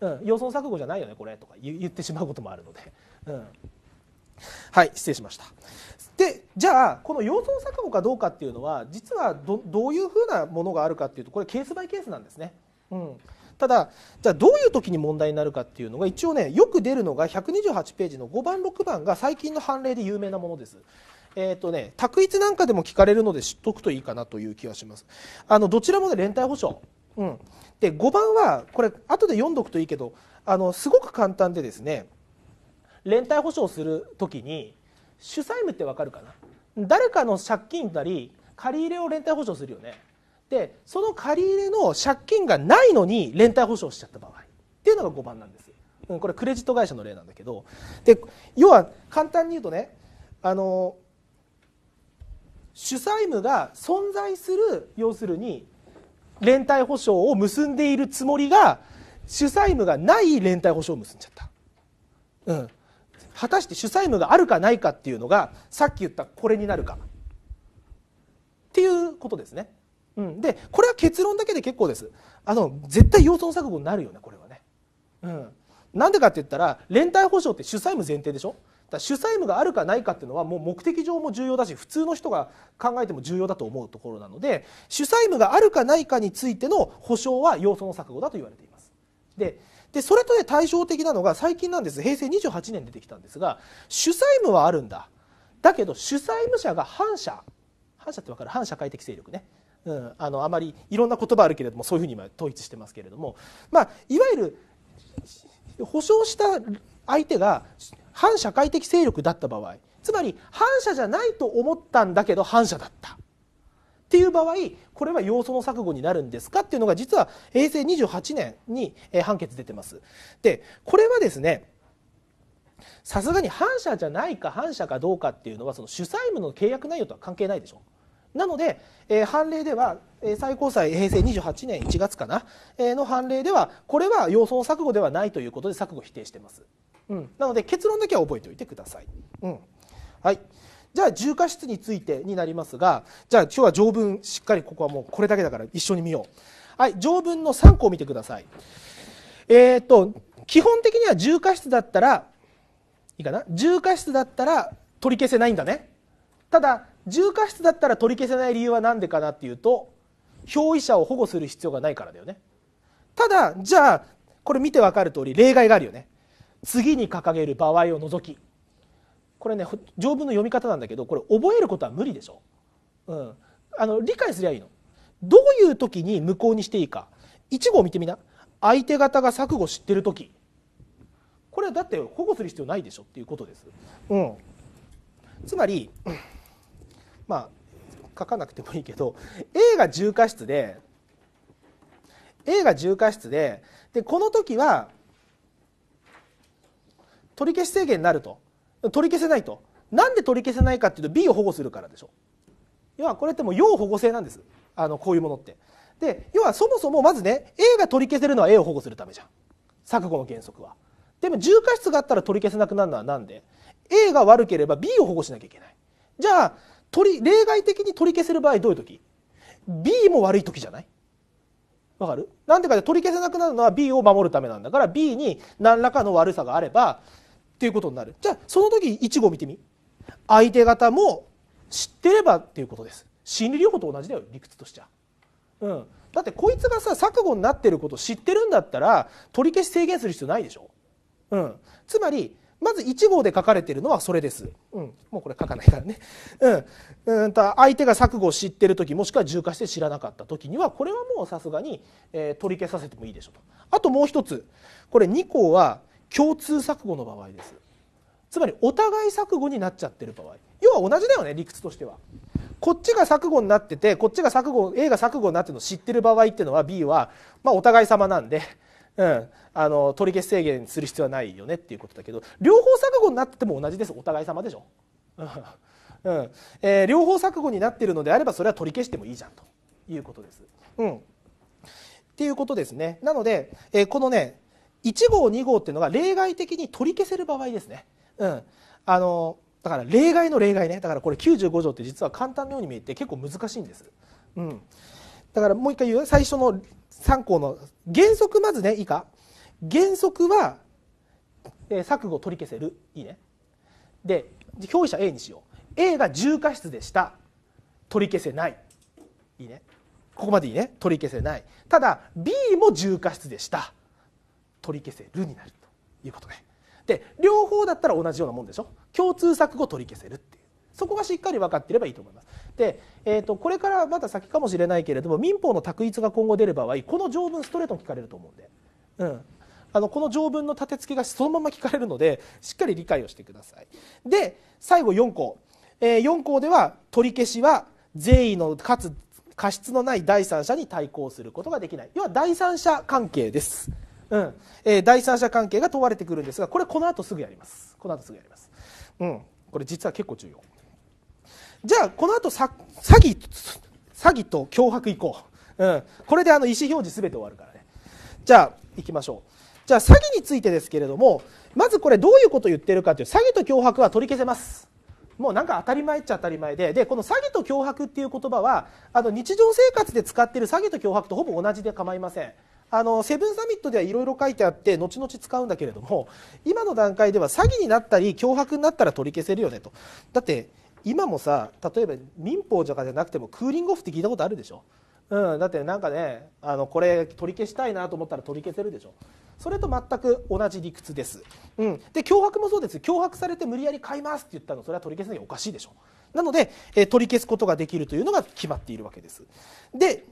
うん、要素の錯誤じゃないよねこれとか言ってしまうこともあるので、うん、はい失礼しましたでじゃあこの要素錯誤かどうかっていうのは実はどどういうふうなものがあるかっていうとこれケースバイケースなんですね。うん、ただじゃあどういう時に問題になるかっていうのが一応ねよく出るのが128ページの5番6番が最近の判例で有名なものです。えーとね、択一なんかでも聞かれるので知っとくといいかなという気がします。あのどちらも、ね、連帯保証、うん、で5番はこれ後で読んどくといいけどあのすごく簡単でですね連帯保証する時に主債務ってわかるかな誰かの借金なり借り入れを連帯保証するよねでその借り入れの借金がないのに連帯保証しちゃった場合っていうのが5番なんですよ、うん、これクレジット会社の例なんだけどで要は簡単に言うとねあの主債務が存在する要するに連帯保証を結んでいるつもりが主債務がない連帯保証を結んじゃった、うん、果たして主催のがあるかないかっていうのがさっき言ったこれになるかっていうことですね。うん、でこれは結論だけで結構です。あの絶対要の錯誤になるよねこれはね。うん、なんでかって言ったら連帯保証って主債務前提でしょだ主債務があるかないかっていうのはもう目的上も重要だし普通の人が考えても重要だと思うところなので主債務があるかないかについての保証は要素の錯誤だと言われています。ででそれとね対照的なのが最近なんです平成28年出てきたんですが主債務はあるんだだけど主債務者が反社反社って分かる反社会的勢力ねうん、あのあまりいろんな言葉あるけれどもそういうふうに今統一してますけれども、まあ、いわゆる保証した相手が反社会的勢力だった場合つまり反社じゃないと思ったんだけど反社だったっていう場合これは要素の錯誤になるんですかっていうのが実は平成28年に判決出てます。でこれはですねさすがに反社じゃないか反社かどうかっていうのはその主催務の契約内容とは関係ないでしょ。なので、えー、判例では、えー、最高裁平成28年1月かな、えー、の判例ではこれは要素の錯誤ではないということで錯誤否定してます、うん、なので結論だけは覚えておいてください、うん、はいじゃあ重過失についてになりますがじゃあ今日は条文しっかりここはもうこれだけだから一緒に見ようはい条文の3項を見てくださいえっ、と基本的には重過失だったらいいかな重過失だったら取り消せないんだねただ重過失だったら取り消せない理由は何でかなっていうと表意者を保護する必要がないからだよねただじゃあこれ見て分かる通り例外があるよね次に掲げる場合を除きこれね条文の読み方なんだけどこれ覚えることは無理でしょ、うん、あの理解すりゃいいのどういう時に無効にしていいか1号見てみな相手方が錯誤知ってる時これはだって保護する必要ないでしょっていうことです、うん、つまりまあ書かなくてもいいけど A が重過失で A が重過失ででこの時は取り消し制限になると取り消せないとなんで取り消せないかっていうと B を保護するからでしょ要はこれってもう要保護性なんですあのこういうものってで要はそもそもまずね A が取り消せるのは A を保護するためじゃん錯誤の原則はでも重過失があったら取り消せなくなるのは何で A が悪ければ B を保護しなきゃいけないじゃあ取り例外的に取り消せる場合どういう時 B も悪い時じゃないわかるなんでかて取り消せなくなるのは B を守るためなんだから B に何らかの悪さがあればていうことになるじゃあその時1号見てみ相手方も知ってればっていうことです心理療法と同じだよ理屈としちゃう、うん、だってこいつがさ錯誤になってること知ってるんだったら取り消し制限する必要ないでしょ、うん、つまりまず1号で書かれてるのはそれです。うん。もうこれ書かないからね。うん。うんと、相手が錯誤を知ってる時、もしくは重化して知らなかった時には、これはもうさすがに、えー、取り消させてもいいでしょうと。あともう一つ。これ2項は、共通錯誤の場合ですつまりお互い錯誤になっちゃってる場合要は同じだよね理屈としてはこっちが錯誤になっててこっちが錯誤 A が錯誤になってるのを知ってる場合っていうのは B は、まあ、お互い様なんで、うん、あの取り消し制限する必要はないよねっていうことだけど両方錯誤になってても同じですお互い様でしょ、うんえー、両方錯誤になってるのであればそれは取り消してもいいじゃんということです。うんっていうことですね。なので、えー、このね、1号2号っていうのが例外的に取り消せる場合ですね。うん、あのだから例外の例外ねだからこれ95条って実は簡単なように見えて結構難しいんです。うん、だからもう一回言う最初の3項の原則まずねいいか原則は、えー、錯誤取り消せるいいねで表者 A にしよう A が重過失でした取り消せないいいねここまでいいね取り消せないただ B も重過失でした取り消せるになるということでで両方だったら同じようなもんでしょ共通錯誤取り消せるっていうそこがしっかり分かっていればいいと思いますで、えーと、とこれからまた先かもしれないけれども民法の択一が今後出る場合この条文ストレートに聞かれると思うんで、うん、あのこの条文の立て付けがそのまま聞かれるのでしっかり理解をしてくださいで最後4項、えー、4項では取り消しは善意のかつ過失のない第三者に対抗することができない要は第三者関係ですうん、えー、第三者関係が問われてくるんですがこれこの後すぐやりますこの後すぐやります、うん、これ実は結構重要じゃあこの後詐欺詐欺と脅迫いこう、うん、これであの意思表示すべて終わるからねじゃあいきましょうじゃあ詐欺についてですけれどもまずこれどういうことを言ってるかという詐欺と脅迫は取り消せますもうなんか当たり前っちゃ当たり前ででこの詐欺と脅迫っていう言葉はあの日常生活で使っている詐欺と脅迫とほぼ同じで構いませんあのセブンサミットではいろいろ書いてあって後々使うんだけれども今の段階では詐欺になったり脅迫になったら取り消せるよねとだって今もさ例えば民法とかじゃなくてもクーリングオフって聞いたことあるでしょ、うん、だってなんかねあのこれ取り消したいなと思ったら取り消せるでしょそれと全く同じ理屈です、うん、で脅迫もそうです脅迫されて無理やり買いますって言ったのそれは取り消すにおかしいでしょなので、え取り消すことができるというのが決まっているわけです。で、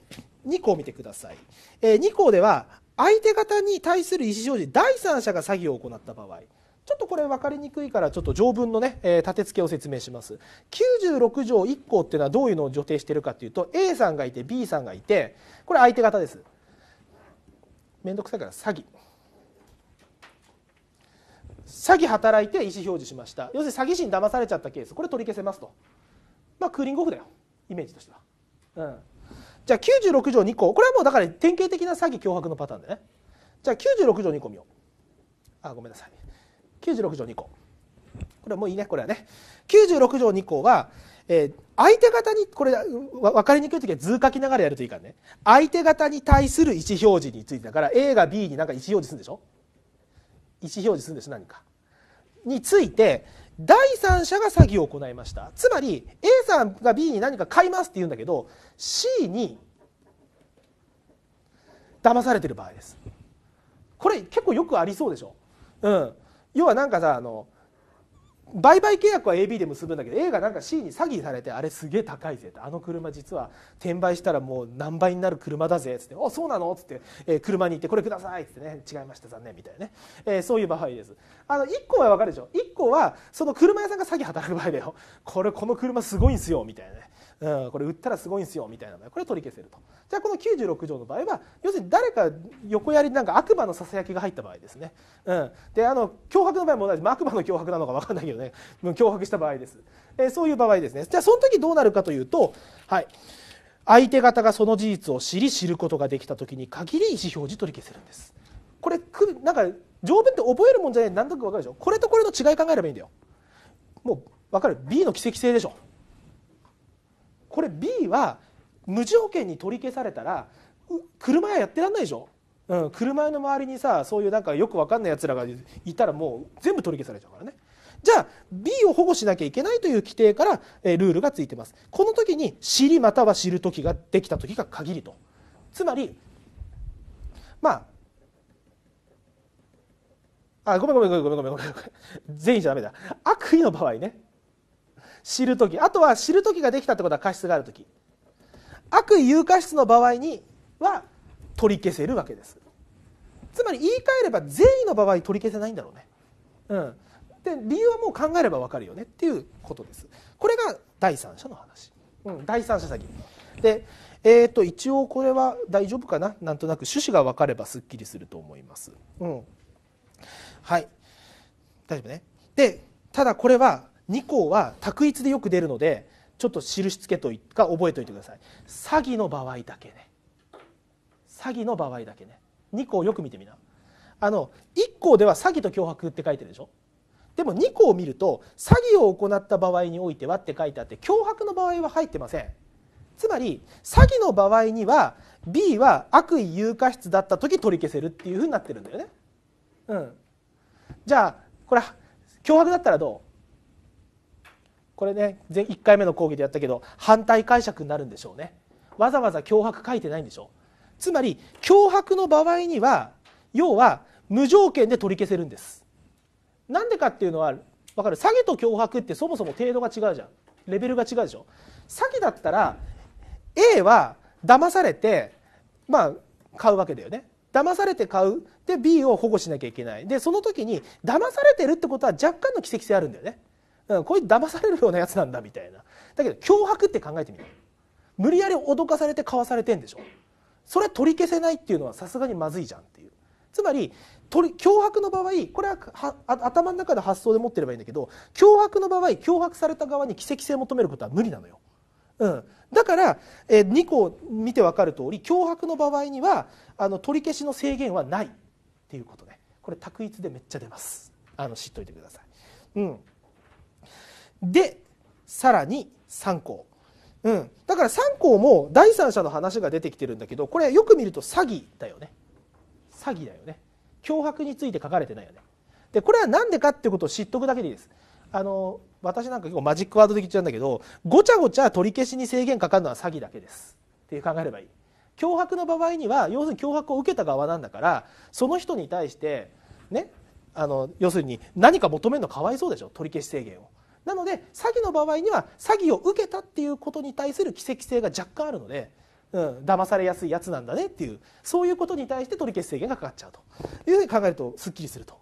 2項を見てください。え2項では、相手方に対する意思表示、第三者が詐欺を行った場合、ちょっとこれ分かりにくいからちょっと条文のね、えー、立て付けを説明します96条1項っていうのはどういうのを除定しているかっていうと A さんがいて B さんがいてこれ相手方です面倒くさいから詐欺詐欺働いて意思表示しました要するに詐欺師に騙されちゃったケースこれ取り消せますとまあクーリングオフだよイメージとしてはうんじゃあ96条2項これはもうだから典型的な詐欺脅迫のパターンでねじゃあ96条2項見ようあごめんなさい96条2項これはもういいねこれはね96条2項は、えー、相手方にこれ分かりにくい時は図書きながらやるといいからね相手方に対する意思表示についてだから A が B になんか意思表示するんでしょ意思表示するんです何かについて第三者が詐欺を行いましたつまり A さんが B に何か買いますって言うんだけど C に騙されてる場合ですこれ結構よくありそうでしょうん要はなんかさあの売買契約は AB で結ぶんだけど A がなんか C に詐欺されてあれすげえ高いぜってあの車実は転売したらもう何倍になる車だぜっつって「あそうなの?」っつって、えー、車に行って「これください」っつってね「違いました残念」みたいなね、えー、そういう場合ですあの1個は分かるでしょ1個はその車屋さんが詐欺働く場合だよこれこの車すごいんすよみたいなねうん、これ売ったらすごいんですよみたいな場合これ取り消せるとじゃあこの96条の場合は要するに誰か横やりなんか悪魔のささやきが入った場合ですね、うん、であの脅迫の場合も同じ、まあ、悪魔の脅迫なのか分かんないけどね脅迫した場合です、えー、そういう場合ですねじゃあその時どうなるかというとはい相手方がその事実を知り知ることができた時に限り意思表示取り消せるんですこれくなんか条文って覚えるもんじゃない何となく分かるでしょこれとこれの違い考えればいいんだよもう分かる B の奇跡性でしょこれ B は無条件に取り消されたら車屋やってらんないでしょ、うん、車屋の周りにさそういうなんかよく分かんないやつらがいたらもう全部取り消されちゃうからねじゃあ B を保護しなきゃいけないという規定から、えルールがついてますこの時に知りまたは知る時ができた時が限りとつまりまああ、ごめんごめんごめんごめんごめんごめん。善 意じゃダメだ。悪意の場合ね。知る時あとは知る時ができたってことは過失がある時悪意有過失の場合には取り消せるわけですつまり言い換えれば善意の場合取り消せないんだろうねうんで理由はもう考えれば分かるよねっていうことですこれが第三者の話、うん、第三者詐欺でえーと一応これは大丈夫かななんとなく趣旨が分かればすっきりすると思います、うん、はい大丈夫ねでただこれは2項は択一でよく出るのでちょっと印つけといか覚えておいてください詐欺の場合だけね詐欺の場合だけね2項よく見てみなあの1項では詐欺と脅迫って書いてるでしょでも2項を見ると詐欺を行った場合においてはって書いてあって脅迫の場合は入ってませんつまり詐欺の場合には B は悪意有価質だった時取り消せるっていうふうになってるんだよねうんじゃあこれ脅迫だったらどうこれね1回目の講義でやったけど反対解釈になるんでしょうねわざわざ脅迫書いてないんでしょつまり脅迫の場合には要は無条件で取り消せるんですなんでかっていうのは分かる詐欺と脅迫ってそもそも程度が違うじゃんレベルが違うでしょ詐欺だったら A は騙されてまあ買うわけだよね騙されて買うで B を保護しなきゃいけないでその時に騙されてるってことは若干の奇跡性あるんだよねうん、こいつ騙されるようなやつなんだみたいなだけど脅迫って考えてみる無理やり脅かされて買わされてんでしょそれ取り消せないっていうのはさすがにまずいじゃんっていうつまり脅迫の場合これは頭の中で発想で持ってればいいんだけど脅迫の場合脅迫された側に奇跡性を求めることは無理なのよ。うん、だから、えー、2個見て分かる通り脅迫の場合にはあの取り消しの制限はないっていうことねこれ択一でめっちゃ出ますあの知っといてください。うんでさらに3項、うん、だから3項も第三者の話が出てきてるんだけどこれよく見ると詐欺だよね詐欺だよね脅迫について書かれてないよねでこれは何でかってことを知っとくだけでいいですあの私なんか結構マジックワードで言っちゃうんだけどごちゃごちゃ取り消しに制限かかるのは詐欺だけですっていう考えればいい脅迫の場合には要するに脅迫を受けた側なんだからその人に対してねあの要するに何か求めるのかわいそうでしょ取り消し制限をなので詐欺の場合には詐欺を受けたっていうことに対する奇跡性が若干あるので。うん、騙されやすいやつなんだねっていうそういうことに対して取り消し制限がかかっちゃうというふうに考えるとすっきりすると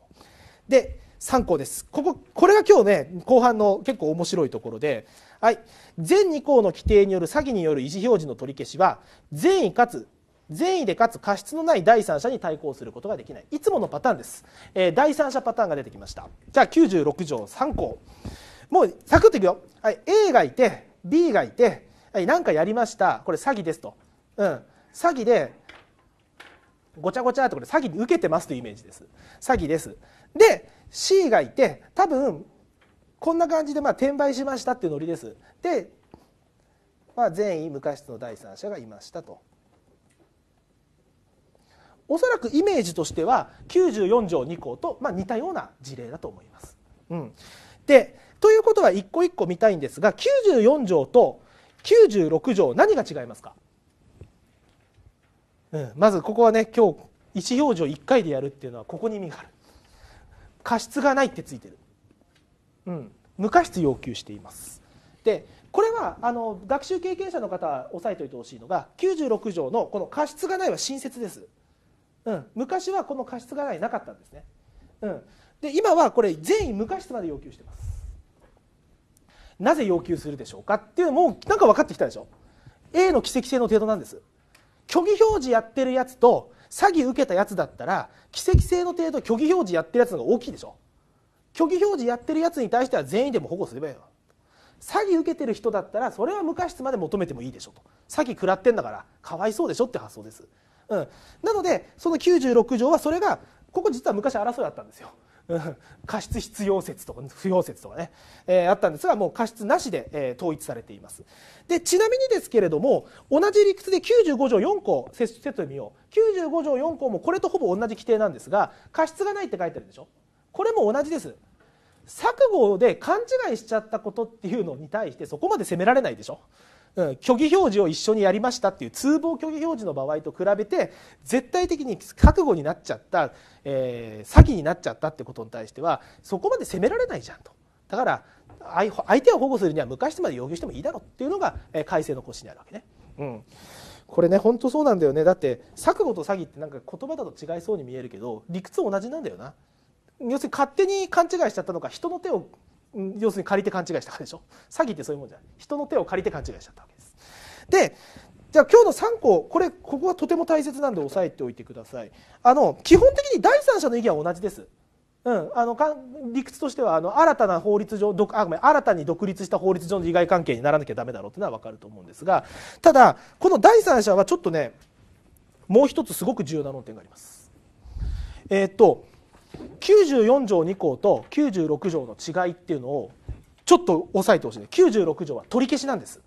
で3項ですこここれが今日ね後半の結構面白いところで、はい、全2項の規定による詐欺による意思表示の取り消しは善意かつ善意でかつ過失のない第三者に対抗することができないいつものパターンです、えー、第三者パターンが出てきましたじゃあ96条3項もうサクッといくよ、はい、A がいて B がいて何、はい、かやりましたこれ詐欺ですと、うん、詐欺でごちゃごちゃってこれ詐欺に受けてますというイメージです詐欺ですで C がいて多分こんな感じでまあ転売しましたっていうノリですで、まあ、善意無過失の第三者がいましたとおそらくイメージとしては94条2項とまあ似たような事例だと思います、うん、でということは一個一個見たいんですが94条と96条何が違いますか、うん、まずここはね今日思表を1回でやるっていうのはここに意味がある過失がないってついてる、うん、無過失要求していますでこれはあの学習経験者の方は押さえておいてほしいのが96条のこの過失がないは新設です、うん、昔はこの過失がないなかったんですね、うん、で今はこれ善意無過失まで要求してますなぜ要求するでしょうかっていうのもなんか分かってきたでしょ A の奇跡性の程度なんです虚偽表示やってるやつと詐欺受けたやつだったら奇跡性の程度虚偽表示やってるやつの方が大きいでしょ虚偽表示やってるやつに対しては善意でも保護すればいいよ詐欺受けてる人だったらそれは無過失まで求めてもいいでしょと詐欺食らってんだからかわいそうでしょって発想です、うん、なのでその96条はそれがここ実は昔争いあったんですよ 過失必要説とか不要説とかね、えー、あったんですがもう過失なしで、えー、統一されていますでちなみにですけれども同じ理屈で95条4項説明を見よう95条4項もこれとほぼ同じ規定なんですが過失がないって書いてあるでしょこれも同じです錯誤で勘違いしちゃったことっていうのに対してそこまで責められないでしょうん、虚偽表示を一緒にやりましたっていう通報虚偽表示の場合と比べて絶対的に覚悟になっちゃった、えー、詐欺になっちゃったってことに対してはそこまで責められないじゃんと。だから相手を保護するには昔まで要求してもいいだろうっていうのが改正の腰にあるわけね。うんこれね本当そうなんだよねだって錯誤と詐欺ってなんか言葉だと違いそうに見えるけど理屈同じなんだよな要するに勝手に勘違いしちゃったのか人の手を要するに借りて勘違いしたからでしょ詐欺ってそういうもんじゃない人の手を借りて勘違いしちゃったわけですでじゃあ今日の3項これここはとても大切なんで押さえておいてくださいあの基本的に第三者の意見は同じですうん、あの理屈としてはあの新たな法律上あごめん新たに独立した法律上の利害関係にならなきゃダメだろうっていうのは分かると思うんですがただこの第三者はちょっとねもう一つすごく重要な論点があります。えー、っと94条2項と96条の違いっていうのをちょっと押さえてほしいね96条は取り消しなんです。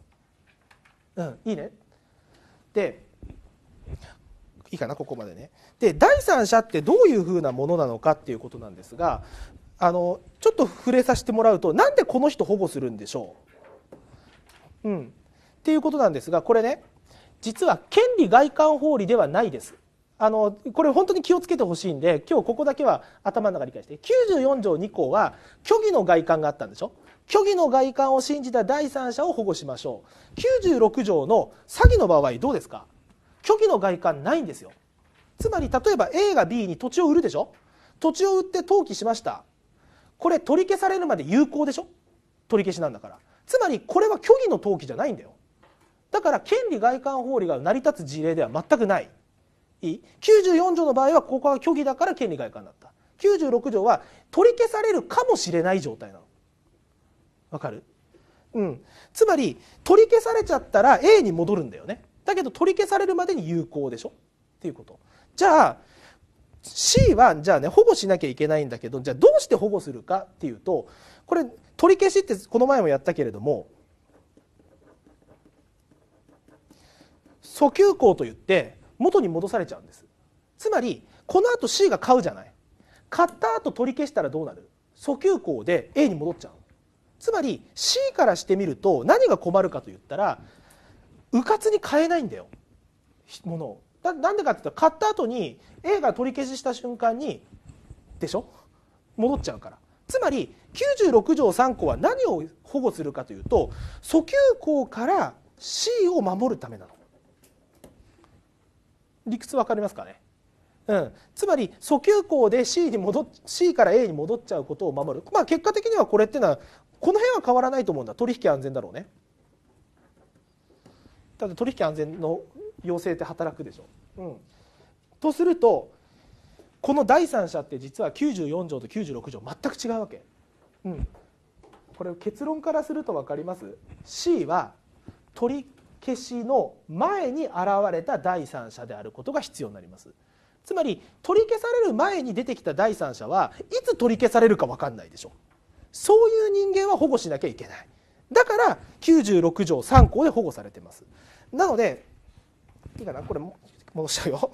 うん、いいねでいいかなここまでね。で第三者ってどういうふうなものなのかっていうことなんですがあのちょっと触れさせてもらうとなんでこの人保護するんでしょう、うん、っていうことなんですがこれね実は権利外観法理ではないです。あのこれ本当に気をつけてほしいんで今日ここだけは頭の中理解して94条2項は虚偽の外観があったんでしょ虚偽の外観を信じた第三者を保護しましょう96条の詐欺の場合どうですか虚偽の外観ないんですよつまり例えば A が B に土地を売るでしょ土地を売って登記しましたこれ取り消されるまで有効でしょ取り消しなんだからつまりこれは虚偽の登記じゃないんだよだから権利外観法理が成り立つ事例では全くないいい94条の場合はここは虚偽だから権利外観だった96条は取り消されるかもしれない状態なのわかるうん、つまり取り消されちゃったら A に戻るんだよねだけど取り消されるまでに有効でしょっていうことじゃあ C はじゃあね保護しなきゃいけないんだけどじゃあどうして保護するかっていうとこれ取り消しってこの前もやったけれども訴求項といって元に戻されちゃうんですつまりこのあと C が買うじゃない買った後取り消したらどうなる訴求項で A に戻っちゃうつまり C からしてみると何が困るかと言ったら迂闊に買えないんだよものだなんでかって言ったら買った後に A が取り消しした瞬間にでしょ戻っちゃうからつまり96条3項は何を保護するかというと訴求項から C を守るためなの理屈わかりますかね、うん、つまり訴求項で C, に戻っ C から A に戻っちゃうことを守る、まあ、結果的にはこれっていうのはこの辺は変わらないと思うんだ取引安全だろうね。ただ取引安全の要請って働くでしょ。うん、とするとこの第三者って実は94条と96条全く違うわけ。うん、これ結論からすると分かります C は取消しの前に現れた第三者であることが必要になりますつまり取り消される前に出てきた第三者はいつ取り消されるか分かんないでしょそういう人間は保護しなきゃいけないだから96条3項で保護されてますなのでいいかなこれ戻しちゃうよ、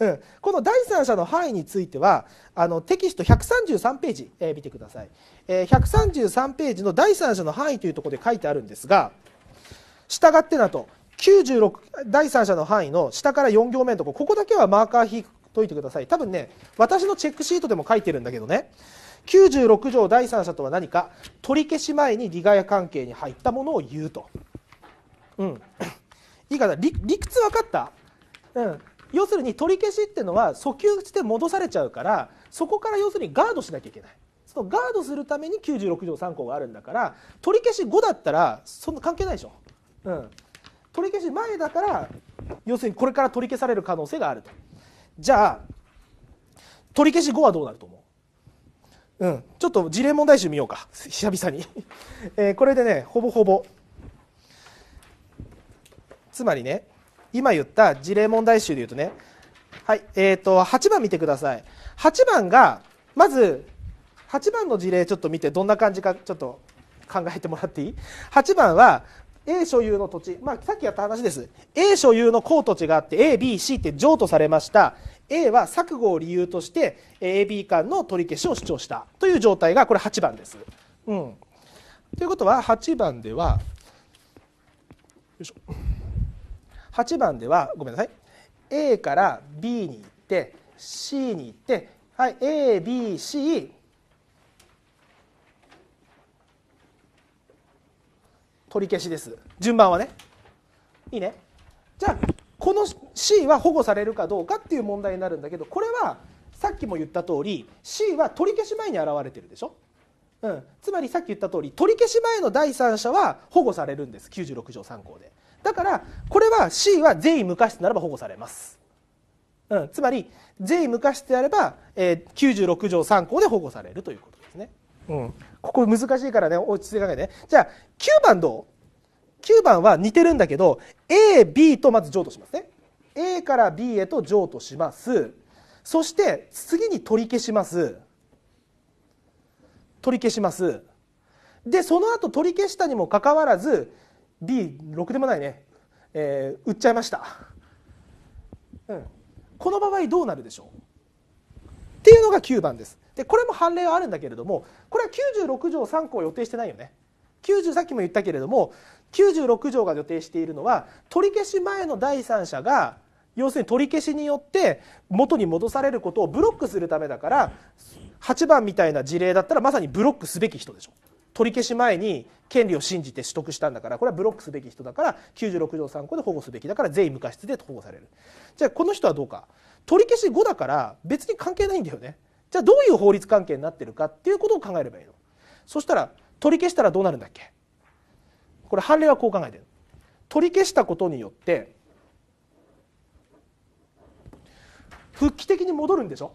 うん、この第三者の範囲についてはあのテキスト133ページ、えー、見てください、えー、133ページの第三者の範囲というところで書いてあるんですががってだと96第三者の範囲の下から4行目のとこここだけはマーカー引といてください多分ね私のチェックシートでも書いてるんだけどね96条第三者とは何か取り消し前に利害関係に入ったものを言うと、うん、いいかな理屈分かった、うん、要するに取り消しっていうのは訴求して戻されちゃうからそこから要するにガードしなきゃいけないそのガードするために96条3項があるんだから取り消し5だったらそんな関係ないでしょうん、取り消し前だから要するにこれから取り消される可能性があるとじゃあ取り消し後はどうなると思ううん、ちょっと事例問題集見ようか久々に、えー、これでねほぼほぼつまりね今言った事例問題集で言うとねはいえーと、8番見てください8番がまず8番の事例ちょっと見てどんな感じかちょっと考えてもらっていい ?8 番は A 所有の土地、まあ、さっきやった話です A 所有の高土地があって ABC って譲渡されました A は錯誤を理由として AB 間の取り消しを主張したという状態がこれ8番です。うん、ということは8番ではよ8番ではごめんなさい A から B に行って C に行ってはい ABC 取り消しです順番はねいいねじゃあこの C は保護されるかどうかっていう問題になるんだけどこれはさっきも言った通り C は取り消し前に現れてるでしょ、うん、つまりさっき言った通り取り消し前の第三者は保護されるんです96条3項でだからこれは C は善意無過失ならば保護されます、うん、つまり善意無過失であれば、えー、96条3項で保護されるということですね、うん、ここ難しいからね落ち着いてかけて、ね、じゃあ9番どう ?9 番は似てるんだけど AB とまず譲渡しますね A から B へと譲渡しますそして次に取り消します取り消しますでその後取り消したにもかかわらず B6 でもないね、えー、売っちゃいました、うん、この場合どうなるでしょうっていうのが9番ですでこれも判例はあるんだけれどもこれは96条3項予定してないよね。90さっきも言ったけれども96条が予定しているのは取り消し前の第三者が要するに取り消しによって元に戻されることをブロックするためだから8番みたいな事例だったらまさにブロックすべき人でしょ。取り消し前に権利を信じて取得したんだからこれはブロックすべき人だから96条3項で保護すべきだから全員無過失で保護されるじゃあこの人はどうか取り消し5だから別に関係ないんだよねじゃあどういう法律関係になってるかっていうことを考えればいいのそしたら取り消したらどうなるんだっけこれ判例はこう考えてる取り消したことによって復帰的に戻るんでしょ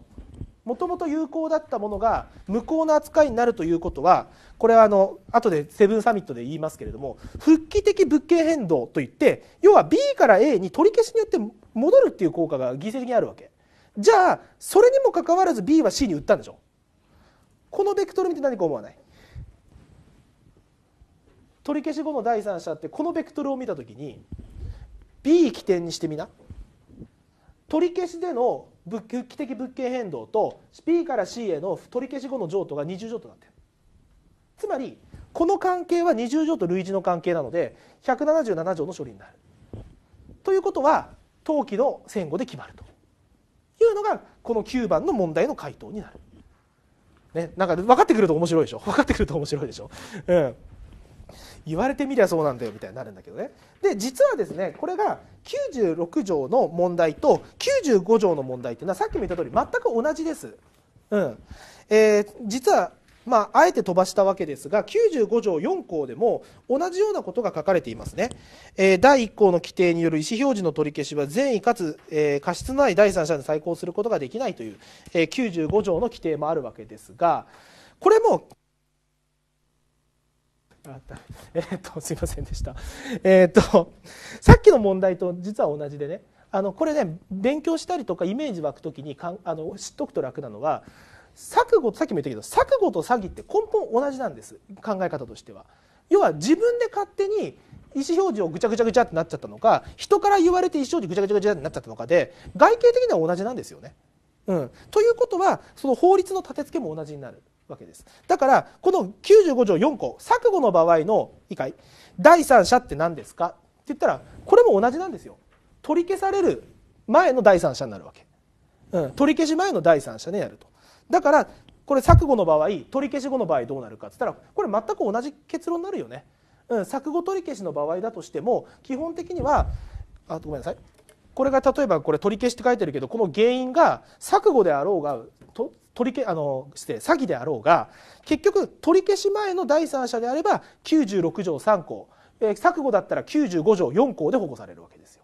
もともと有効だったものが無効な扱いになるということはこれはあの後でセブンサミットで言いますけれども復帰的物件変動といって要は B から A に取り消しによって戻るっていう効果が犠牲的にあるわけじゃあそれにもかかわらず B は C に売ったんでしょこのベクトル見て何か思わない取り消し後の第三者ってこのベクトルを見た時に B 起点にしてみな取り消しでの復機的物件変動と B から C への取り消し後の譲渡が二重譲渡になってるつまりこの関係は二重乗と類似の関係なので177条の処理になる。ということは登記の戦後で決まると。いうのがこの9番の問題の回答になる。ね、なんか分かってくると面白いでしょ 分かってくると面白いでしょ、うん、言われてみりゃそうなんだよみたいになるんだけどねで実はですねこれが96条の問題と95条の問題っていうのはさっきも言った通り全く同じです、うんえー、実はまあ、あえて飛ばしたわけですが95条4項でも同じようなことが書かれていますね、えー、第1項の規定による意思表示の取り消しは善意かつ、えー、過失のない第三者に再考することができないという、えー、95条の規定もあるわけですがこれもえー、っとすいませんでした、えー、っとさっきの問題と実は同じでねあのこれね勉強したりとかイメージ湧く時にかんあの知っとくと楽なのは錯誤とさっきも言ったけど錯誤と詐欺って根本同じなんです考え方としては。要は自分で勝手に意思表示をぐちゃぐちゃぐちゃってなっちゃったのか人から言われて意思表示ぐちゃぐちゃぐちゃってなっちゃったのかで外形的には同じなんですよね。うん、ということはその法律の立て付けも同じになるわけです。だからこの95条4項錯誤の場合の理解第三者って何ですかって言ったらこれも同じなんですよ。取り消される前の第三者になるわけ。うん、取り消し前の第三者になると。だからこれ錯誤の場合取り消し後の場合どうなるかっつったらこれ全く同じ結論になるよね。うん、錯誤取り消しの場合だとしても基本的にはあごめんなさいこれが例えばこれ取り消しって書いてるけどこの原因が錯誤であろうがと取りあの失礼詐欺であろうが結局取り消し前の第三者であれば96条3項、えー、錯誤だったら95条4項で保護されるわけですよ。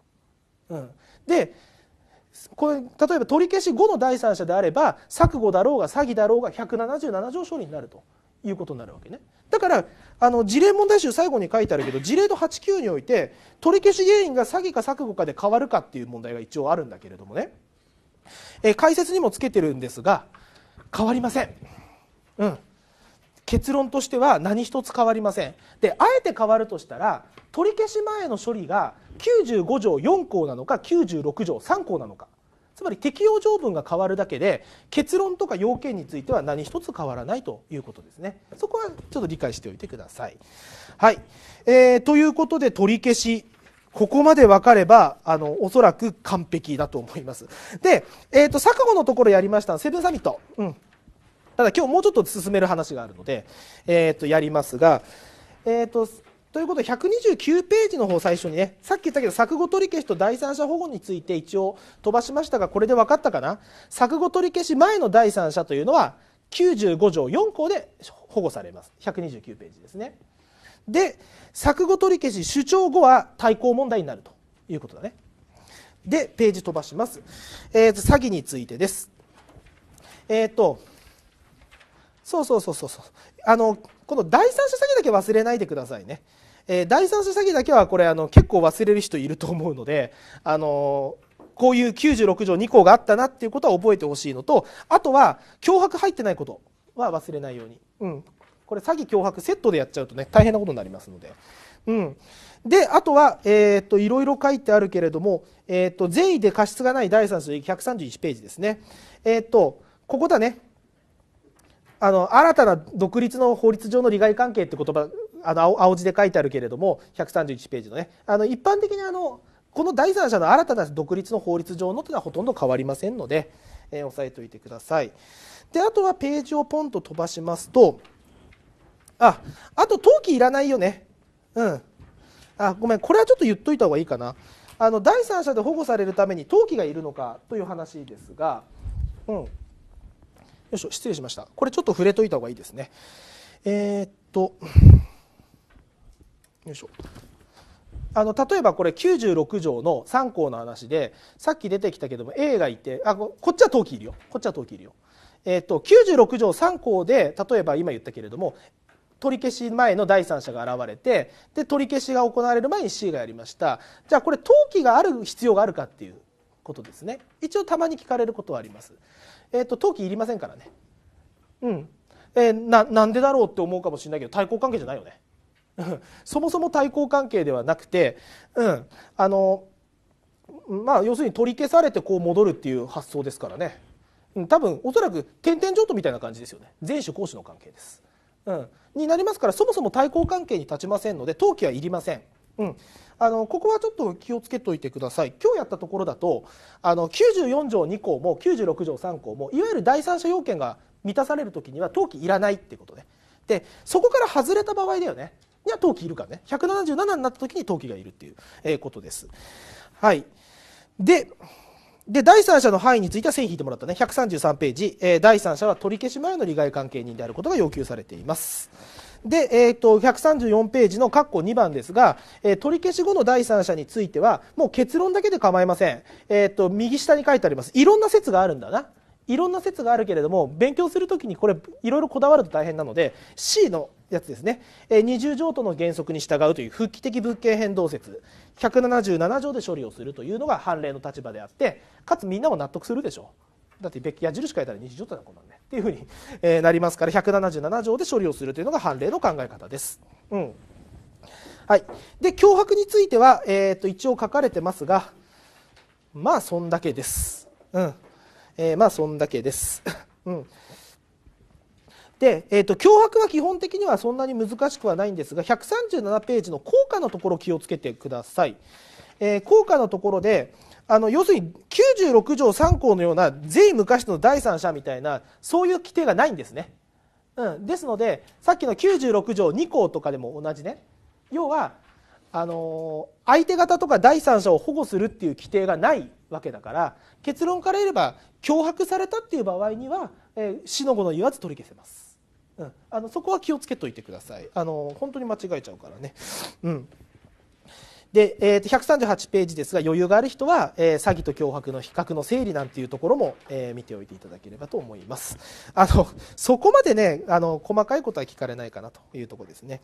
うん、でこれ例えば取り消し後の第三者であれば錯誤だろうが詐欺だろうが177条処理になるということになるわけねだからあの事例問題集最後に書いてあるけど事例と89において取り消し原因が詐欺か錯誤かで変わるかっていう問題が一応あるんだけれどもね、えー、解説にもつけてるんですが変わりません。うん結論としては何一つ変わりませんであえて変わるとしたら取り消し前の処理が95条4項なのか96条3項なのかつまり適用条文が変わるだけで結論とか要件については何一つ変わらないということですねそこはちょっと理解しておいてくださいはい、えー、ということで取り消しここまで分かれば、あの、おそらく完璧だと思います。で、えっ、ー、と、錯誤のところやりましたセブンサミット。うん。ただ今日もうちょっと進める話があるので、えっ、ー、と、やりますが、えっ、ー、と、ということで129ページの方最初にねさっき言ったけど錯誤取り消しと第三者保護について一応飛ばしましたがこれで分かったかな錯誤取り消し前の第三者というのは95条4項で保護されます129ページですねで錯誤取り消し主張後は対抗問題になるということだねでページ飛ばします、えー、詐欺についてですえっ、ー、とそうそうそうそうそうあのこの第三者詐欺だけ忘れないでくださいねえー、第三者詐欺だけはこれあの結構忘れる人いると思うので、あのこういう96条2項があったなっていうことは覚えてほしいのとあとは脅迫入ってないことは忘れないように、うん、これ詐欺脅迫セットでやっちゃうとね大変なことになりますので。うん、であとは、えーと、といろいろ書いてあるけれども、えーと、と善意で過失がない第三者131ページですね、えーとここだねあの新たな独立の法律上の利害関係って言葉あの青青字で書いてあるけれども131ページのねあの一般的にあのこの第三者の新たな独立の法律上のというのはほとんど変わりませんので、えー、押さえておいてください。であとはページをポンと飛ばしますとああと登記いらないよねうんあごめんこれはちょっと言っといた方がいいかなあの第三者で保護されるために登記がいるのかという話ですが、うん、よいしょ失礼しましたこれちょっと触れといた方がいいですねえー、っとよいしょあの例えばこれ96条の3項の話でさっき出てきたけども A がいてあこっちは登記いるよこっちは登記いるよ。えーと、96条3項で例えば今言ったけれども取り消し前の第三者が現れてで取り消しが行われる前に C がやりましたじゃあこれ登記がある必要があるかっていうことですね一応たまに聞かれることはあります、えーと、登記いりませんからねうん、えー、ななんでだろうって思うかもしれないけど対抗関係じゃないよね そもそも対抗関係ではなくて、うん、あのまあ、要するに取り消されてこう戻るっていう発想ですからね、うん、多分おそらく点々譲渡みたいな感じですよね前種後主の関係です、うん、になりますからそもそも対抗関係に立ちませんので登記はいりません、うん、あのここはちょっと気をつけておいてください今日やったところだとあの94条2項も96条3項もいわゆる第三者要件が満たされる時には登記いらないってことでそこから外れた場合だよねには冬季いるかね177になった時に登記がいるっていう、えことです。はい、でで第三者の範囲については線引いてもらったね133ページ、えー、第三者は取り消し前の利害関係人であることが要求されています。で、えーと、134ページの括弧2番ですが、えー、取り消し後の第三者についてはもう結論だけで構いません、えーと、と右下に書いてありますいろんな説があるんだないろんな説があるけれども勉強するときにこれいろいろこだわると大変なので C のやつですね、えー、二重譲渡の原則に従うという復帰的物件変動説177条で処理をするというのが判例の立場であってかつみんなも納得するでしょうだって別矢印書いたら二重譲渡だこんなんねっていうふうに、えー、なりますから177条で処理をするというのが判例の考え方です。うんはい、で脅迫については、えー、と一応書かれてますがまあそんだけです。うんえー、まあそんだけです。うんで、えーと、脅迫は基本的にはそんなに難しくはないんですが137ページの効果のところ気をつけてください、えー、効果のところであの要するに96条3項のような税昔の第三者みたいなそういう規定がないんですね、うん、ですのでさっきの96条2項とかでも同じね要はあのー、相手方とか第三者を保護するっていう規定がないわけだから結論から言えば脅迫されたっていう場合には、えー、死の後の言わず取り消せます。うん、あのそこは気をつけといてくださいあの本当に間違えちゃうからね。うんで、えー、と138ページですが余裕がある人は、えー、詐欺と脅迫の比較の整理なんていうところも、えー、見ておいていただければと思いますあのそこまでねあの細かいことは聞かれないかなというところですね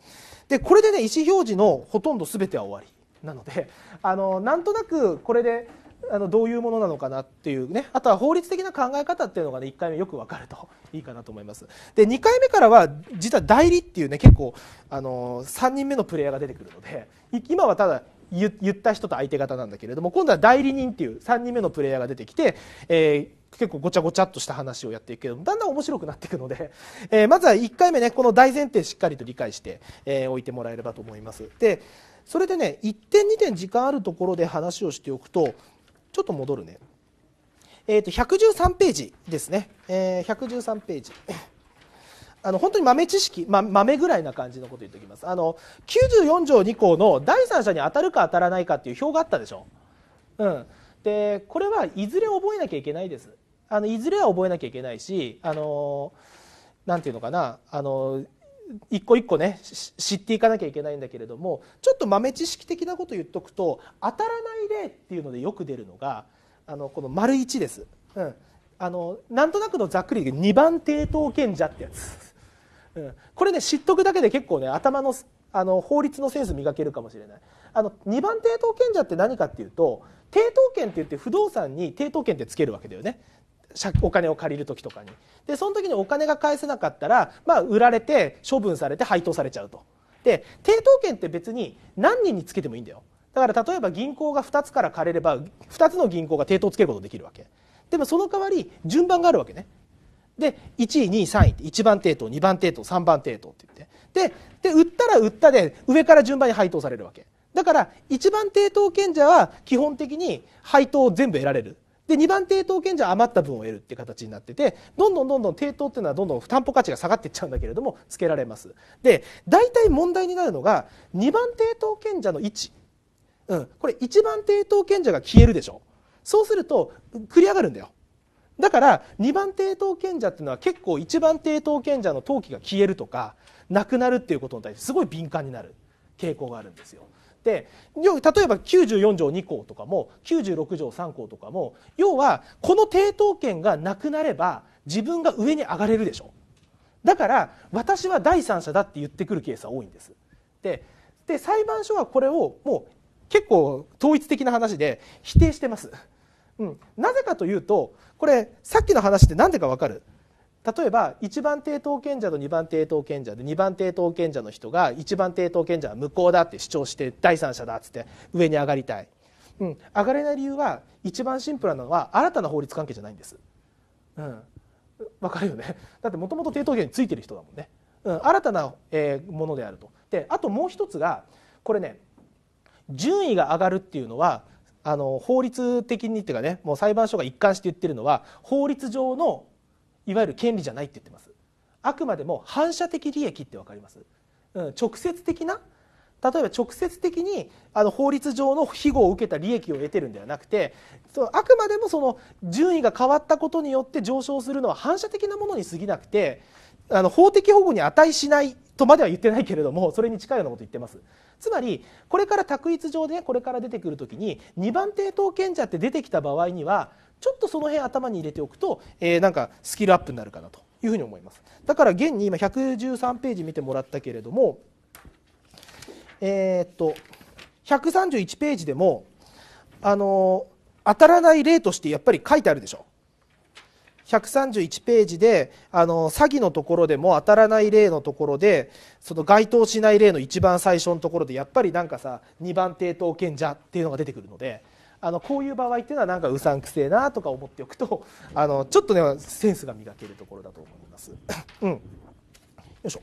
でこれでね意思表示のほとんど全ては終わりなのであのなんとなくこれであのどういうものなのかなっていうねあとは法律的な考え方っていうのがね1回目よく分かると いいかなと思いますで2回目からは実は代理っていうね結構あの3人目のプレイヤーが出てくるので今はただ言った人と相手方なんだけれども今度は代理人っていう3人目のプレイヤーが出てきて、えー結構ごちゃごちゃっとした話をやっていくけどだんだん面白くなっていくので、えー、まずは1回目ねこの大前提しっかりと理解して、えー、おいてもらえればと思います。でそれでね1点2点時間あるところで話をしておくとちょっと戻るね。えっ、ー、と、113ページですね。えー、113ページ。あの本当に豆知識、ま、豆ぐらいな感じのこと言っておきますあの94条2項の第三者に当たるか当たらないかっていう表があったでしょ、うん、でこれはいずれ覚えなきゃいけないですあのいずれは覚えなきゃいけないしあのなんていうのかなあの一個一個ね知っていかなきゃいけないんだけれどもちょっと豆知識的なこと言っとくと当たらない例っていうのでよく出るのがあのこの丸1です、うん、あのなんとなくのざっくりう2番抵当賢者ってやつ、うん、これね知っとくだけで結構ね頭のあの法律のセンス磨けるかもしれないあの2番抵当権者って何かっていうと抵当権って言って不動産に抵当権ってつけるわけだよねお金を借りる時とかにでその時にお金が返せなかったら、まあ、売られて処分されて配当されちゃうとで抵当権って別に何人につけてもいいんだよだから例えば銀行が2つから借りれば2つの銀行が抵当つけることできるわけでもその代わり順番があるわけねで1位2位3位って1番抵当2番抵当3番抵当って言ってでで売ったら売ったで上から順番に配当されるわけだから一番抵当権者は基本的に配当を全部得られるで2番抵当権者は余った分を得るっていう形になっててどんどんどんどん抵当っていうのはどんどん担保価値が下がっていっちゃうんだけれどもつけられますで大体問題になるのが2番抵当権者の位置、うん、これ1番抵当権者が消えるでしょそうすると繰り上がるんだよだから2番抵当権者っていうのは結構1番抵当権者の登記が消えるとかなくなるっていうことに対してすごい敏感になる傾向があるんですよって例えば94条2項とかも96条3項とかも要はこの抵当権がなくなれば自分が上に上がれるでしょだから私は第三者だって言ってくるケースは多いんです。でで裁判所はこれをもう結構統一的な話で否定してます。うん、なぜかというとこれさっきの話って何でか分かる例えば1番抵当賢者と2番抵当賢者で2番抵当賢者の人が1番抵当賢者は無効だって主張して第三者だっつって上に上がりたい、うん、上がれない理由は一番シンプルなのは新たな法律関係じゃないんです、うん、分かるよねだってもともと抵当権についてる人だもんね、うん、新たな、えー、ものであるとであともう一つがこれね順位が上がるっていうのはあの法律的にっていうかねもう裁判所が一貫して言ってるのは法律上のいわゆる権利じゃないって言ってますあくまでも反射的利益って分かります、うん、直接的な例えば直接的にあの法律上の庇護を受けた利益を得てるんではなくてそのあくまでもその順位が変わったことによって上昇するのは反射的なものに過ぎなくてあの法的保護に値しないとまでは言ってないけれどもそれに近いようなこと言ってます。つまりこれから択一上で、これから出てくるときに2番抵当権者って出てきた場合にはちょっとその辺頭に入れておくと、えー、なんかスキルアップになるかなというふうに思いますだから現に今113ページ見てもらったけれどもえー、っと131ページでもあの当たらない例としてやっぱり書いてあるでしょ131ページであの詐欺のところでも当たらない例のところでその該当しない例の一番最初のところでやっぱりなんかさ2番抵当権者っていうのが出てくるのであのこういう場合っていうのはなんかうさんくせえなとか思っておくと あのちょっとねセンスが磨けるところだと思います。うん、よいしょ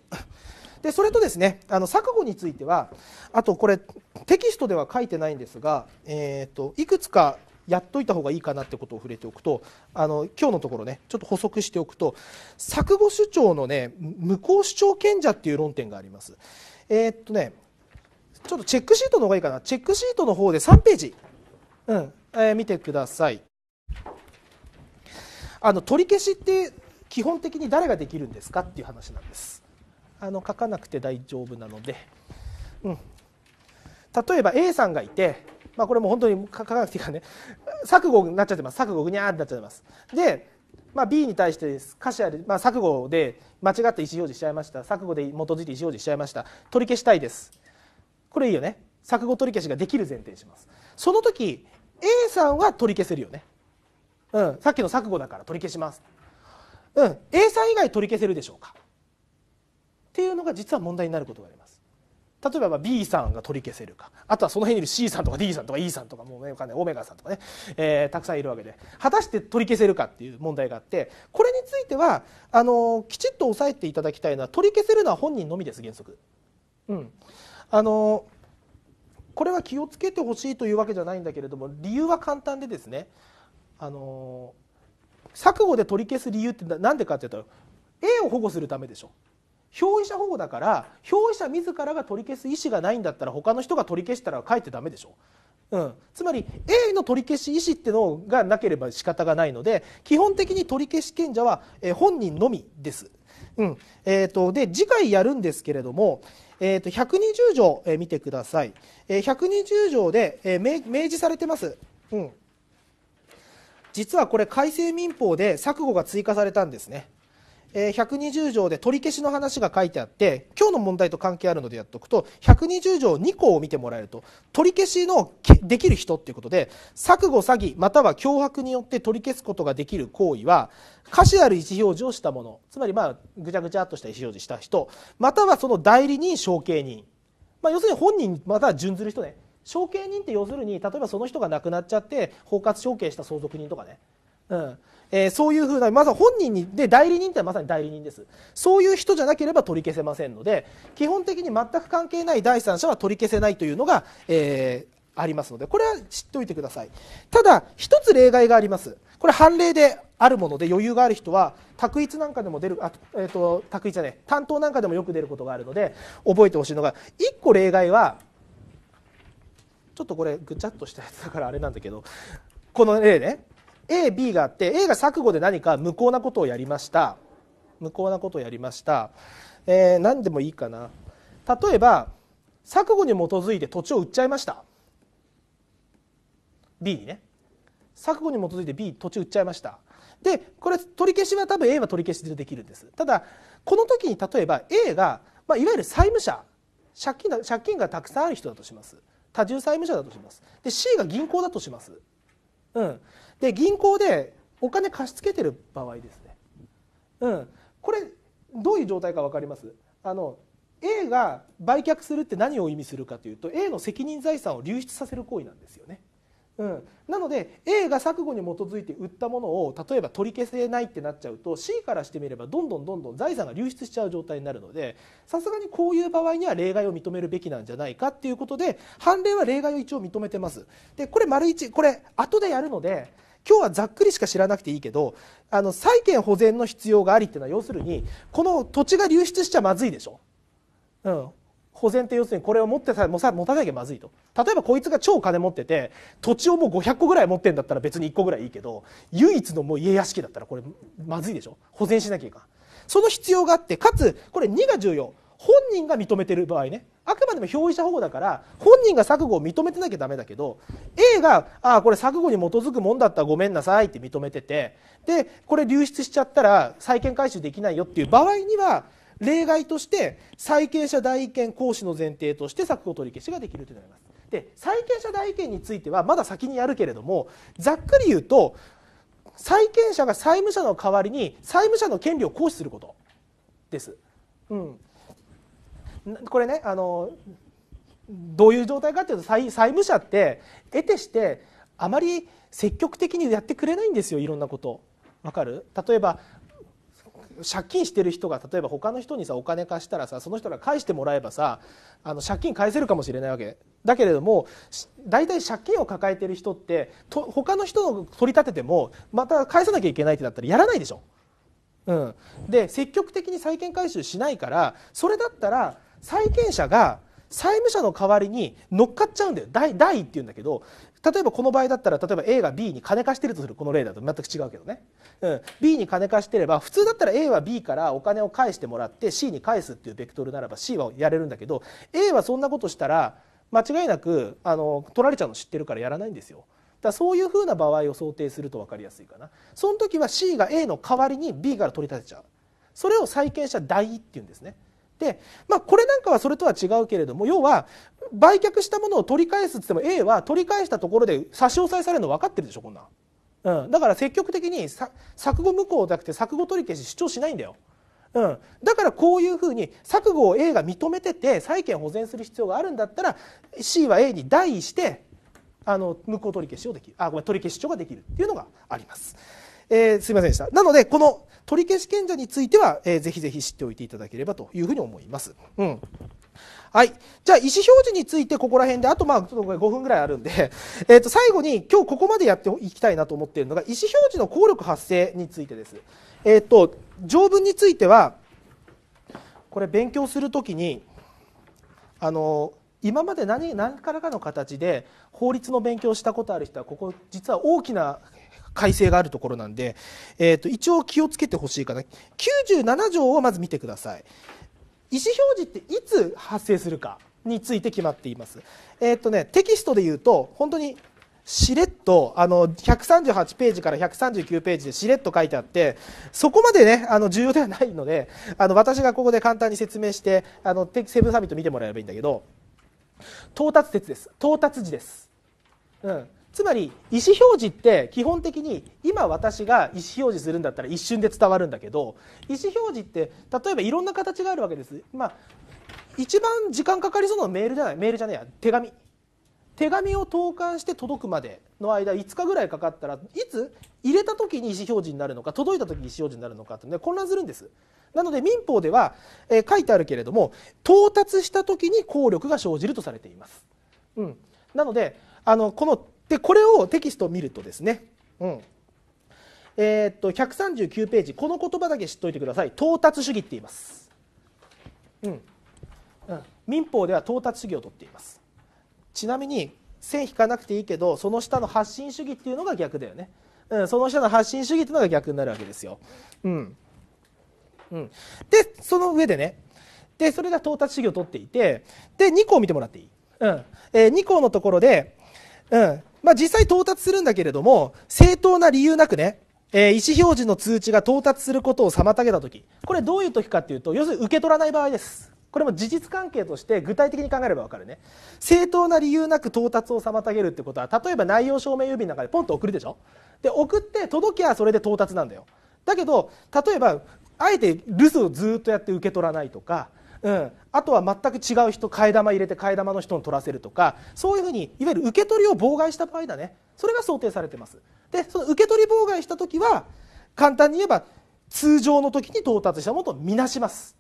でそれとですねあの錯誤についてはあとこれテキストでは書いてないんですが、えーと、いくつかやっといた方がいいかなってことを触れておくとあの今日のところねちょっと補足しておくと錯誤主張のね無効主張賢者っていう論点があります。えー、っとねちょっとチェックシートの方がいいかなチェックシートの方で3ページうんえー、見てくださいあの取り消しって基本的に誰ができるんですかっていう話なんですあの書かなくて大丈夫なので、うん、例えば A さんがいて、まあ、これも本当に書かなくていいからね錯誤になっちゃってます錯誤ぐにゃーってなっちゃってますで、まあ、B に対して歌詞ある、まあ、錯誤で間違って意思表示しちゃいました錯誤で基づいて意思表示しちゃいました取り消したいですこれいいよね錯誤取り消しができる前提にしますその時 A さんは取り消せるよね、うん、さっきの錯誤だから取り消します、うん、A さん以外取り消せるでしょうかっていうのが実は問題になることがあります例えば B さんが取り消せるかあとはその辺にいる C さんとか D さんとか E さんとかもうねかねオメガさんとかね、えー、たくさんいるわけで果たして取り消せるかっていう問題があってこれについてはあのきちっと押さえていただきたいのは取り消せるのは本人のみです原則。うん、あのーこれは気をつけてほしいというわけじゃないんだけれども理由は簡単でですねあの錯誤で取り消す理由って何でかっていうと A を保護するためでしょ表意者保護だから表意者自らが取り消す意思がないんだったら他の人が取り消したら書いてダメでしょ、うん、つまり A の取り消し意思ってのがなければ仕方がないので基本的に取り消し権者は本人のみです。うんえーとで次回やるんですけれども、えー、と120条、え見てください、え120条で、え明示されてます、うん、実はこれ改正民法で錯誤が追加されたんですねえ120条で取り消しの話が書いてあって今日の問題と関係あるのでやっておくと120条2項を見てもらえると取り消しのできる人っていうことで錯誤詐欺または脅迫によって取り消すことができる行為は可視ある意思表示をしたものつまりまあぐちゃぐちゃっとした意思表示した人またはその代理人承継人、まあ、要するに本人または準ずる人ね承継人って要するに例えばその人が亡くなっちゃって包括承継した相続人とかね。うんえー、そういうふうなまず本人にで代理人ってまさに代理人ですそういう人じゃなければ取り消せませんので基本的に全く関係ない第三者は取り消せないというのが、えー、ありますのでこれは知っておいてくださいただ一つ例外がありますこれ判例であるもので余裕がある人は択一なんかでも出るあ、えーと、択一じゃい、担当なんかでもよく出ることがあるので覚えてほしいのが1個例外はちょっとこれぐちゃっとしたやつだからあれなんだけどこの例ね AB があって A が錯誤で何か無効なことをやりました無効なことをやりました、えー、何でもいいかな例えば錯誤に基づいて土地を売っちゃいました B にね錯誤に基づいて B 土地売っちゃいましたでこれ取り消しは多分 A は取り消しでできるんですただこの時に例えば A が、まあ、いわゆる債務者借金が借金がたくさんある人だとします多重債務者だとしますで C が銀行だとしますうんで銀行でお金貸し付けてる場合ですね、うん、これどういう状態か分かりますあの A が売却するって何を意味するかというと A の責任財産を流出させる行為なんですよね。うん、なので A が錯誤に基づいて売ったものを例えば取り消せないってなっちゃうと C からしてみればどんどんどんどん財産が流出しちゃう状態になるのでさすがにこういう場合には例外を認めるべきなんじゃないかっていうことで判例は例外を一応認めてます。でこれ丸1これ後でやるので今日はざっくりしか知らなくていいけどあの債権保全の必要がありっていうのは要するにこの土地が流出しちゃまずいでしょ。うん、保全って要するにこれを持ってさもさ持たなきゃまずいと例えばこいつが超金持ってて土地をもう500個ぐらい持ってんだったら別に1個ぐらいいいけど唯一のもう家屋敷だったらこれまずいでしょ保全しなきゃいかんその必要があってかつこれ2が重要本人が認めてる場合ねあくまでも表依者保護だから本人が錯誤を認めてなきゃダメだけど A が「ああこれ錯誤に基づくもんだったらごめんなさい」って認めててでこれ流出しちゃったら債権回収できないよっていう場合には例外として債権者代位権行使の前提として錯誤取り消しができるとなります。で債権者代位権についてはまだ先にやるけれどもざっくり言うと債権者が債務者の代わりに債務者の権利を行使することです。うん、これねあのどういう状態かというと債務者って得てしてあまり積極的にやってくれないんですよいろんなことわかる例えば借金してる人が例えば他の人にさお金貸したらさその人が返してもらえばさあの借金返せるかもしれないわけだけれども大体借金を抱えてる人ってと他の人を取り立ててもまた返さなきゃいけないってなったらやらないでしょ。うん、で積極的に債権回収しないからそれだったら債権者が債務者の代わりに乗っかっちゃうんだよ代代っていうんだけど例えばこの場合だったら例えば A が B に金貸してるとするこの例だと全く違うけどね、うん、B に金貸してれば普通だったら A は B からお金を返してもらって C に返すっていうベクトルならば C はやれるんだけど A はそんなことしたら間違いなくあの取られちゃうの知ってるからやらないんですよ。だそういうふうな場合を想定すると分かりやすいかなその時は C が A の代わりに B から取り立てちゃうそれを債権者代位っていうんですね。、まあ、これなんかはそれとは違うけれども要は売却したものを取り返すっつっても A は取り返したところで差し押さえされるの分かってるでしょこんな、うん、だから積極的に錯誤無効なくて錯誤取り消し主張しないんだよ。うん、だからこういうふうに錯誤を A が認めてて債権保全する必要があるんだったら C は A に代してあの無効取り消しをできるあごめん取り消し張ができるっていうのがあります。えー、すいませんでした。なので、この取り消し権者については、えー、ぜひぜひ知っておいていただければというふうに思います。うんはい。じゃあ、意思表示についてここら辺で、あとまあ、ちょっと5分ぐらいあるんで、えっ、ー、と、最後に今日ここまでやっていきたいなと思っているのが、意思表示の効力発生についてです。えっ、ー、と、条文については、これ勉強するときに、あの、今まで何何からかの形で法律の勉強したことある人はここ実は大きな改正があるところなんで、えー、と一応気をつけてほしいかな97条をまず見てください意思表示っていつ発生するかについて決まっています、えーとね、テキストで言うと本当にしれっとあの138ページから139ページでしれっと書いてあってそこまで、ね、あの重要ではないのであの私がここで簡単に説明してあのセブンサミット見てもらえればいいんだけど到達説です到達時です、うん、つまり意思表示って基本的に今私が意思表示するんだったら一瞬で伝わるんだけど意思表示って例えばいろんな形があるわけです、まあ、一番時間かかりそうなのはメールじゃないメールじゃないや手紙手紙を投函して届くまでの間5日ぐらいかかったらいつ入れた時に意思表示になるのか届いた時に意思表示になるのかって、ね、混乱するんですなので民法では、えー、書いてあるけれども到達した時に効力が生じるとされています、うん、なのであのこのでこれをテキストを見るとですね、うんえー、っと139ページこの言葉だけ知っておいてください到達主義って言います、うんうん、民法では到達主義をとっていますちなみに線引かなくていいけどその下の発信主義っていうのが逆だよね、うん、その下の発信主義っていうのが逆になるわけですよ、うんうん、でその上でねでそれが到達主義をとっていてで2項見てもらっていい、うんえー、2項のところでうん。まあ、実際到達するんだけれども、正当な理由なくね、えー、意思表示の通知が到達することを妨げた時これどういう時かっていうと要するに受け取らない場合ですこれも事実関係として具体的に考えれば分かるね正当な理由なく到達を妨げるってことは例えば内容証明郵便の中でポンと送るでしょで送って届きゃそれで到達なんだよだけど例えばあえて留守をずっとやって受け取らないとかうん、あとは全く違う人替え玉入れて替え玉の人に取らせるとかそういうふうにいわゆる受け取りを妨害した場合だねそれが想定されてますでその受け取り妨害した時は簡単に言えば通常の時に到達したものとみなします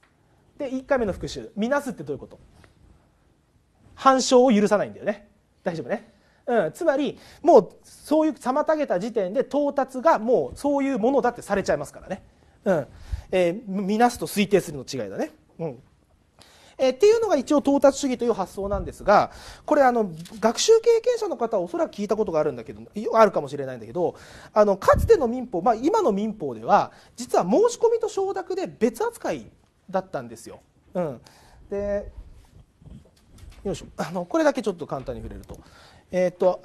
で1回目の復習みなすってどういうこと反証を許さないんだよね大丈夫ねうん、つまりもうそういう妨げた時点で到達がもうそういうものだってされちゃいますからね、うんえー、見なすと推定するの違いだね。うんえー、っていうのが一応到達主義という発想なんですがこれあの学習経験者の方はおそらく聞いたことがあるんだけどあるかもしれないんだけどあのかつての民法、まあ、今の民法では実は申し込みと承諾で別扱いだったんですよ。うん、でよいしょあのこれだけちょっと簡単に触れると。えー、っと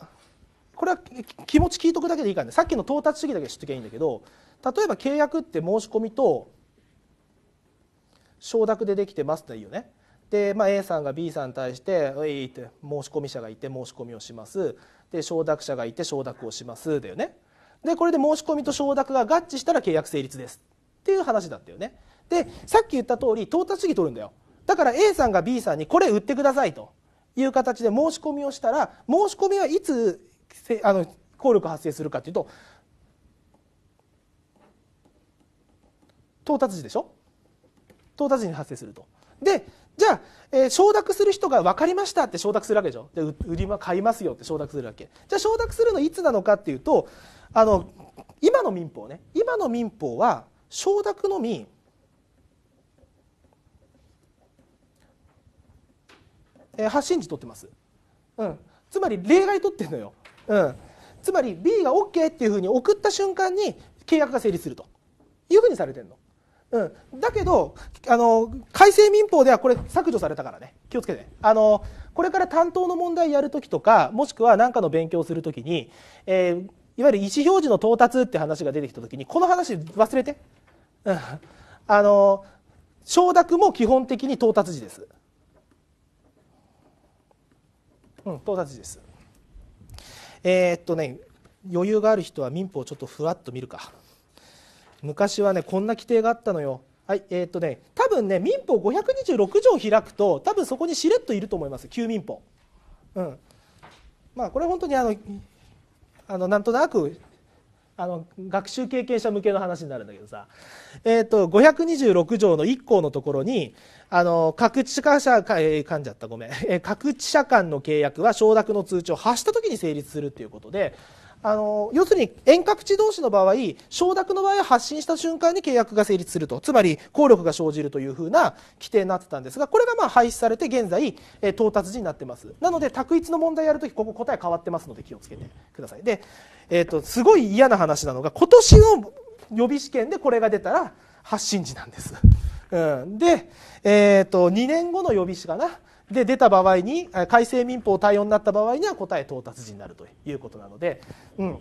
これは気持ち聞いとくだけでいいからねさっきの到達主義だけ知っときゃいいんだけど例えば契約って申し込みと承諾でできてますっていいよね。で、まあ、A さんが B さんに対して「うい」って申し込み者がいて申し込みをしますで承諾者がいて承諾をしますだよねでこれで申し込みと承諾が合致したら契約成立ですっていう話だったよねでさっき言った通り到達主義取るんだよだから A さんが B さんにこれ売ってくださいという形で申し込みをしたら申し込みはいつあの効力発生するかというと到達時でしょ到達時に発生すると。でじゃあ、えー、承諾する人が分かりましたって承諾するわけでしょじ売りは買いますよって承諾するわけじゃあ承諾するのいつなのかっていうとあの今の民法ね今の民法は承諾のみえ発信時取ってます、うん、つまり例外取ってんのよ、うん、つまり B が OK っていうふうに送った瞬間に契約が成立するというふうにされてるのうん、だけどあの改正民法ではこれ削除されたからね気をつけてあのこれから担当の問題やるときとかもしくは何かの勉強するときに、えー、いわゆる意思表示の到達って話が出てきたときにこの話忘れて、うん、あの承諾も基本的に到達時です、うん、到達時ですえー、っとね余裕がある人は民法をちょっとふわっと見るか。昔はねこんな規定があったのよはい、えー、っとね、多分ね、民法526条を開くと、多分そこにしれっといると思います、旧民法。うん。まあ、これ本当にあの、あの、なんとなく、あの、学習経験者向けの話になるんだけどさ、えー、っと、526条の1項のところに、あの、各地社会、った、ごめん。え各地社間の契約は承諾の通知を発した時に成立するっていうことで、あの要するに遠隔地同士の場合承諾の場合は発信した瞬間に契約が成立するとつまり効力が生じるというふうな規定になってたんですがこれがまあ廃止されて現在、え到達時になってますなので択一の問題やるときここ答え変わってますので気をつけてくださいで、えーと、すごい嫌な話なのが今年の予備試験でこれが出たら発信時なんです、うん、で、えーと、と2年後の予備試かなで出た場合に改正民法対応になった場合には答え到達時になるということなので、うん、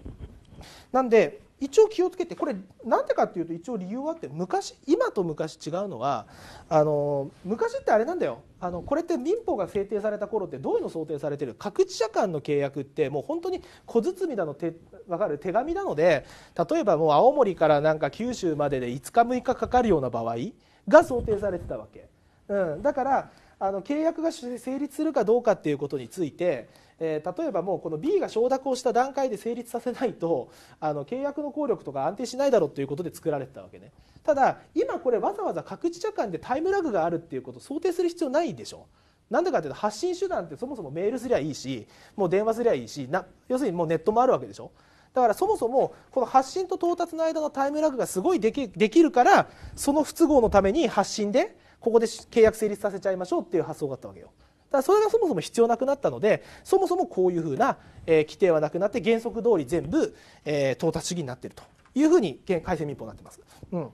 なんで一応気をつけてこれなんでかっていうと一応理由はあって昔今と昔違うのはあの昔ってあれなんだよあのこれって民法が制定された頃ってどういうの想定されてる各自社間の契約ってもう本当に小包だのて分かる手紙なので例えばもう青森からなんか九州までで5日6日かかるような場合が想定されてたわけ。うん、だからあの契約が成立するかどうかっていうことについて、えー、例えばもうこの B が承諾をした段階で成立させないと あの契約の効力とか安定しないだろうということで作られてたわけねただ今これわざわざ各自社間でタイムラグがあるっていうことを想定する必要ないでしょなんでかっていうと発信手段ってそもそもメールすりゃいいしもう電話すりゃいいしな要するにもうネットもあるわけでしょだからそもそもこの発信と到達の間のタイムラグがすごいできるからその不都合のために発信でここで契約成立させちゃいましょうっていう発想があったわけよ。だからそれがそもそも必要なくなったのでそもそもこういうふうな、えー、規定はなくなって原則通り全部、えー、到達主義になっているというふうに改正民法になってます。うん、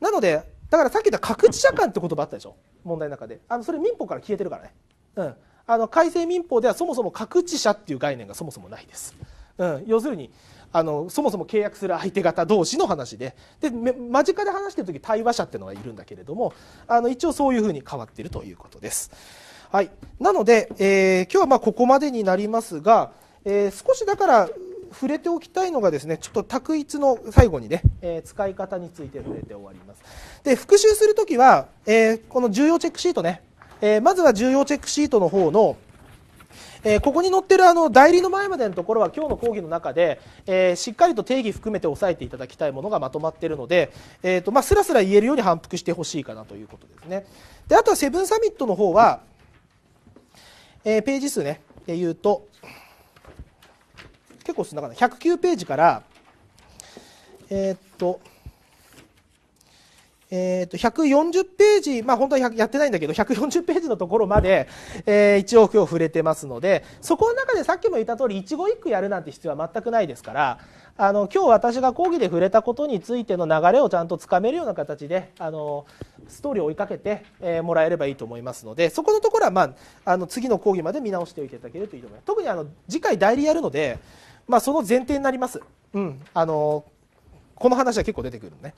なのでだからさっき言った各自社間って言葉あったでしょ問題の中であのそれ民法から消えてるからね、うん、あの改正民法ではそもそも各自社っていう概念がそもそもないです、うん、要するにあのそもそも契約する相手方同士の話でで間近で話してる時対話者っていうのがいるんだけれどもあの一応そういうふうに変わっているということです。はい、なので、えー、今日はまここまでになりますが、えー、少しだから触れておきたいのがですねちょっと択一の最後にね、えー、使い方について触れて終わりますで復習する時は、えこの重要チェックシートね、えまずは重要チェックシートの方のえー、ここに載ってるあの代理の前までのところは今日の講義の中で、えー、しっかりと定義含めて押さえていただきたいものがまとまっているので、えーとまあ、すらすら言えるように反復してほしいかなということですね。であとはセブンサミットの方は、えー、ページ数ねで言うと結構進んだかな109ページからえっとえーと、140ページ、まあ、本当はやってないんだけど140ページのところまで、えー、一応今日触れてますのでそこの中でさっきも言った通り一語一句やるなんて必要は全くないですからあの今日私が講義で触れたことについての流れをちゃんとつかめるような形であのストーリーを追いかけて、えー、もらえればいいと思いますのでそこのところは、まあ、あの次の講義まで見直しておいていただけるといいと思います特にあの次回代理やるので、まあ、その前提になります、うん、あのこの話は結構出てくるね。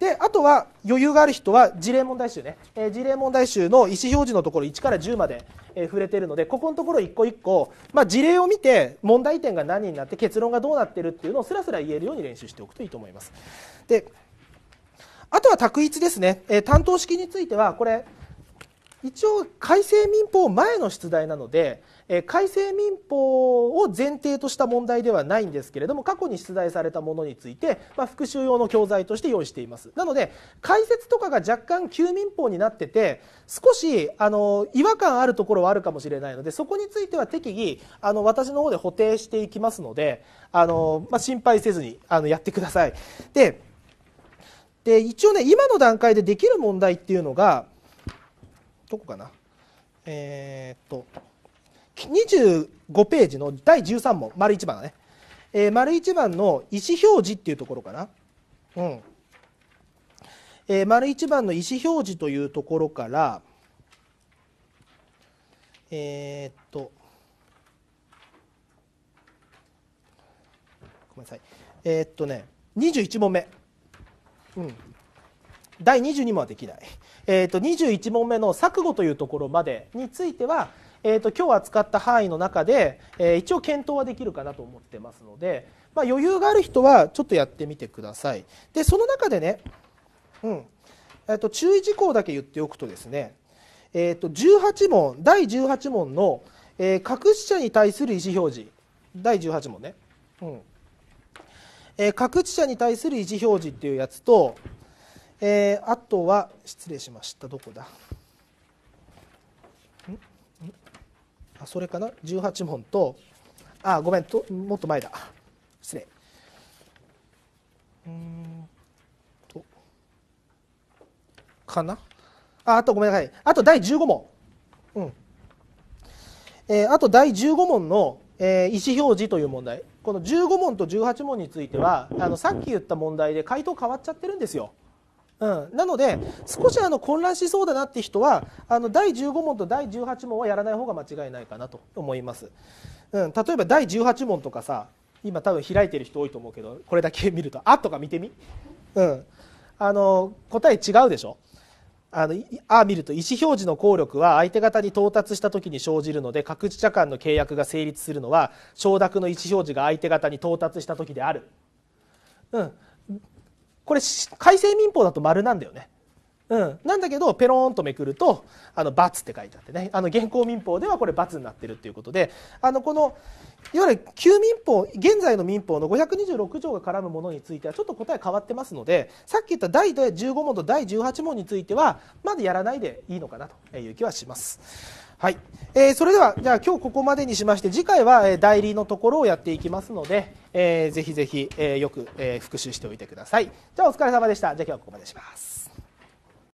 であとは余裕がある人は事例問題集ね、えー、事例問題集の意思表示のところ1から10まで、えー、触れてるのでここのところ一個一個、まあ、事例を見て問題点が何になって結論がどうなってるっていうのをすらすら言えるように練習しておくといいと思います。であとは択一ですね、えー、担当式についてはこれ一応改正民法前の出題なので改正民法を前提とした問題ではないんですけれども過去に出題されたものについて、まあ、復習用の教材として用意していますなので解説とかが若干旧民法になってて少しあの違和感あるところはあるかもしれないのでそこについては適宜あの私の方で補定していきますのであの、まあ、心配せずにあのやってください。でで一応ね今の段階でできる問題っていうのがどこかなえー、っと25ページの第13問丸1番だね、えー、丸1番の意思表示っていうところかな、うんえー、丸1番の意思表示というところからえー、っとごめんなさいえー、っとね21問目、うん、第22問はできない、えー、っと21問目の錯誤というところまでについてはえーと、今日扱った範囲の中で、えー、一応検討はできるかなと思ってますので、まあ、余裕がある人はちょっとやってみてください。でその中でね、うんえーと、注意事項だけ言っておくとですね、えーと、18問第18問の、えー、隠し者に対する意思表示第18問ね。うんえー、各地者に対する意思表示っていうやつと、えー、あとは失礼しましたどこだそれかな18問とあごめんともっと前だ失礼うんとかなああとごめんなさいあと第15問うんえー、あと第15問の、えー、意思表示という問題この15問と18問についてはあのさっき言った問題で回答変わっちゃってるんですようん、なので少しあの混乱しそうだなって人はあの第15問と第18問はやらない方が間違いないかなと思います、うん、例えば第18問とかさ今多分開いてる人多いと思うけどこれだけ見ると「あ」とか見てみ、うん、あの答え違うでしょあのあ見ると意思表示の効力は相手方に到達した時に生じるので各自社間の契約が成立するのは承諾の意思表示が相手方に到達した時である、うん、これ改正民法だと丸なんだよね。うん、なんだけどペローンとめくると「あの罰」って書いてあってねあの現行民法ではこれ罰になってるっていうことであのこのいわゆる旧民法現在の民法の526条が絡むものについてはちょっと答え変わってますのでさっき言った第15問と第18問についてはまだやらないでいいのかなという気はします。はい、えー、それではじゃあ今日ここまでにしまして次回は代理のところをやっていきますので、えー、ぜひぜひ、えー、よく、えー、復習しておいてください。じゃあお疲れ様でした。じゃあ今日はここまでします。